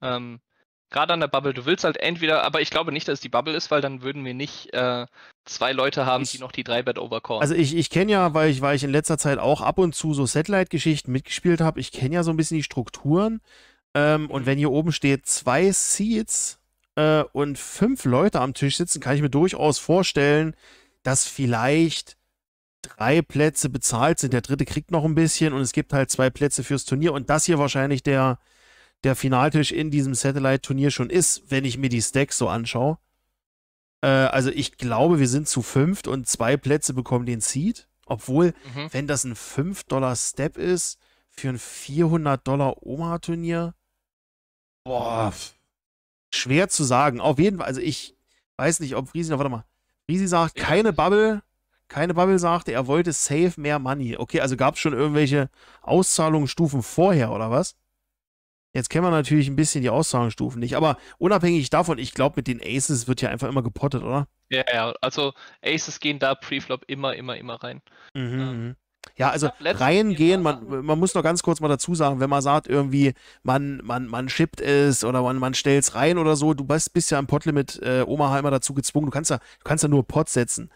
Ähm, Gerade an der Bubble, du willst halt entweder, aber ich glaube nicht, dass es die Bubble ist, weil dann würden wir nicht äh, zwei Leute haben, ich, die noch die 3-Bet overcallen. Also ich, ich kenne ja, weil ich, weil ich in letzter Zeit auch ab und zu so Satellite-Geschichten mitgespielt habe, ich kenne ja so ein bisschen die Strukturen. Ähm, und mhm. wenn hier oben steht zwei Seats äh, und fünf Leute am Tisch sitzen, kann ich mir durchaus vorstellen, dass vielleicht drei Plätze bezahlt sind. Der dritte kriegt noch ein bisschen und es gibt halt zwei Plätze fürs Turnier und das hier wahrscheinlich der, der Finaltisch in diesem Satellite-Turnier schon ist, wenn ich mir die Stacks so anschaue. Äh, also ich glaube, wir sind zu fünft und zwei Plätze bekommen den Seed. Obwohl, mhm. wenn das ein 5-Dollar-Step ist für ein 400-Dollar-Oma-Turnier, Boah. Schwer zu sagen. Auf jeden Fall, also ich weiß nicht, ob Friesi noch, warte mal. Friesi sagt, keine Bubble. Keine Bubble sagte, er wollte save mehr Money. Okay, also gab es schon irgendwelche Auszahlungsstufen vorher oder was? Jetzt kennen wir natürlich ein bisschen die Auszahlungsstufen nicht, aber unabhängig davon, ich glaube, mit den Aces wird ja einfach immer gepottet, oder? Ja, ja, also Aces gehen da Preflop immer, immer, immer rein. Mhm. Ähm, ja, also reingehen, man, man muss noch ganz kurz mal dazu sagen, wenn man sagt, irgendwie, man, man, man schippt es oder man, man stellt es rein oder so, du bist, bist ja im Potlimit äh, Omaha immer dazu gezwungen, du kannst ja, du kannst ja nur Pot setzen.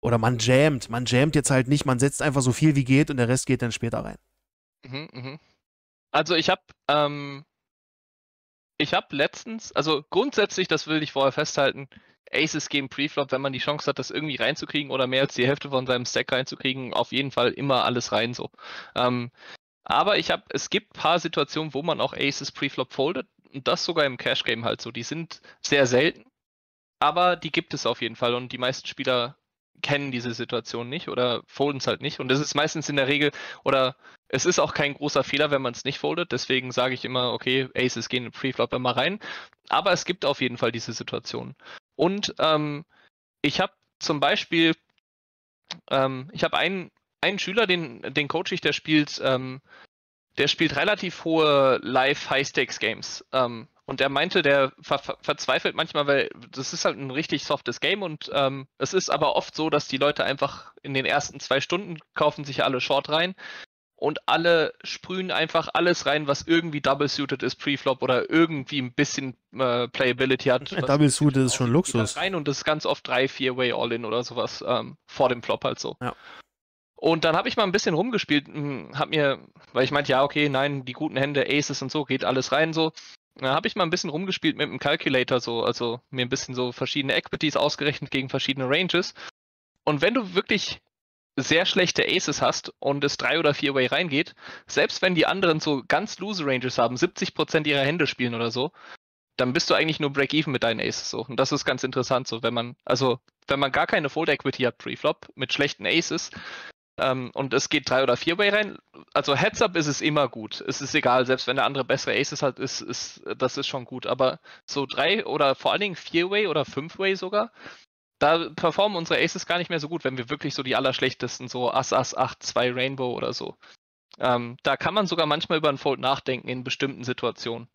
Oder man jammt. Man jammt jetzt halt nicht, man setzt einfach so viel wie geht und der Rest geht dann später rein. Mhm, mh. Also ich habe ähm, ich habe letztens, also grundsätzlich, das will ich vorher festhalten, Aces gegen Preflop, wenn man die Chance hat, das irgendwie reinzukriegen oder mehr als die Hälfte von seinem Stack reinzukriegen, auf jeden Fall immer alles rein so. Ähm, aber ich habe, es gibt ein paar Situationen, wo man auch Aces Preflop foldet und das sogar im Cash Game halt so. Die sind sehr selten, aber die gibt es auf jeden Fall und die meisten Spieler kennen diese Situation nicht oder folden es halt nicht. Und das ist meistens in der Regel, oder es ist auch kein großer Fehler, wenn man es nicht foldet. Deswegen sage ich immer, okay, Aces gehen in Preflop immer rein. Aber es gibt auf jeden Fall diese Situationen. Und ähm, ich habe zum Beispiel, ähm, ich habe einen, einen Schüler, den, den coach ich, der spielt, ähm, der spielt relativ hohe Live-High-Stakes-Games. Ähm, und er meinte, der ver verzweifelt manchmal, weil das ist halt ein richtig softes Game und ähm, es ist aber oft so, dass die Leute einfach in den ersten zwei Stunden kaufen sich alle Short rein und alle sprühen einfach alles rein, was irgendwie double suited ist, Preflop oder irgendwie ein bisschen äh, Playability hat. (laughs) double suited ist schon Luxus. Rein und das ist ganz oft 3, 4 Way All-In oder sowas ähm, vor dem Flop halt so. Ja. Und dann habe ich mal ein bisschen rumgespielt, hm, hab mir, weil ich meinte, ja, okay, nein, die guten Hände, Aces und so, geht alles rein so. Da habe ich mal ein bisschen rumgespielt mit dem Calculator so, also mir ein bisschen so verschiedene Equities ausgerechnet gegen verschiedene Ranges. Und wenn du wirklich sehr schlechte Aces hast und es drei oder vier Way reingeht, selbst wenn die anderen so ganz lose Ranges haben, 70% ihrer Hände spielen oder so, dann bist du eigentlich nur Break-Even mit deinen Aces so. Und das ist ganz interessant so, wenn man, also wenn man gar keine Fold Equity hat Preflop mit schlechten Aces ähm, und es geht drei oder vier Way rein, also Heads Up ist es immer gut. Es ist egal, selbst wenn der andere bessere Aces hat, ist, ist das ist schon gut. Aber so drei oder vor allen Dingen vier Way oder fünf Way sogar, da performen unsere Aces gar nicht mehr so gut, wenn wir wirklich so die allerschlechtesten, so Ass, Ass, 8, 2 Rainbow oder so. Ähm, da kann man sogar manchmal über einen Fold nachdenken in bestimmten Situationen.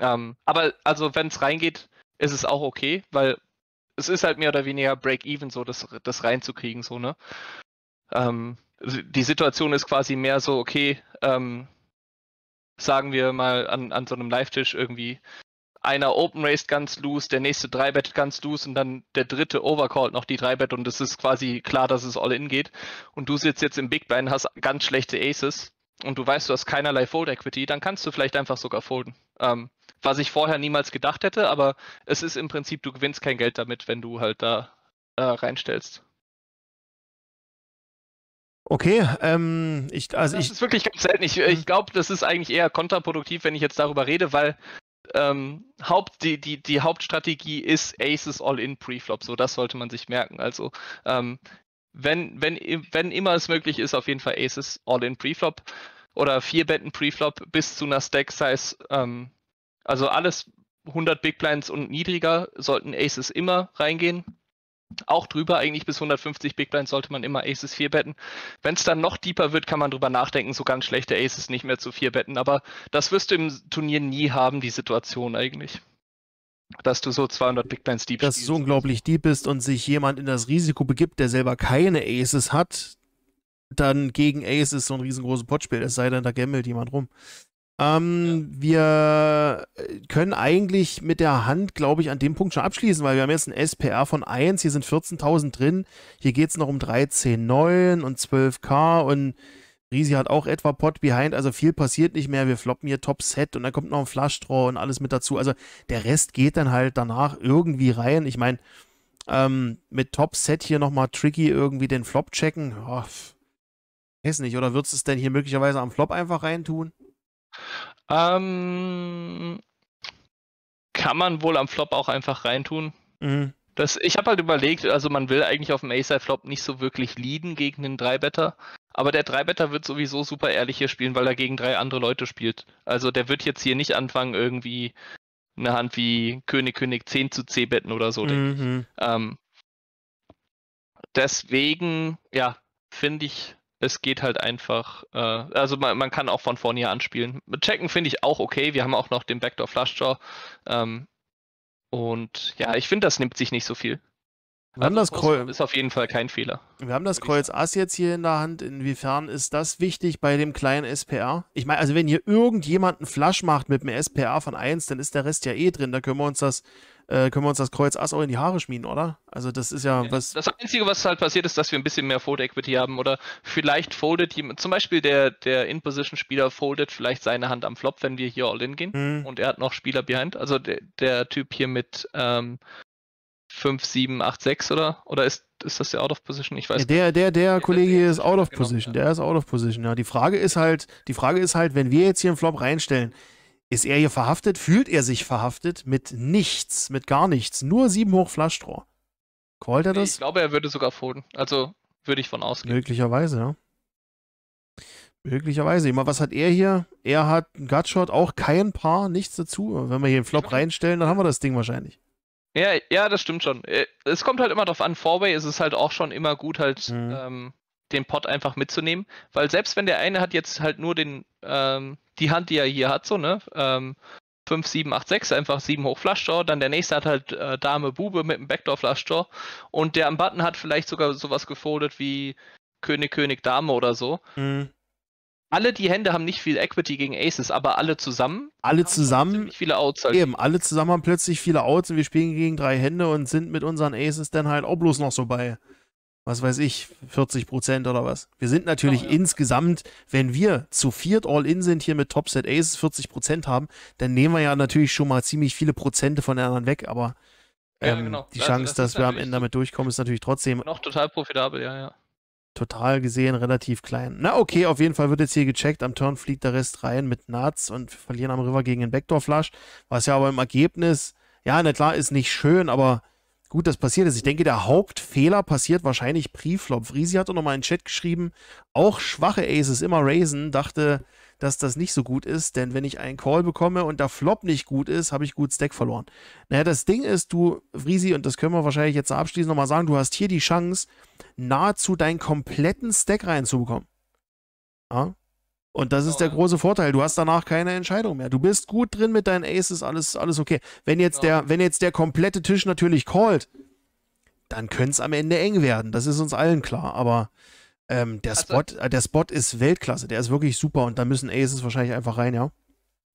Ähm, aber also, wenn es reingeht, ist es auch okay, weil es ist halt mehr oder weniger Break-Even, so das, das reinzukriegen, so, ne? Ähm, die Situation ist quasi mehr so, okay, ähm, sagen wir mal an, an so einem Live-Tisch irgendwie, einer Open Race ganz loose, der nächste drei bet ganz loose und dann der dritte Overcall noch die drei bet und es ist quasi klar, dass es All-In geht. Und du sitzt jetzt im Big Blind, hast ganz schlechte Aces und du weißt, du hast keinerlei Fold Equity, dann kannst du vielleicht einfach sogar folden. Ähm, was ich vorher niemals gedacht hätte, aber es ist im Prinzip, du gewinnst kein Geld damit, wenn du halt da äh, reinstellst. Okay, ähm, ich, also das ich. Das ist wirklich ganz selten. Ich, ich hm. glaube, das ist eigentlich eher kontraproduktiv, wenn ich jetzt darüber rede, weil ähm, Haupt, die, die, die Hauptstrategie ist Aces All-In Preflop. So, das sollte man sich merken. Also, ähm, wenn, wenn, wenn immer es möglich ist, auf jeden Fall Aces All-In Preflop oder vier Betten Preflop bis zu einer Stack-Size. Ähm, also alles 100 Big Blinds und niedriger sollten Aces immer reingehen auch drüber. Eigentlich bis 150 Big Blind sollte man immer Aces 4 betten. Wenn es dann noch deeper wird, kann man drüber nachdenken, so ganz schlechte Aces nicht mehr zu 4 betten. Aber das wirst du im Turnier nie haben, die Situation eigentlich. Dass du so 200 Big Blinds deep Dass spielst. du so unglaublich deep bist und sich jemand in das Risiko begibt, der selber keine Aces hat, dann gegen Aces so ein riesengroßes Potspiel. Es sei denn, da gambelt jemand rum. Ähm, ja. Wir äh, können eigentlich mit der Hand, glaube ich, an dem Punkt schon abschließen, weil wir haben jetzt ein SPR von 1, hier sind 14.000 drin, hier geht es noch um 13,9 und 12k und Risi hat auch etwa Pot Behind, also viel passiert nicht mehr. Wir floppen hier Top Set und dann kommt noch ein Flush Draw und alles mit dazu. Also der Rest geht dann halt danach irgendwie rein. Ich meine, ähm, mit Top Set hier nochmal tricky irgendwie den Flop checken. Oh, weiß nicht, oder würdest du es denn hier möglicherweise am Flop einfach reintun? Ähm, kann man wohl am Flop auch einfach reintun. Mhm. Das, ich habe halt überlegt, also man will eigentlich auf dem A-Side-Flop nicht so wirklich leaden gegen den 3-Better. Aber der 3-Better wird sowieso super ehrlich hier spielen, weil er gegen drei andere Leute spielt. Also der wird jetzt hier nicht anfangen, irgendwie eine Hand wie König, König 10 zu C betten oder so, mhm. Ähm, deswegen, ja, finde ich es geht halt einfach, äh, also man, man, kann auch von vorne hier anspielen. Checken finde ich auch okay. Wir haben auch noch den Backdoor Flushjaw. Ähm, und ja, ich finde, das nimmt sich nicht so viel. Wir also ist auf jeden Fall kein Fehler. Wir haben das Kreuz Ass jetzt hier in der Hand. Inwiefern ist das wichtig bei dem kleinen SPR? Ich meine, also wenn hier irgendjemand einen Flash macht mit einem SPR von 1, dann ist der Rest ja eh drin. Da können wir uns das, äh, können wir uns das Kreuz Ass auch in die Haare schmieden, oder? Also das ist ja was. Das Einzige, was halt passiert, ist, dass wir ein bisschen mehr Fold Equity haben. Oder vielleicht foldet jemand, zum Beispiel der, der In-Position-Spieler foldet vielleicht seine Hand am Flop, wenn wir hier All-In gehen. Hm. Und er hat noch Spieler behind. Also der, der Typ hier mit ähm, 5, 7, 8, 6 oder? Oder ist, ist das der Out of Position? Ich weiß ja, der, der, der, der Kollege hier ist Out of Position. Der ja. ist Out of Position. Ja, die Frage ist halt, die Frage ist halt, wenn wir jetzt hier einen Flop reinstellen, ist er hier verhaftet? Fühlt er sich verhaftet mit nichts, mit gar nichts? Nur sieben hoch Flaschstroh. Callt er das? Ich glaube, er würde sogar folden. Also würde ich von ausgehen. Möglicherweise, ja. Möglicherweise. Immer, was hat er hier? Er hat einen Gutshot, auch kein Paar, nichts dazu. Wenn wir hier einen Flop reinstellen, dann haben wir das Ding wahrscheinlich. Ja, ja, das stimmt schon. Äh, es kommt halt immer darauf an, Fourway ist es halt auch schon immer gut, halt mhm. ähm, den Pot einfach mitzunehmen, weil selbst wenn der eine hat jetzt halt nur den, ähm, die Hand, die er hier hat, so, ne, ähm, 5, 7, 8, 6, einfach 7 hoch Flushjaw, dann der nächste hat halt äh, Dame Bube mit einem Backdoor Flushjaw und der am Button hat vielleicht sogar sowas gefoldet wie König, König, Dame oder so. Mhm alle die Hände haben nicht viel Equity gegen Aces, aber alle zusammen. Alle zusammen. Viele Outs. Halt. Eben, alle zusammen haben plötzlich viele Outs und wir spielen gegen drei Hände und sind mit unseren Aces dann halt auch bloß noch so bei, was weiß ich, 40 Prozent oder was. Wir sind natürlich ja, ja. insgesamt, wenn wir zu viert All-In sind, hier mit Topset Aces 40 Prozent haben, dann nehmen wir ja natürlich schon mal ziemlich viele Prozente von den anderen weg, aber ähm, ja, genau. die also, Chance, das dass wir am Ende damit durchkommen, ist natürlich trotzdem. Noch total profitabel, ja, ja total gesehen relativ klein. Na okay, auf jeden Fall wird jetzt hier gecheckt. Am Turn fliegt der Rest rein mit Nats und wir verlieren am River gegen den Backdoor Flush, was ja aber im Ergebnis, ja, na klar, ist nicht schön, aber gut, das passiert ist. Ich denke, der Hauptfehler passiert wahrscheinlich Preflop. Friesi hat auch nochmal in den Chat geschrieben, auch schwache Aces immer raisen, dachte, dass das nicht so gut ist, denn wenn ich einen Call bekomme und der Flop nicht gut ist, habe ich gut Stack verloren. Naja, das Ding ist, du, Friesi, und das können wir wahrscheinlich jetzt abschließend nochmal sagen, du hast hier die Chance, nahezu deinen kompletten Stack reinzubekommen. Ja? Und das ist der genau, große Vorteil. Du hast danach keine Entscheidung mehr. Du bist gut drin mit deinen Aces, alles, alles okay. Wenn jetzt, genau. der, wenn jetzt der komplette Tisch natürlich callt, dann könnte es am Ende eng werden. Das ist uns allen klar. Aber ähm, der, also Spot, äh, der Spot ist Weltklasse, der ist wirklich super und da müssen Aces wahrscheinlich einfach rein, ja.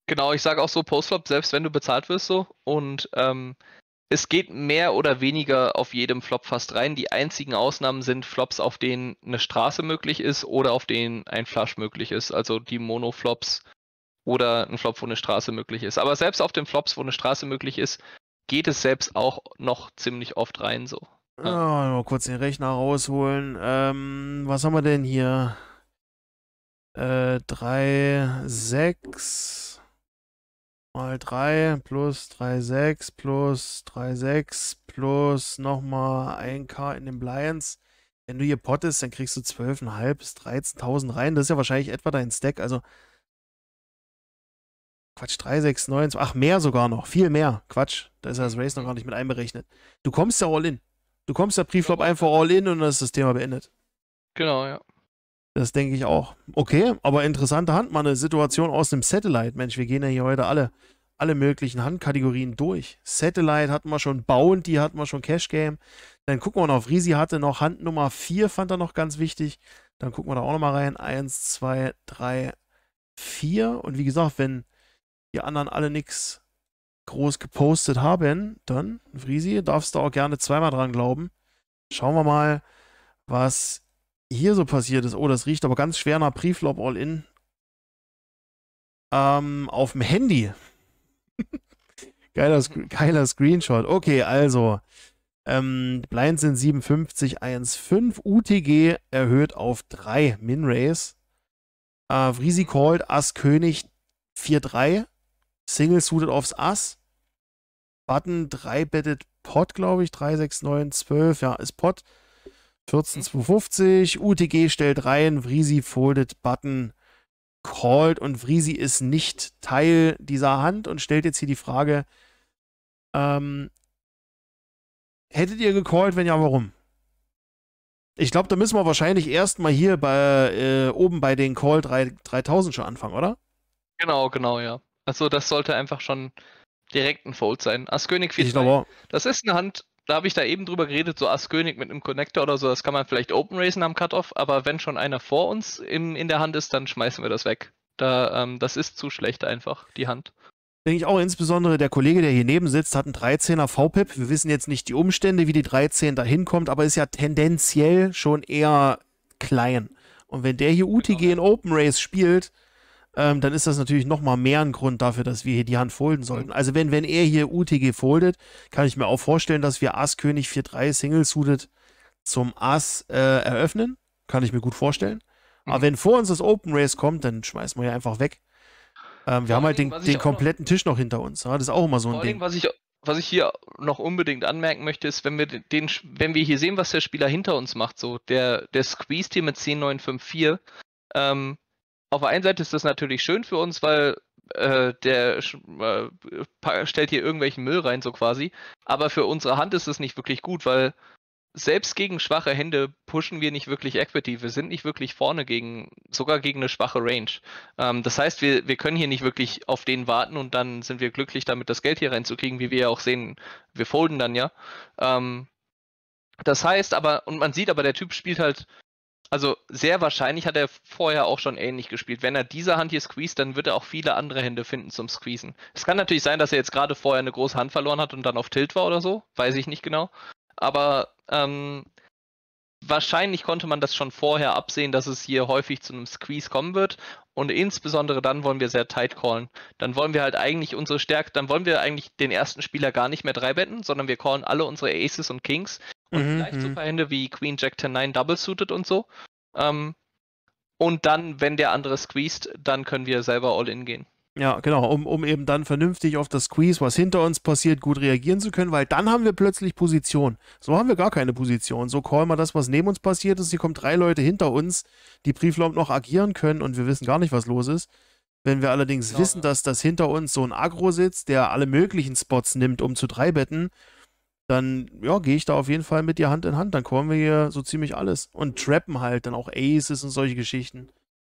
Genau, ich sage auch so Postflop, selbst wenn du bezahlt wirst so und ähm, es geht mehr oder weniger auf jedem Flop fast rein. Die einzigen Ausnahmen sind Flops, auf denen eine Straße möglich ist oder auf denen ein Flush möglich ist. Also die Monoflops oder ein Flop, wo eine Straße möglich ist. Aber selbst auf den Flops, wo eine Straße möglich ist, geht es selbst auch noch ziemlich oft rein so. Oh, mal kurz den Rechner rausholen. Ähm, was haben wir denn hier? Äh, 3, 6 mal 3 plus 3, 6 plus 3, 6 plus nochmal 1k in den Blinds. Wenn du hier pottest, dann kriegst du 12.500 bis 13.000 rein. Das ist ja wahrscheinlich etwa dein Stack. Also Quatsch, 3, 6, 9, 2, ach, mehr sogar noch, viel mehr. Quatsch, da ist ja das Race noch gar nicht mit einberechnet. Du kommst ja all in. Du kommst der Preflop einfach all in und dann ist das Thema beendet. Genau, ja. Das denke ich auch. Okay, aber interessante Hand, mal eine Situation aus dem Satellite. Mensch, wir gehen ja hier heute alle, alle möglichen Handkategorien durch. Satellite hatten wir schon, Bounty hatten wir schon, Cash Game. Dann gucken wir noch, Risi hatte noch Hand Nummer 4, fand er noch ganz wichtig. Dann gucken wir da auch nochmal rein. 1, 2, 3, 4. Und wie gesagt, wenn die anderen alle nichts groß gepostet haben, dann, Friesi, darfst du auch gerne zweimal dran glauben. Schauen wir mal, was hier so passiert ist. Oh, das riecht aber ganz schwer nach Preflop All-In. Ähm, auf dem Handy. (laughs) geiler, geiler Screenshot. Okay, also. Ähm, Blinds sind 57, 1,5. UTG erhöht auf 3 Min-Rays. Äh, Friesi called, Ass König 4-3. Single suited aufs Ass. Button, 3-Betted Pot, glaube ich, 3, 6, 9, 12, ja, ist Pot. 14250, UTG stellt rein, Vrisi foldet Button, called und Vrisi ist nicht Teil dieser Hand und stellt jetzt hier die Frage, ähm, hättet ihr gecallt, wenn ja, warum? Ich glaube, da müssen wir wahrscheinlich erstmal hier bei, äh, oben bei den Call 3, 3000 schon anfangen, oder? Genau, genau, ja. Also das sollte einfach schon direkt ein Fold sein. Ass König 4 Das ist eine Hand, da habe ich da eben drüber geredet, so Ass König mit einem Connector oder so, das kann man vielleicht open racen am Cutoff, aber wenn schon einer vor uns im, in der Hand ist, dann schmeißen wir das weg. Da, ähm, das ist zu schlecht einfach, die Hand. Denke ich auch insbesondere der Kollege, der hier neben sitzt, hat einen 13er VPIP. Wir wissen jetzt nicht die Umstände, wie die 13 da hinkommt, aber ist ja tendenziell schon eher klein. Und wenn der hier UTG genau. in Open Race spielt, ähm, dann ist das natürlich nochmal mehr ein Grund dafür, dass wir hier die Hand folden sollten. Also wenn, wenn er hier UTG foldet, kann ich mir auch vorstellen, dass wir Ass König 4-3 Single suited zum Ass äh, eröffnen. Kann ich mir gut vorstellen. Mhm. Aber wenn vor uns das Open Race kommt, dann schmeißen wir ja einfach weg. Ähm, wir haben halt den, den kompletten noch, Tisch noch hinter uns. Ja? Das ist auch immer so ein Ding. Was ich, was ich hier noch unbedingt anmerken möchte, ist, wenn wir den, wenn wir hier sehen, was der Spieler hinter uns macht, so der, der Squeeze hier mit 10, 9, 5, 4, ähm, auf der einen Seite ist das natürlich schön für uns, weil äh, der äh, stellt hier irgendwelchen Müll rein, so quasi. Aber für unsere Hand ist das nicht wirklich gut, weil selbst gegen schwache Hände pushen wir nicht wirklich Equity. Wir sind nicht wirklich vorne gegen, sogar gegen eine schwache Range. Ähm, das heißt, wir, wir können hier nicht wirklich auf den warten und dann sind wir glücklich damit, das Geld hier reinzukriegen, wie wir ja auch sehen. Wir folden dann ja. Ähm, das heißt aber, und man sieht aber, der Typ spielt halt also sehr wahrscheinlich hat er vorher auch schon ähnlich gespielt. Wenn er diese Hand hier squeezed, dann wird er auch viele andere Hände finden zum Squeezen. Es kann natürlich sein, dass er jetzt gerade vorher eine große Hand verloren hat und dann auf Tilt war oder so. Weiß ich nicht genau. Aber ähm, wahrscheinlich konnte man das schon vorher absehen, dass es hier häufig zu einem Squeeze kommen wird. Und insbesondere dann wollen wir sehr tight callen. Dann wollen wir halt eigentlich unsere Stärke, dann wollen wir eigentlich den ersten Spieler gar nicht mehr drei betten, sondern wir callen alle unsere Aces und Kings, und mhm, vielleicht mhm. Superhände wie Queen Jack 10 9 Double Suited und so. Ähm, und dann, wenn der andere squeezed, dann können wir selber all in gehen. Ja, genau, um, um eben dann vernünftig auf das Squeeze, was hinter uns passiert, gut reagieren zu können, weil dann haben wir plötzlich Position. So haben wir gar keine Position. So call mal das, was neben uns passiert ist. Hier kommen drei Leute hinter uns, die Brieflaum noch agieren können und wir wissen gar nicht, was los ist. Wenn wir allerdings genau, wissen, ja. dass das hinter uns so ein Agro sitzt, der alle möglichen Spots nimmt, um zu drei betten, dann ja, gehe ich da auf jeden Fall mit dir Hand in Hand. Dann kommen wir hier so ziemlich alles. Und trappen halt dann auch Aces und solche Geschichten.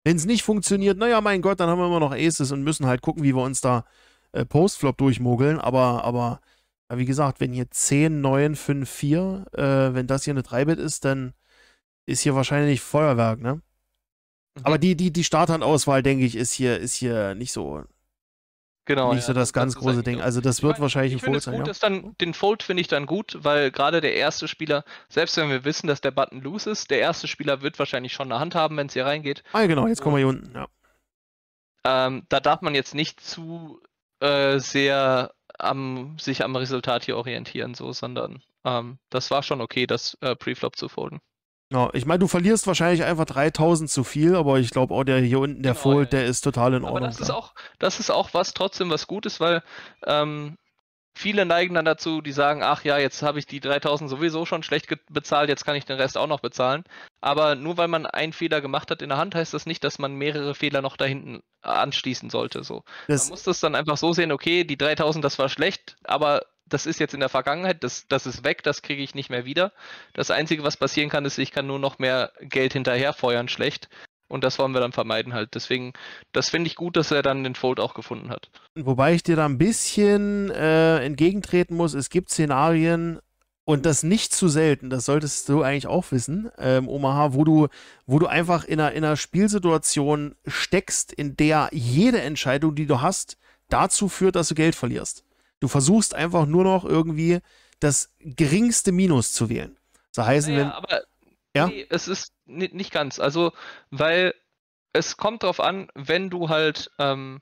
Wenn es nicht funktioniert, naja, mein Gott, dann haben wir immer noch Aces und müssen halt gucken, wie wir uns da äh, Postflop durchmogeln. Aber, aber, ja, wie gesagt, wenn hier 10, 9, 5, 4, äh, wenn das hier eine 3 bit ist, dann ist hier wahrscheinlich Feuerwerk, ne? Mhm. Aber die, die, die Starthandauswahl, denke ich, ist hier, ist hier nicht so, Genau, nicht ja. so das ganz das große Ding. Genau. Also das wird meine, wahrscheinlich ich ein Fold sein. Gut, ja. dann, den Fold finde ich dann gut, weil gerade der erste Spieler, selbst wenn wir wissen, dass der Button loose ist, der erste Spieler wird wahrscheinlich schon eine Hand haben, wenn es hier reingeht. Ah, genau, jetzt kommen wir hier unten, ja. Ähm, da darf man jetzt nicht zu äh, sehr am, sich am Resultat hier orientieren, so, sondern ähm, das war schon okay, das äh, Preflop zu folden. Ja, ich meine, du verlierst wahrscheinlich einfach 3000 zu viel, aber ich glaube auch oh, der hier unten, der genau, Fold, der ist total in Ordnung. Aber das ist auch, das ist auch was trotzdem was Gutes, weil ähm, viele neigen dann dazu, die sagen, ach ja, jetzt habe ich die 3000 sowieso schon schlecht bezahlt, jetzt kann ich den Rest auch noch bezahlen. Aber nur weil man einen Fehler gemacht hat in der Hand, heißt das nicht, dass man mehrere Fehler noch da hinten anschließen sollte. So. man muss das dann einfach so sehen, okay, die 3000, das war schlecht, aber das ist jetzt in der Vergangenheit, das, das ist weg, das kriege ich nicht mehr wieder. Das Einzige, was passieren kann, ist, ich kann nur noch mehr Geld hinterherfeuern, schlecht. Und das wollen wir dann vermeiden halt. Deswegen, das finde ich gut, dass er dann den Fold auch gefunden hat. Wobei ich dir da ein bisschen äh, entgegentreten muss, es gibt Szenarien, und das nicht zu selten, das solltest du eigentlich auch wissen, ähm, Omaha, wo du, wo du einfach in einer, in einer Spielsituation steckst, in der jede Entscheidung, die du hast, dazu führt, dass du Geld verlierst. Du versuchst einfach nur noch irgendwie das geringste Minus zu wählen. So heißen naja, wenn. Aber ja? Nee, es ist nicht ganz. Also, weil es kommt drauf an, wenn du halt, ähm,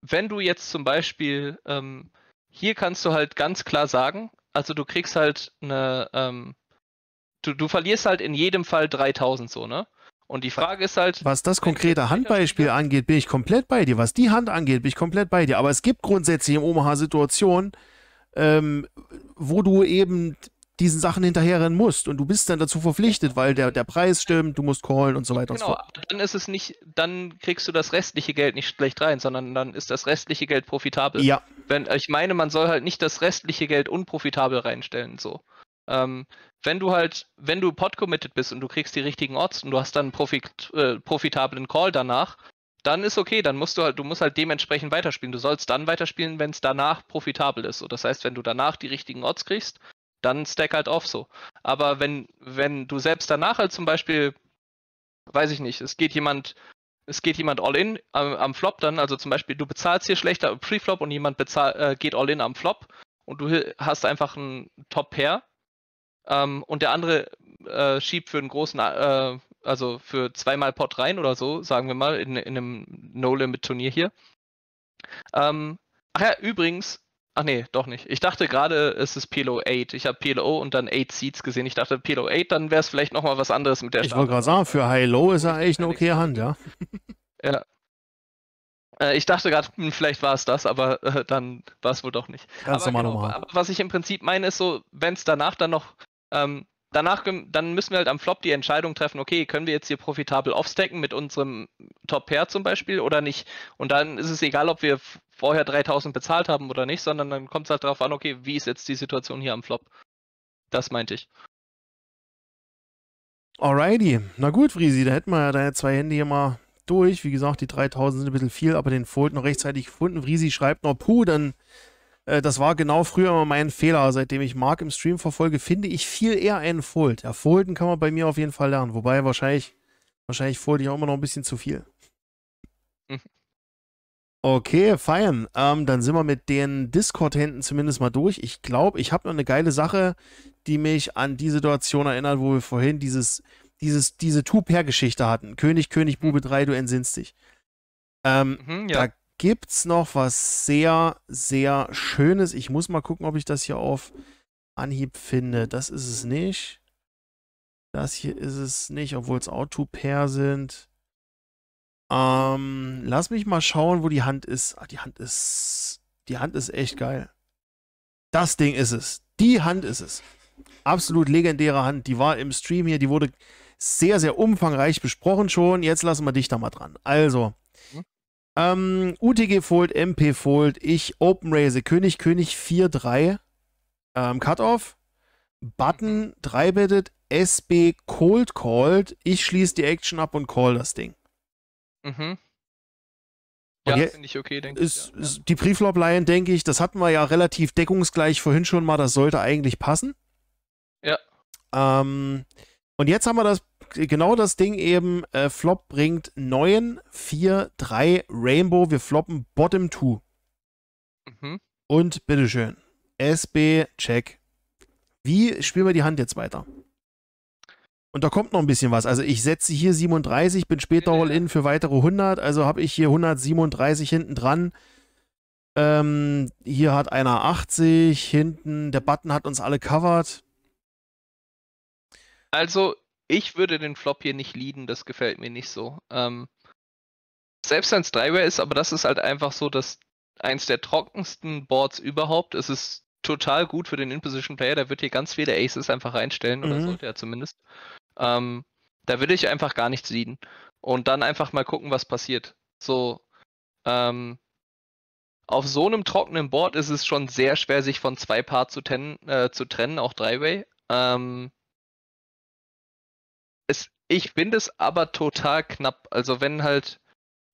wenn du jetzt zum Beispiel, ähm, hier kannst du halt ganz klar sagen, also du kriegst halt eine, ähm, du, du verlierst halt in jedem Fall 3000 so, ne? Und die Frage ist halt. Was das konkrete Handbeispiel angeht, bin ich komplett bei dir. Was die Hand angeht, bin ich komplett bei dir. Aber es gibt grundsätzlich im Omaha Situationen, ähm, wo du eben diesen Sachen hinterherrennen musst und du bist dann dazu verpflichtet, weil der, der Preis stimmt, du musst callen und so weiter genau, und so genau, fort. Dann ist es nicht, dann kriegst du das restliche Geld nicht schlecht rein, sondern dann ist das restliche Geld profitabel. Ja. Wenn, ich meine, man soll halt nicht das restliche Geld unprofitabel reinstellen, so. Ähm, wenn du halt, wenn du pot-committed bist und du kriegst die richtigen Orts und du hast dann einen profit, äh, profitablen Call danach, dann ist okay, dann musst du halt, du musst halt dementsprechend weiterspielen. Du sollst dann weiterspielen, wenn es danach profitabel ist. So, das heißt, wenn du danach die richtigen Orts kriegst, dann stack halt auf so. Aber wenn, wenn du selbst danach halt zum Beispiel, weiß ich nicht, es geht jemand, es geht jemand all in am, am Flop dann, also zum Beispiel, du bezahlst hier schlechter Preflop und jemand bezahl, äh, geht all in am Flop und du hast einfach einen Top-Pair, ähm, und der andere äh, schiebt für einen großen, äh, also für zweimal Pot rein oder so, sagen wir mal, in, in einem No-Limit-Turnier hier. Ähm, ach ja, übrigens, ach nee, doch nicht. Ich dachte gerade, es ist PLO 8. Ich habe PLO und dann 8 Seeds gesehen. Ich dachte, PLO 8, dann wäre es vielleicht nochmal was anderes mit der Ich wollte gerade sagen, für High-Low ist er eigentlich eine okay Hand, ja. (laughs) ja. Äh, ich dachte gerade, hm, vielleicht war es das, aber äh, dann war es wohl doch nicht. Ganz aber, normal, genau, normal. aber was ich im Prinzip meine, ist so, wenn es danach dann noch ähm, danach, dann müssen wir halt am Flop die Entscheidung treffen, okay, können wir jetzt hier profitabel offstacken mit unserem Top-Pair zum Beispiel oder nicht? Und dann ist es egal, ob wir vorher 3000 bezahlt haben oder nicht, sondern dann kommt es halt darauf an, okay, wie ist jetzt die Situation hier am Flop? Das meinte ich. Alrighty. Na gut, Friesi, da hätten wir ja deine zwei Hände hier mal durch. Wie gesagt, die 3000 sind ein bisschen viel, aber den Fold noch rechtzeitig gefunden. Friesi schreibt noch, puh, dann äh, das war genau früher immer mein Fehler. Seitdem ich Mark im Stream verfolge, finde ich viel eher einen Fold. Ja, Folden kann man bei mir auf jeden Fall lernen. Wobei wahrscheinlich, wahrscheinlich Fold ich auch immer noch ein bisschen zu viel. Mhm. Okay, fein. Ähm, dann sind wir mit den Discord-Händen zumindest mal durch. Ich glaube, ich habe noch eine geile Sache, die mich an die Situation erinnert, wo wir vorhin dieses, dieses, diese Two-Pair-Geschichte hatten. König, König, Bube 3, du entsinnst dich. Ähm, mhm, ja. Da gibt es noch was sehr, sehr Schönes. Ich muss mal gucken, ob ich das hier auf Anhieb finde. Das ist es nicht. Das hier ist es nicht, obwohl es Auto-Pair sind. Ähm, lass mich mal schauen, wo die Hand ist. Ah, die Hand ist. Die Hand ist echt geil. Das Ding ist es. Die Hand ist es. Absolut legendäre Hand. Die war im Stream hier. Die wurde sehr, sehr umfangreich besprochen schon. Jetzt lassen wir dich da mal dran. Also, ähm, UTG Fold, MP Fold, ich Open Raise, König, König 4-3, ähm, Cutoff, Button, 3-Bitted, SB Cold Called, ich schließe die Action ab und call das Ding. Mhm. ja, finde ich okay, denke ich. Ja. Ist die Preflop Lion, denke ich, das hatten wir ja relativ deckungsgleich vorhin schon mal, das sollte eigentlich passen. Ja. Ähm, und jetzt haben wir das genau das Ding eben, äh, Flop bringt 9, 4, 3 Rainbow, wir floppen Bottom 2. Mhm. Und bitteschön, SB, check. Wie spielen wir die Hand jetzt weiter? Und da kommt noch ein bisschen was. Also ich setze hier 37, bin später all in für weitere 100. Also habe ich hier 137 hinten dran. Ähm, hier hat einer 80 hinten. Der Button hat uns alle covered. Also ich würde den Flop hier nicht leaden, das gefällt mir nicht so. Ähm, selbst wenn es Dryway ist, aber das ist halt einfach so, dass eins der trockensten Boards überhaupt. Es ist total gut für den In-Position-Player, der wird hier ganz viele Aces einfach reinstellen, mhm. oder sollte er zumindest. Ähm, da würde ich einfach gar nichts leaden. Und dann einfach mal gucken, was passiert. So, ähm, auf so einem trockenen Board ist es schon sehr schwer, sich von zwei Paar zu, ten, äh, zu trennen, auch Dryway. Ähm, es, ich finde es aber total knapp. Also wenn halt,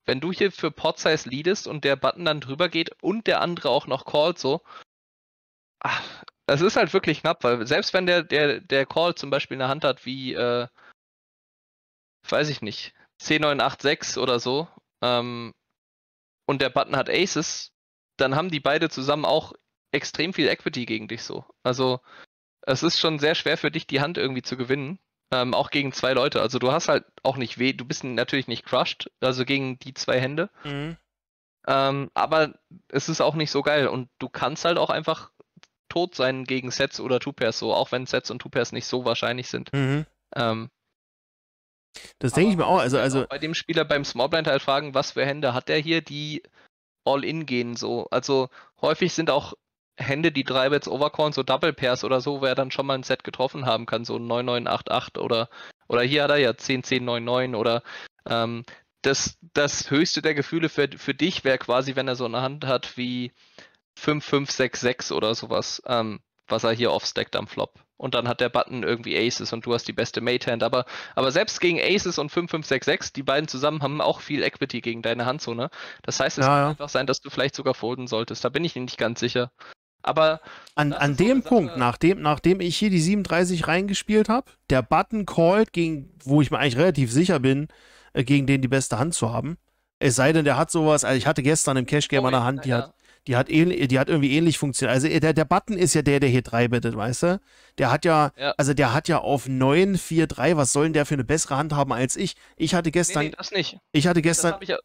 wenn du hier für Podsize leadest und der Button dann drüber geht und der andere auch noch callt so, ach, das ist halt wirklich knapp, weil selbst wenn der, der, der Call zum Beispiel eine Hand hat wie, äh, weiß ich nicht, C986 oder so, ähm, und der Button hat Aces, dann haben die beide zusammen auch extrem viel Equity gegen dich so. Also es ist schon sehr schwer für dich, die Hand irgendwie zu gewinnen. Ähm, auch gegen zwei Leute. Also du hast halt auch nicht weh, du bist natürlich nicht crushed, also gegen die zwei Hände. Mhm. Ähm, aber es ist auch nicht so geil und du kannst halt auch einfach tot sein gegen Sets oder Two-Pairs so, auch wenn Sets und Two-Pairs nicht so wahrscheinlich sind. Mhm. Ähm, das denke ich mir auch. Also, also auch bei dem Spieler beim Smallblind halt fragen, was für Hände hat der hier, die all in gehen so. Also häufig sind auch Hände, die drei Bets Overcorn, so Double Pairs oder so, wer dann schon mal ein Set getroffen haben kann, so 9988 oder oder hier hat er ja 10 10 9 9 oder ähm, das das höchste der Gefühle für, für dich wäre quasi, wenn er so eine Hand hat wie 5 5 6 6 oder sowas, ähm, was er hier offstackt am Flop. Und dann hat der Button irgendwie Aces und du hast die beste Mate Hand, aber aber selbst gegen Aces und 5 5 6 6, die beiden zusammen haben auch viel Equity gegen deine Handzone. Das heißt, es ja, kann ja. einfach sein, dass du vielleicht sogar folden solltest. Da bin ich nicht ganz sicher. Aber an, an dem Punkt, nachdem, nachdem ich hier die 37 reingespielt habe, der Button called, gegen, wo ich mir eigentlich relativ sicher bin, äh, gegen den die beste Hand zu haben. Es sei denn, der hat sowas, also ich hatte gestern im Cash Game oh, eine Hand, die ja. hat, die hat, ähnlich, die hat irgendwie ähnlich funktioniert. Also äh, der, der Button ist ja der, der hier 3 bittet, weißt du? Der hat ja, ja, also der hat ja auf 9, 4, 3, was soll denn der für eine bessere Hand haben als ich? Ich hatte gestern. Nee, nee das nicht. Ich hatte gestern. Ich ja.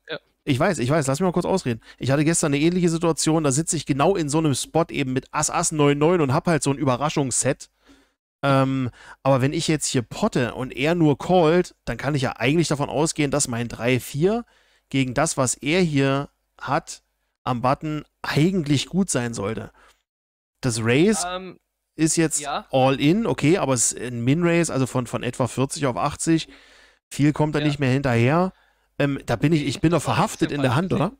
Ich weiß, ich weiß, lass mich mal kurz ausreden. Ich hatte gestern eine ähnliche Situation, da sitze ich genau in so einem Spot eben mit Ass Ass 99 und habe halt so ein Überraschungsset. Ähm, aber wenn ich jetzt hier potte und er nur callt, dann kann ich ja eigentlich davon ausgehen, dass mein 3-4 gegen das, was er hier hat, am Button eigentlich gut sein sollte. Das Raise um, ähm, ist jetzt ja. all in, okay, aber es ist ein Min-Raise, also von, von etwa 40 auf 80. Viel kommt da ja. nicht mehr hinterher. Ähm, da bin ich, ich bin doch verhaftet in der Hand, oder?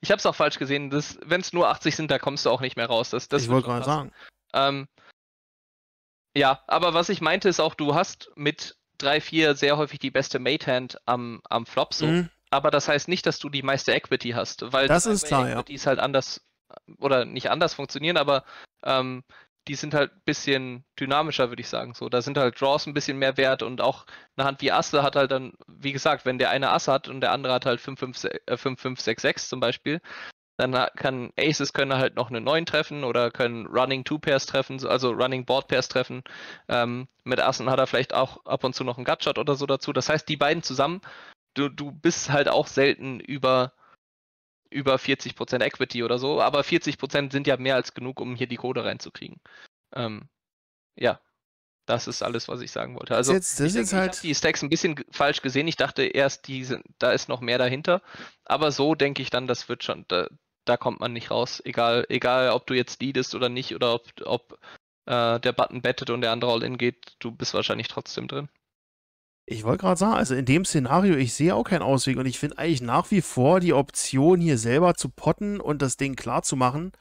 Ich habe es auch falsch gesehen. Wenn es nur 80 sind, da kommst du auch nicht mehr raus. Das, das ich wollte gerade sagen. Ähm, ja, aber was ich meinte ist auch, du hast mit 3-4 sehr häufig die beste Mate-Hand am, am Flop so. Mhm. Aber das heißt nicht, dass du die meiste Equity hast, weil das ist klar, Equities ja. halt anders oder nicht anders funktionieren, aber ähm, die sind halt ein bisschen dynamischer, würde ich sagen. So, da sind halt Draws ein bisschen mehr wert und auch eine Hand wie Asse hat halt dann, wie gesagt, wenn der eine Asse hat und der andere hat halt 5-5-6-6 äh, zum Beispiel, dann kann Aces können halt noch eine 9 treffen oder können Running Two Pairs treffen, also Running Board Pairs treffen. Ähm, mit Assen hat er vielleicht auch ab und zu noch einen Gutshot oder so dazu. Das heißt, die beiden zusammen, du, du bist halt auch selten über über 40% Equity oder so, aber 40% sind ja mehr als genug, um hier die Code reinzukriegen. Ähm, ja, das ist alles, was ich sagen wollte. Also jetzt, ich, denke, halt... habe die Stacks ein bisschen falsch gesehen. Ich dachte erst, die sind, da ist noch mehr dahinter. Aber so denke ich dann, das wird schon, da, da, kommt man nicht raus. Egal, egal, ob du jetzt leadest oder nicht oder ob, ob äh, der Button bettet und der andere All-In geht, du bist wahrscheinlich trotzdem drin. Ich wollte gerade sagen, also in dem Szenario, ich sehe auch keinen Ausweg und ich finde eigentlich nach wie vor die Option, hier selber zu potten und das Ding klar zu machen,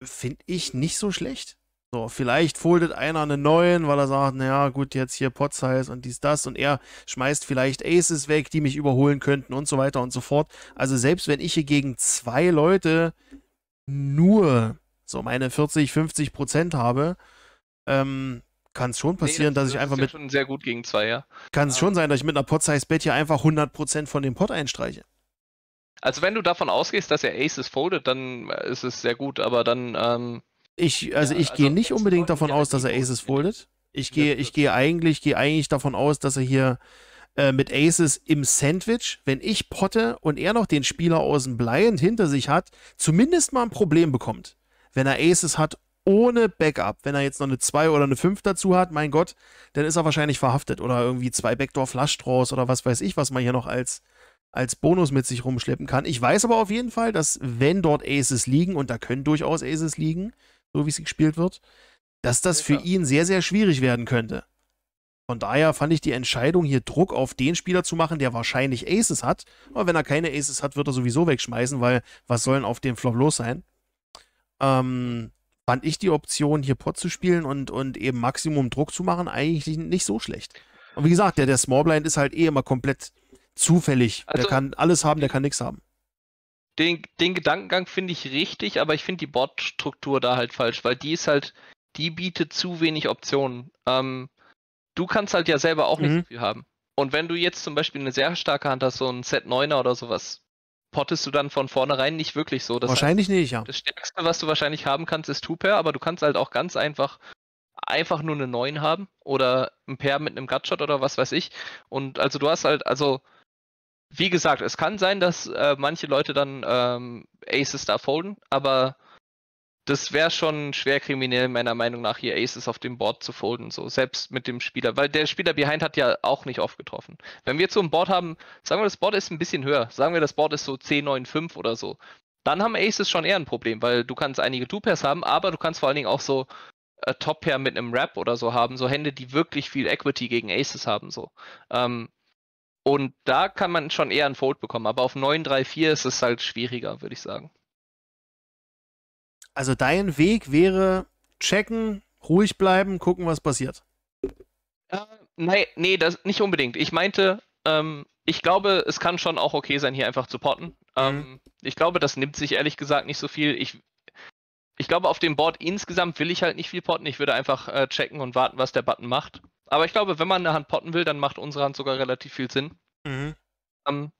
finde ich nicht so schlecht. So, vielleicht foldet einer einen neuen, weil er sagt, naja, gut, jetzt hier Pot-Size und dies, das und er schmeißt vielleicht Aces weg, die mich überholen könnten und so weiter und so fort. Also selbst wenn ich hier gegen zwei Leute nur so meine 40, 50 Prozent habe, ähm, kann es schon passieren, nee, das, dass das ich einfach ja mit. Schon sehr gut gegen zwei, ja. Kann es um, schon sein, dass ich mit einer Pot-Size-Bet hier einfach 100% von dem Pot einstreiche. Also wenn du davon ausgehst, dass er Aces foldet, dann ist es sehr gut, aber dann. Ähm, ich, also ja, ich also gehe nicht unbedingt davon aus, dass er Aces foldet. Ich gehe, ich gehe eigentlich, gehe eigentlich davon aus, dass er hier äh, mit Aces im Sandwich, wenn ich potte und er noch den Spieler außen Blind hinter sich hat, zumindest mal ein Problem bekommt, wenn er Aces hat ohne Backup, wenn er jetzt noch eine 2 oder eine 5 dazu hat, mein Gott, dann ist er wahrscheinlich verhaftet oder irgendwie zwei Backdoor Flush Draws oder was weiß ich, was man hier noch als, als Bonus mit sich rumschleppen kann. Ich weiß aber auf jeden Fall, dass wenn dort Aces liegen, und da können durchaus Aces liegen, so wie es gespielt wird, dass das für ihn sehr, sehr schwierig werden könnte. Von daher fand ich die Entscheidung, hier Druck auf den Spieler zu machen, der wahrscheinlich Aces hat. Aber wenn er keine Aces hat, wird er sowieso wegschmeißen, weil was soll denn auf dem Flop los sein? Ähm, fand ich die Option, hier Pot zu spielen und, und eben Maximum Druck zu machen, eigentlich nicht so schlecht. Und wie gesagt, der, der Small Blind ist halt eh immer komplett zufällig. Also, der kann alles haben, der kann nichts haben. Den, den Gedankengang finde ich richtig, aber ich finde die Bordstruktur da halt falsch, weil die ist halt, die bietet zu wenig Optionen. Ähm, du kannst halt ja selber auch nicht mhm. so viel haben. Und wenn du jetzt zum Beispiel eine sehr starke Hand hast, so ein Set 9er oder sowas, pottest du dann von vornherein nicht wirklich so. Das wahrscheinlich heißt, nicht, ja. Das Stärkste, was du wahrscheinlich haben kannst, ist Two-Pair, aber du kannst halt auch ganz einfach einfach nur eine 9 haben oder ein Pair mit einem Gutshot oder was weiß ich. Und also du hast halt, also wie gesagt, es kann sein, dass äh, manche Leute dann ähm, Aces da folden, aber das wäre schon schwer kriminell, meiner Meinung nach, hier Aces auf dem Board zu folden, so selbst mit dem Spieler, weil der Spieler behind hat ja auch nicht oft getroffen. Wenn wir jetzt so ein Board haben, sagen wir, das Board ist ein bisschen höher, sagen wir, das Board ist so 10, 9, 5 oder so, dann haben Aces schon eher ein Problem, weil du kannst einige Two-Pairs haben, aber du kannst vor allen Dingen auch so äh, Top-Pair mit einem Rap oder so haben, so Hände, die wirklich viel Equity gegen Aces haben, so. Ähm, und da kann man schon eher ein Fold bekommen, aber auf 9, 3, 4 ist es halt schwieriger, würde ich sagen. Also dein Weg wäre checken, ruhig bleiben, gucken, was passiert. Äh, nein, nee, das nicht unbedingt. Ich meinte, ähm, ich glaube, es kann schon auch okay sein, hier einfach zu potten. Ähm, mhm. Ich glaube, das nimmt sich ehrlich gesagt nicht so viel. Ich, ich glaube, auf dem Board insgesamt will ich halt nicht viel potten. Ich würde einfach äh, checken und warten, was der Button macht. Aber ich glaube, wenn man eine Hand potten will, dann macht unsere Hand sogar relativ viel Sinn. Mhm. Ähm,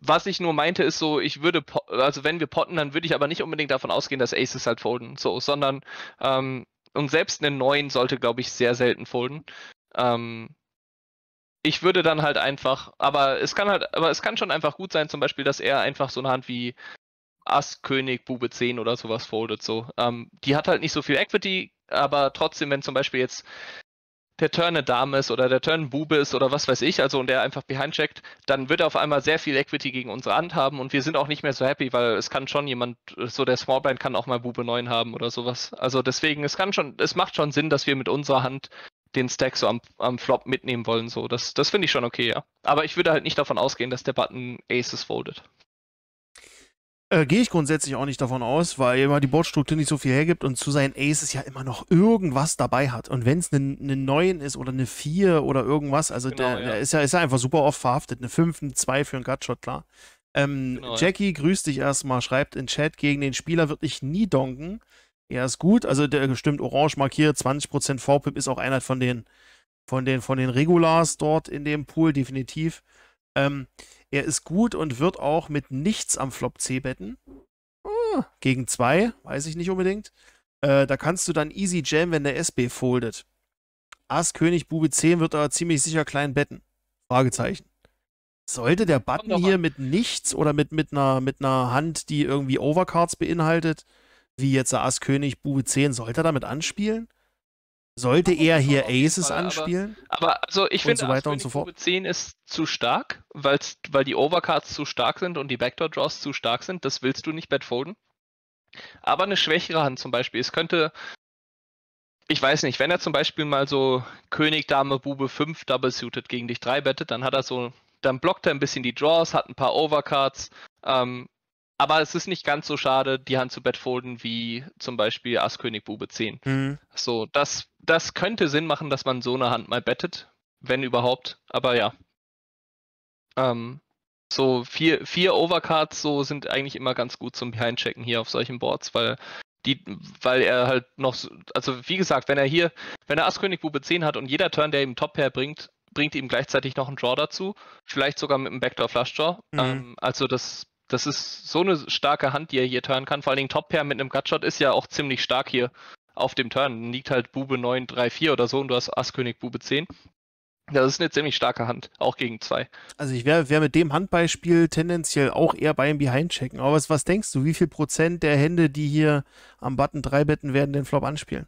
was ich nur meinte, ist so, ich würde, also wenn wir potten, dann würde ich aber nicht unbedingt davon ausgehen, dass Aces halt folden, so, sondern ähm, und selbst einen neuen sollte, glaube ich, sehr selten folden. Ähm, ich würde dann halt einfach, aber es kann halt, aber es kann schon einfach gut sein, zum Beispiel, dass er einfach so eine Hand wie Ass, König, Bube 10 oder sowas foldet, so. Ähm, die hat halt nicht so viel Equity, aber trotzdem, wenn zum Beispiel jetzt der Turn eine Dame ist oder der Turn ein Bube ist oder was weiß ich, also und der einfach behind checkt, dann wird er auf einmal sehr viel Equity gegen unsere Hand haben und wir sind auch nicht mehr so happy, weil es kann schon jemand, so der Small kann auch mal Bube 9 haben oder sowas. Also deswegen, es kann schon, es macht schon Sinn, dass wir mit unserer Hand den Stack so am, am Flop mitnehmen wollen, so. Das, das finde ich schon okay, ja. Aber ich würde halt nicht davon ausgehen, dass der Button Aces foldet. Äh, Gehe ich grundsätzlich auch nicht davon aus, weil immer die Bordstruktur nicht so viel hergibt und zu seinen Aces ja immer noch irgendwas dabei hat. Und wenn es eine ne 9 ist oder eine 4 oder irgendwas, also genau, der, ja. der, ist, ja, ist ja einfach super oft verhaftet. Eine 5, eine 2 für einen Gutshot, klar. Ähm, genau, Jackie, ja. grüß dich erstmal, schreibt in Chat, gegen den Spieler wird ich nie donken. Er ist gut, also der stimmt orange markiert, 20% VPIP ist auch einer von den, von den, von den Regulars dort in dem Pool, definitiv. Ähm, er ist gut und wird auch mit nichts am Flop C betten. Oh, gegen 2, weiß ich nicht unbedingt. Äh, da kannst du dann easy jam, wenn der SB foldet. Ass, König, Bube 10 wird aber ziemlich sicher klein betten. Fragezeichen. Sollte der Button hier mit nichts oder mit, mit, einer, mit einer Hand, die irgendwie Overcards beinhaltet, wie jetzt Ass, König, Bube 10, sollte er damit anspielen? Sollte er hier Aces Fall, anspielen? Aber, aber also ich finde, so weiter und so fort. 10 ist zu stark, weil die Overcards zu stark sind und die Backdoor Draws zu stark sind. Das willst du nicht bedfolden. Aber eine schwächere Hand zum Beispiel. Es könnte, ich weiß nicht, wenn er zum Beispiel mal so König, Dame, Bube 5 Double Suited gegen dich 3 bettet, dann hat er so, dann blockt er ein bisschen die Draws, hat ein paar Overcards. Ähm, aber es ist nicht ganz so schade, die Hand zu Bett wie zum Beispiel Ass König Bube 10. Mhm. So, das das könnte Sinn machen, dass man so eine Hand mal bettet, wenn überhaupt. Aber ja. Ähm, so vier, vier Overcards so sind eigentlich immer ganz gut zum Behindchecken hier auf solchen Boards, weil die, weil er halt noch, also wie gesagt, wenn er hier, wenn er Ass Bube 10 hat und jeder Turn, der ihm Top herbringt, bringt ihm gleichzeitig noch einen Draw dazu, vielleicht sogar mit einem Backdoor Flush Draw. Mhm. Ähm, also das, das ist so eine starke Hand, die er hier turnen kann. Vor allen Dingen Top Pair mit einem Gutshot ist ja auch ziemlich stark hier auf dem Turn liegt halt Bube 9, 3, 4 oder so und du hast Ass König, Bube 10. Das ist eine ziemlich starke Hand, auch gegen 2. Also ich wäre wär mit dem Handbeispiel tendenziell auch eher bei einem Behind checken. Aber was, was denkst du, wie viel Prozent der Hände, die hier am Button 3 betten, werden den Flop anspielen?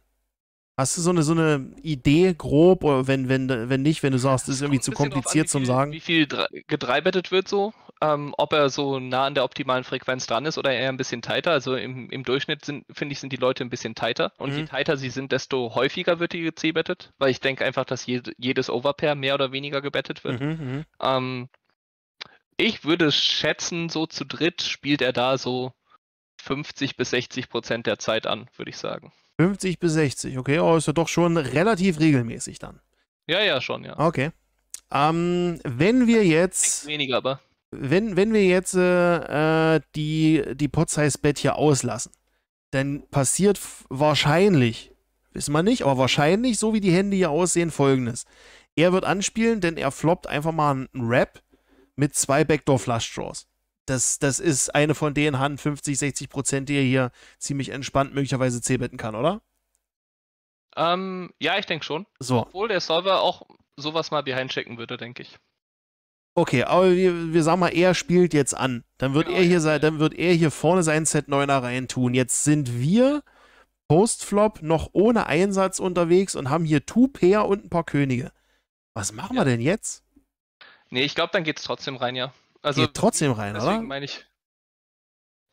Hast du so eine, so eine Idee grob, oder wenn, wenn, wenn nicht, wenn du sagst, das ist irgendwie zu kompliziert an, zum viel, Sagen? Wie viel gedreibettet wird so, ähm, ob er so nah an der optimalen Frequenz dran ist oder eher ein bisschen tighter. Also im, im Durchschnitt finde ich, sind die Leute ein bisschen tighter. Und mhm. je tighter sie sind, desto häufiger wird die gebettet, weil ich denke einfach, dass je, jedes Overpair mehr oder weniger gebettet wird. Mhm, mhm, ähm, ich würde schätzen, so zu dritt spielt er da so 50 bis 60 Prozent der Zeit an, würde ich sagen. 50 bis 60, okay, oh, ist ja doch schon relativ regelmäßig dann. Ja, ja, schon, ja. Okay. Ähm, wenn wir jetzt. Weniger, aber. Wenn, wenn wir jetzt äh, äh die, die Pot-Size-Bet hier auslassen, dann passiert wahrscheinlich, wissen wir nicht, aber wahrscheinlich, so wie die Hände hier aussehen, folgendes. Er wird anspielen, denn er floppt einfach mal einen Rap mit zwei Backdoor-Flush-Draws. Das, das ist eine von den Hand 50, 60 Prozent, die er hier ziemlich entspannt möglicherweise c kann, oder? Ähm, ja, ich denke schon. So. Obwohl der Solver auch sowas mal behind checken würde, denke ich. Okay, aber wir, wir sagen mal, er spielt jetzt an. Dann wird genau, er hier ja. sein, dann wird er hier vorne sein Set 9er rein tun. Jetzt sind wir Postflop noch ohne Einsatz unterwegs und haben hier 2 Pair und ein paar Könige. Was machen ja. wir denn jetzt? Nee, ich glaube, dann geht's trotzdem rein, ja. Also, Geht trotzdem rein, deswegen oder? meine ich.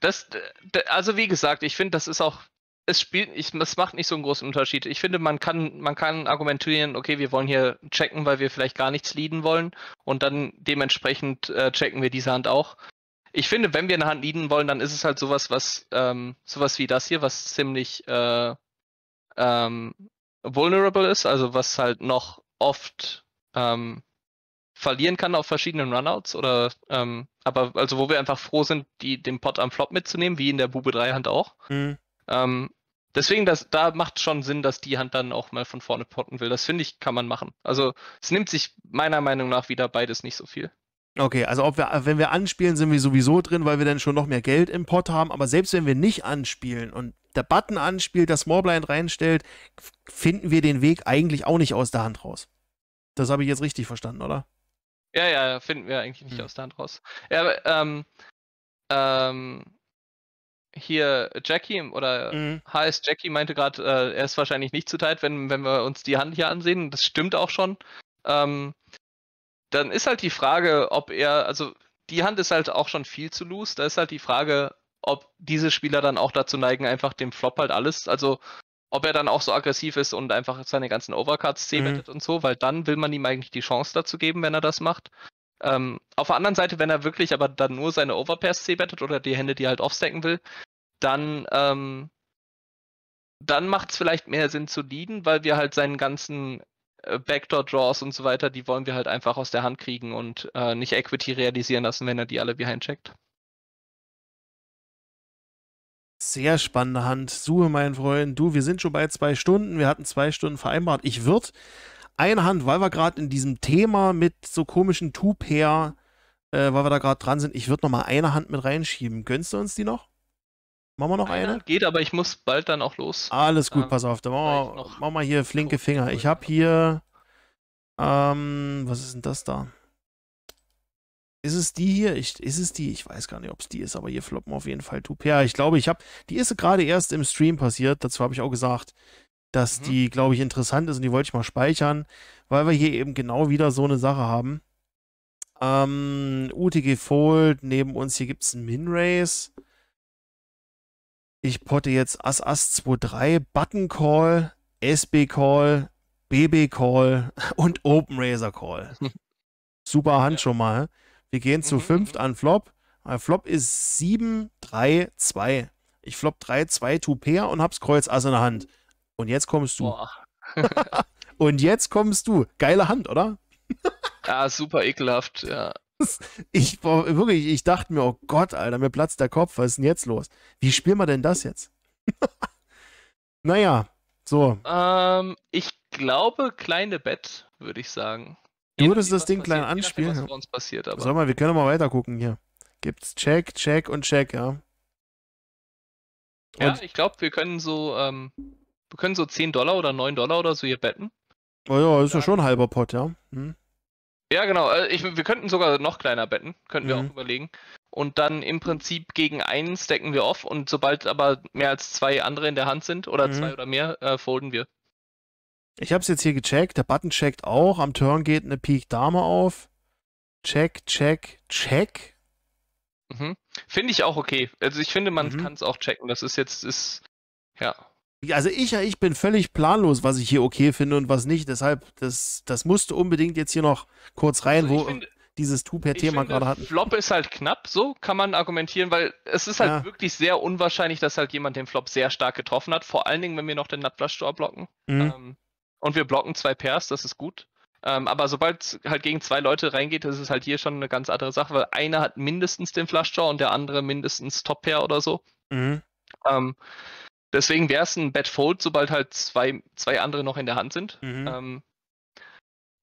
Das, also wie gesagt, ich finde, das ist auch es spielt, ich, es macht nicht so einen großen Unterschied. Ich finde, man kann, man kann argumentieren, okay, wir wollen hier checken, weil wir vielleicht gar nichts leaden wollen und dann dementsprechend äh, checken wir diese Hand auch. Ich finde, wenn wir eine Hand leaden wollen, dann ist es halt sowas, was, ähm, sowas wie das hier, was ziemlich äh, ähm, vulnerable ist, also was halt noch oft ähm, verlieren kann auf verschiedenen Runouts oder ähm, aber also wo wir einfach froh sind, die den Pot am Flop mitzunehmen, wie in der Bube 3 Hand auch. Mhm. Ähm, deswegen, das, da macht schon Sinn, dass die Hand dann auch mal von vorne potten will. Das finde ich, kann man machen. Also es nimmt sich meiner Meinung nach wieder beides nicht so viel. Okay, also ob wir, wenn wir anspielen, sind wir sowieso drin, weil wir dann schon noch mehr Geld im Pot haben. Aber selbst wenn wir nicht anspielen und der Button anspielt, das Small Blind reinstellt, finden wir den Weg eigentlich auch nicht aus der Hand raus. Das habe ich jetzt richtig verstanden, oder? Ja, ja, finden wir eigentlich nicht hm. aus der Hand raus. Ja, ähm, ähm, hier Jackie oder mhm. HS Jackie meinte gerade, äh, er ist wahrscheinlich nicht zuteil, wenn, wenn wir uns die Hand hier ansehen. Das stimmt auch schon. Ähm, dann ist halt die Frage, ob er, also die Hand ist halt auch schon viel zu loose. Da ist halt die Frage, ob diese Spieler dann auch dazu neigen, einfach dem Flop halt alles, also ob er dann auch so aggressiv ist und einfach seine ganzen Overcards zählt mhm. und so, weil dann will man ihm eigentlich die Chance dazu geben, wenn er das macht. Ähm, auf der anderen Seite, wenn er wirklich aber dann nur seine Overpairs c oder die Hände, die er halt offstacken will, dann, ähm, dann macht es vielleicht mehr Sinn zu leaden, weil wir halt seinen ganzen äh, Backdoor-Draws und so weiter, die wollen wir halt einfach aus der Hand kriegen und äh, nicht Equity realisieren lassen, wenn er die alle behind checkt. Sehr spannende Hand. Suche, mein Freund. Du, wir sind schon bei zwei Stunden. Wir hatten zwei Stunden vereinbart. Ich würde eine Hand, weil wir gerade in diesem Thema mit so komischen Two-Pair, äh, weil wir da gerade dran sind, ich würde nochmal eine Hand mit reinschieben. Gönnst du uns die noch? Machen wir noch eine? eine? Geht, aber ich muss bald dann auch los. Alles gut, ähm, pass auf. Dann machen wir, machen hier flinke Finger. Ich habe hier, ähm, was ist denn das da? Ist es die hier? Ich, ist es die? Ich weiß gar nicht, ob es die ist, aber hier floppen auf jeden Fall Tupia. Ich glaube, ich habe, die ist gerade erst im Stream passiert. Dazu habe ich auch gesagt, dass mhm. die, glaube ich, interessant ist und die wollte ich mal speichern, weil wir hier eben genau wieder so eine Sache haben. Ähm, UTG Fold, neben uns hier gibt es einen Minrace. Ich potte jetzt Ass Ass 2-3, Button Call, SB Call, BB Call (laughs) und Open Razor Call. (laughs) Super Hand ja. schon mal. Wir gehen zu mhm. fünft mhm. an Flop. Mein äh, Flop ist 7, 3, 2. Ich flop 3, 2, Two-Pair und hab's Kreuz Ass in der Hand. Und jetzt kommst du. (laughs) (laughs) und jetzt kommst du. Geile Hand, oder? ja, super ekelhaft, ja. Ich wirklich, ich dachte mir, oh Gott, Alter, mir platzt der Kopf, was ist denn jetzt los? Wie spielen wir denn das jetzt? (laughs) naja, so. Ähm, ich glaube, kleine Bett, würde ich sagen. Du würdest das Ding klein anspielen. Nachdem, was uns passiert, aber. Sag mal, wir können mal weiter gucken hier. Gibt's Check, Check und Check, ja. Und ja, ich glaube, wir können so, ähm, wir können so 10 Dollar oder 9 Dollar oder so hier betten. Oh ja, ist ja schon ein halber Pot, ja. Hm. Ja, genau. Äh, ich, wir könnten sogar noch kleiner betten, könnten wir mhm. auch überlegen. Und dann im Prinzip mhm. gegen einen stacken wir off und sobald aber mehr als zwei andere in der Hand sind oder mhm. zwei oder mehr, äh, folden wir. Ich habe es jetzt hier gecheckt. Der Button checkt auch. Am Turn geht eine Pik Dame auf. Check, check, check. Mhm. Finde ich auch okay. Also ich finde, man mhm. kann es auch checken. Das ist jetzt, ist, ja. Also ich, ich bin völlig planlos, was ich hier okay finde und was nicht. Deshalb, das, das musste unbedingt jetzt hier noch kurz rein, also wo finde, dieses Two-Pair-Thema gerade hatten. Flop ist halt knapp, so kann man argumentieren, weil es ist halt ja. wirklich sehr unwahrscheinlich, dass halt jemand den Flop sehr stark getroffen hat. Vor allen Dingen, wenn wir noch den Nutflush-Store blocken. Mhm. Ähm, und wir blocken zwei Pairs, das ist gut. Ähm, aber sobald es halt gegen zwei Leute reingeht, ist es halt hier schon eine ganz andere Sache, weil einer hat mindestens den Flushjaw und der andere mindestens Top-Pair oder so. Mhm. Ähm, deswegen wäre es ein Bad Fold, sobald halt zwei, zwei andere noch in der Hand sind. Mhm. Ähm,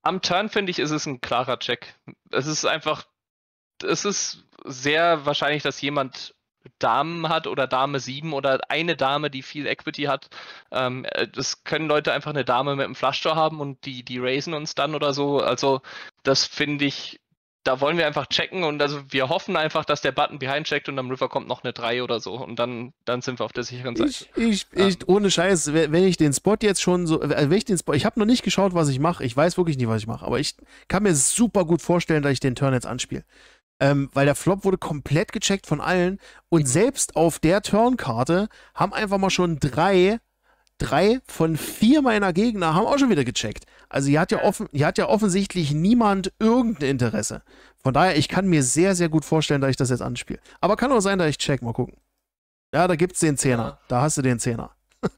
am Turn, finde ich, ist es ein klarer Check. Es ist einfach, es ist sehr wahrscheinlich, dass jemand Damen hat oder Dame 7 oder eine Dame, die viel Equity hat. Ähm, äh, das können Leute einfach eine Dame mit einem Flushtor haben und die, die raisen uns dann oder so. Also das finde ich, da wollen wir einfach checken und also wir hoffen einfach, dass der Button behind checkt und am River kommt noch eine 3 oder so und dann, dann sind wir auf der sicheren Seite. Ich, ich, ähm. ich ohne Scheiß, wenn ich den Spot jetzt schon so, wenn ich den Spot, ich habe noch nicht geschaut, was ich mache, ich weiß wirklich nicht, was ich mache, aber ich kann mir super gut vorstellen, dass ich den Turn jetzt anspiele ähm, weil der Flop wurde komplett gecheckt von allen und selbst auf der Turnkarte haben einfach mal schon drei, drei von vier meiner Gegner haben auch schon wieder gecheckt. Also hier hat ja, offen, hier hat ja offensichtlich niemand irgendein Interesse. Von daher, ich kann mir sehr, sehr gut vorstellen, dass ich das jetzt anspiele. Aber kann auch sein, dass ich check, mal gucken. Ja, da gibt's den Zehner. Da hast du den Zehner. (laughs)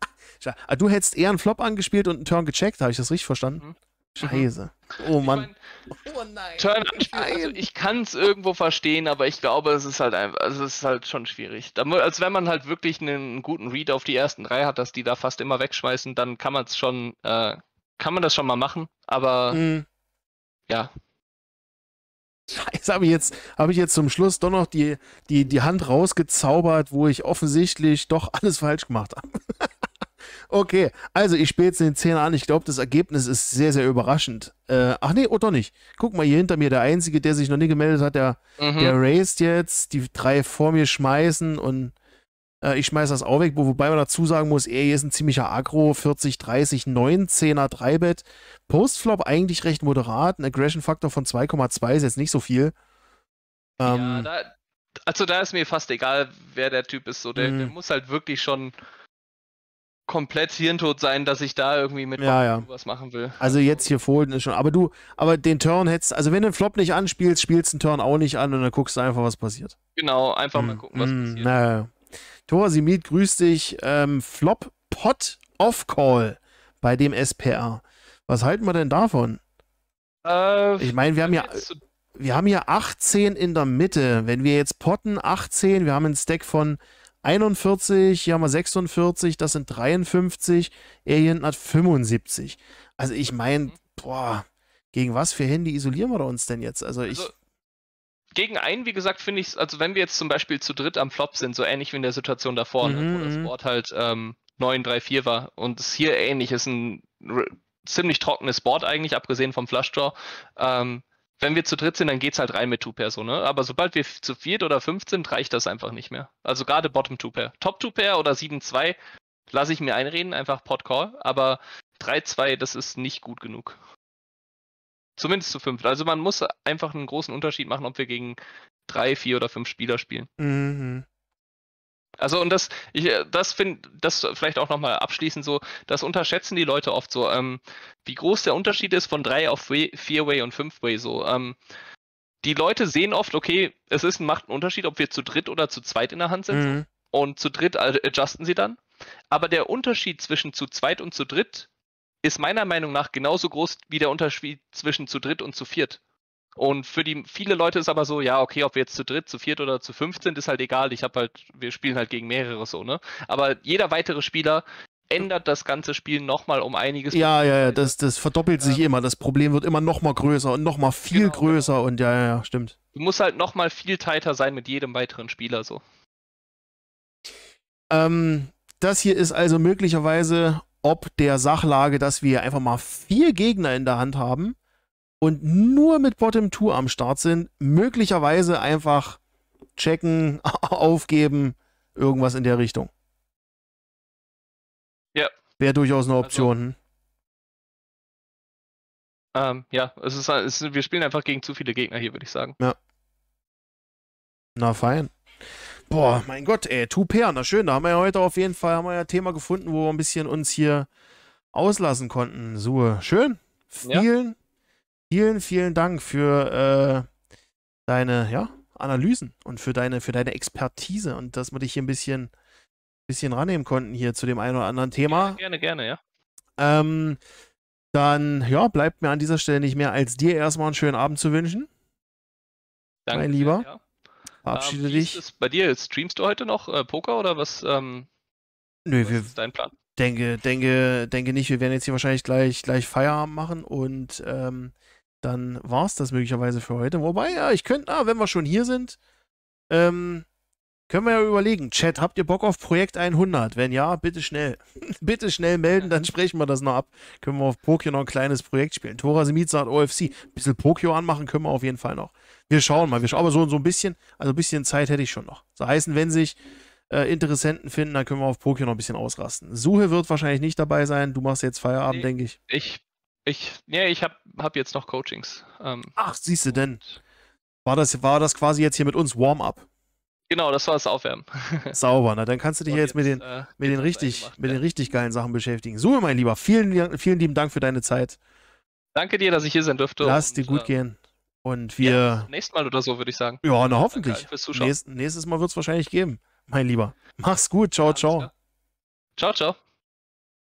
Ah, du hättest eher einen Flop angespielt und einen Turn gecheckt, habe ich das richtig verstanden? Mhm. Mhm. Scheiße. Oh Mann. Ich mein, oh nein. Turn also ich kann es irgendwo verstehen, aber ich glaube, es ist halt einfach, also es ist halt schon schwierig. als wenn man halt wirklich einen guten Read auf die ersten drei hat, dass die da fast immer wegschmeißen, dann kann man es schon, äh, kann man das schon mal machen, aber mhm. ja. Scheiße, habe ich, jetzt, hab ich jetzt zum Schluss doch noch die, die, die Hand rausgezaubert, wo ich offensichtlich doch alles falsch gemacht habe. (laughs) Okay, also ich spiele jetzt den 10 an. Ich glaube, das Ergebnis ist sehr, sehr überraschend. Äh, ach nee, oder oh nicht. Guck mal hier hinter mir, der Einzige, der sich noch nie gemeldet hat, der, mhm. der raced jetzt. Die drei vor mir schmeißen und äh, ich schmeiße das auch weg. Wobei man dazu sagen muss, er hier ist ein ziemlicher Agro. 40, 30, 19er 3-Bet. Postflop eigentlich recht moderat. Ein Aggression-Faktor von 2,2 ist jetzt nicht so viel. Ähm, ja, da, also da ist mir fast egal, wer der Typ ist. So, der, der mhm. muss halt wirklich schon komplett hirntot sein, dass ich da irgendwie mit ja, ja. was machen will. Also jetzt hier Folden ist schon. Aber du, aber den Turn hättest, also wenn du den Flop nicht anspielst, spielst du den Turn auch nicht an und dann guckst du einfach, was passiert. Genau, einfach mhm. mal hm, gucken, was mhm. passiert. Naja. Tora Simit, grüßt dich. Ähm, Flop Pot Off Call bei dem SPR. Was halten wir denn davon? Äh, ich meine, wir haben ja wir haben hier 18 in der Mitte. Wenn wir jetzt potten 18, wir haben einen Stack von 41, hier haben wir 46, das sind 53, er hier hinten hat 75. Also ich meine, mhm. boah, gegen was für Handy isolieren wir uns denn jetzt? Also ich. Also, gegen einen, wie gesagt, finde ich, also wenn wir jetzt zum Beispiel zu dritt am Flop sind, so ähnlich wie in der Situation davor, mhm. wo das mhm, mhm. Board halt ähm, 9, 3, 4 war und es hier ähnlich ist, ein ziemlich trockenes Board eigentlich, abgesehen vom Flushdraw. Ähm, wenn wir zu dritt sind, dann geht's halt rein mit Two-Pair so, ne? Aber sobald wir zu viert oder fünf sind, reicht das einfach nicht mehr. Also gerade Bottom Two-Pair. Top Two-Pair oder 7-2 lasse ich mir einreden, einfach Pot Call. Aber 3-2, das ist nicht gut genug. Zumindest zu fünf. Also man muss einfach einen großen Unterschied machen, ob wir gegen drei, vier oder fünf Spieler spielen. Mhm. Also und das, ich, äh, das finde, das vielleicht auch nochmal abschließend so, das unterschätzen die Leute oft so, ähm, wie groß der Unterschied ist von 3 auf 4-Way und 5-Way so. Ähm, die Leute sehen oft, okay, es ist, macht einen Unterschied, ob wir zu dritt oder zu zweit in der Hand sind. Mhm. Und zu dritt adjusten sie dann. Aber der Unterschied zwischen zu zweit und zu dritt ist meiner Meinung nach genauso groß wie der Unterschied zwischen zu dritt und zu viert. Und für die viele Leute ist aber so, ja, okay, ob wir jetzt zu dritt, zu viert oder zu fünft sind, ist halt egal. Ich habe halt, wir spielen halt gegen mehrere so, ne? Aber jeder weitere Spieler ändert das ganze Spiel nochmal um einiges. Ja, ja, ja, das, das verdoppelt sich ja. immer. Das Problem wird immer nochmal größer und nochmal viel genau, genau. größer genau. und ja, ja, ja, stimmt. Du musst halt nochmal viel tighter sein mit jedem weiteren Spieler so. Ähm, das hier ist also möglicherweise ob der Sachlage, dass wir einfach mal vier Gegner in der Hand haben und nur mit Bottom 2 am Start sind, möglicherweise einfach checken, (laughs) aufgeben, irgendwas in der Richtung. Ja. Wäre durchaus eine also, Option. Also, ähm, ja, es ist, es ist, wir spielen einfach gegen zu viele Gegner hier, würde ich sagen. Ja. Na fein. Boah, mein Gott, ey, Two Pair, na schön, da haben wir ja heute auf jeden Fall haben wir ja ein Thema gefunden, wo wir ein bisschen uns hier auslassen konnten. Sue, schön. Vielen ja. Vielen, vielen Dank für äh, deine ja, Analysen und für deine, für deine Expertise und dass wir dich hier ein bisschen, bisschen rannehmen konnten hier zu dem einen oder anderen Thema. Gerne, gerne, ja. Ähm, dann ja, bleibt mir an dieser Stelle nicht mehr, als dir erstmal einen schönen Abend zu wünschen. Danke. Mein Lieber. Ja. Verabschiede ähm, dich. bei dir? Streamst du heute noch äh, Poker oder was? Ähm, Nö, was wir, ist dein Plan? Denke, denke, denke nicht. Wir werden jetzt hier wahrscheinlich gleich, gleich Feierabend machen und ähm, dann war es das möglicherweise für heute. Wobei, ja, ich könnte, ah, wenn wir schon hier sind, ähm, können wir ja überlegen. Chat, habt ihr Bock auf Projekt 100? Wenn ja, bitte schnell. (laughs) bitte schnell melden, dann (laughs) sprechen wir das noch ab. Können wir auf Pokio noch ein kleines Projekt spielen. Tora Semid sagt OFC. Ein bisschen Pokio anmachen können wir auf jeden Fall noch. Wir schauen mal. Wir schauen aber so, so ein bisschen, also ein bisschen Zeit hätte ich schon noch. So heißen, wenn sich äh, Interessenten finden, dann können wir auf Pokio noch ein bisschen ausrasten. Suche wird wahrscheinlich nicht dabei sein. Du machst jetzt Feierabend, nee, denke ich. Ich ich, nee, ich habe hab jetzt noch Coachings. Ähm, Ach, siehst du denn. War das, war das quasi jetzt hier mit uns Warm-up? Genau, das war das Aufwärmen. (laughs) Sauber, na dann kannst du dich ja jetzt, mit den, äh, mit, den richtig, gemacht, mit ja. richtig geilen Sachen beschäftigen. So, mein Lieber, vielen, vielen lieben Dank für deine Zeit. Danke dir, dass ich hier sein durfte. Lass und, dir gut äh, gehen. Und wir. Ja, nächstes Mal oder so, würde ich sagen. Ja, na hoffentlich. Nächst, nächstes Mal wird es wahrscheinlich geben, mein Lieber. Mach's gut. Ciao, Alles ciao. Klar. Ciao, ciao.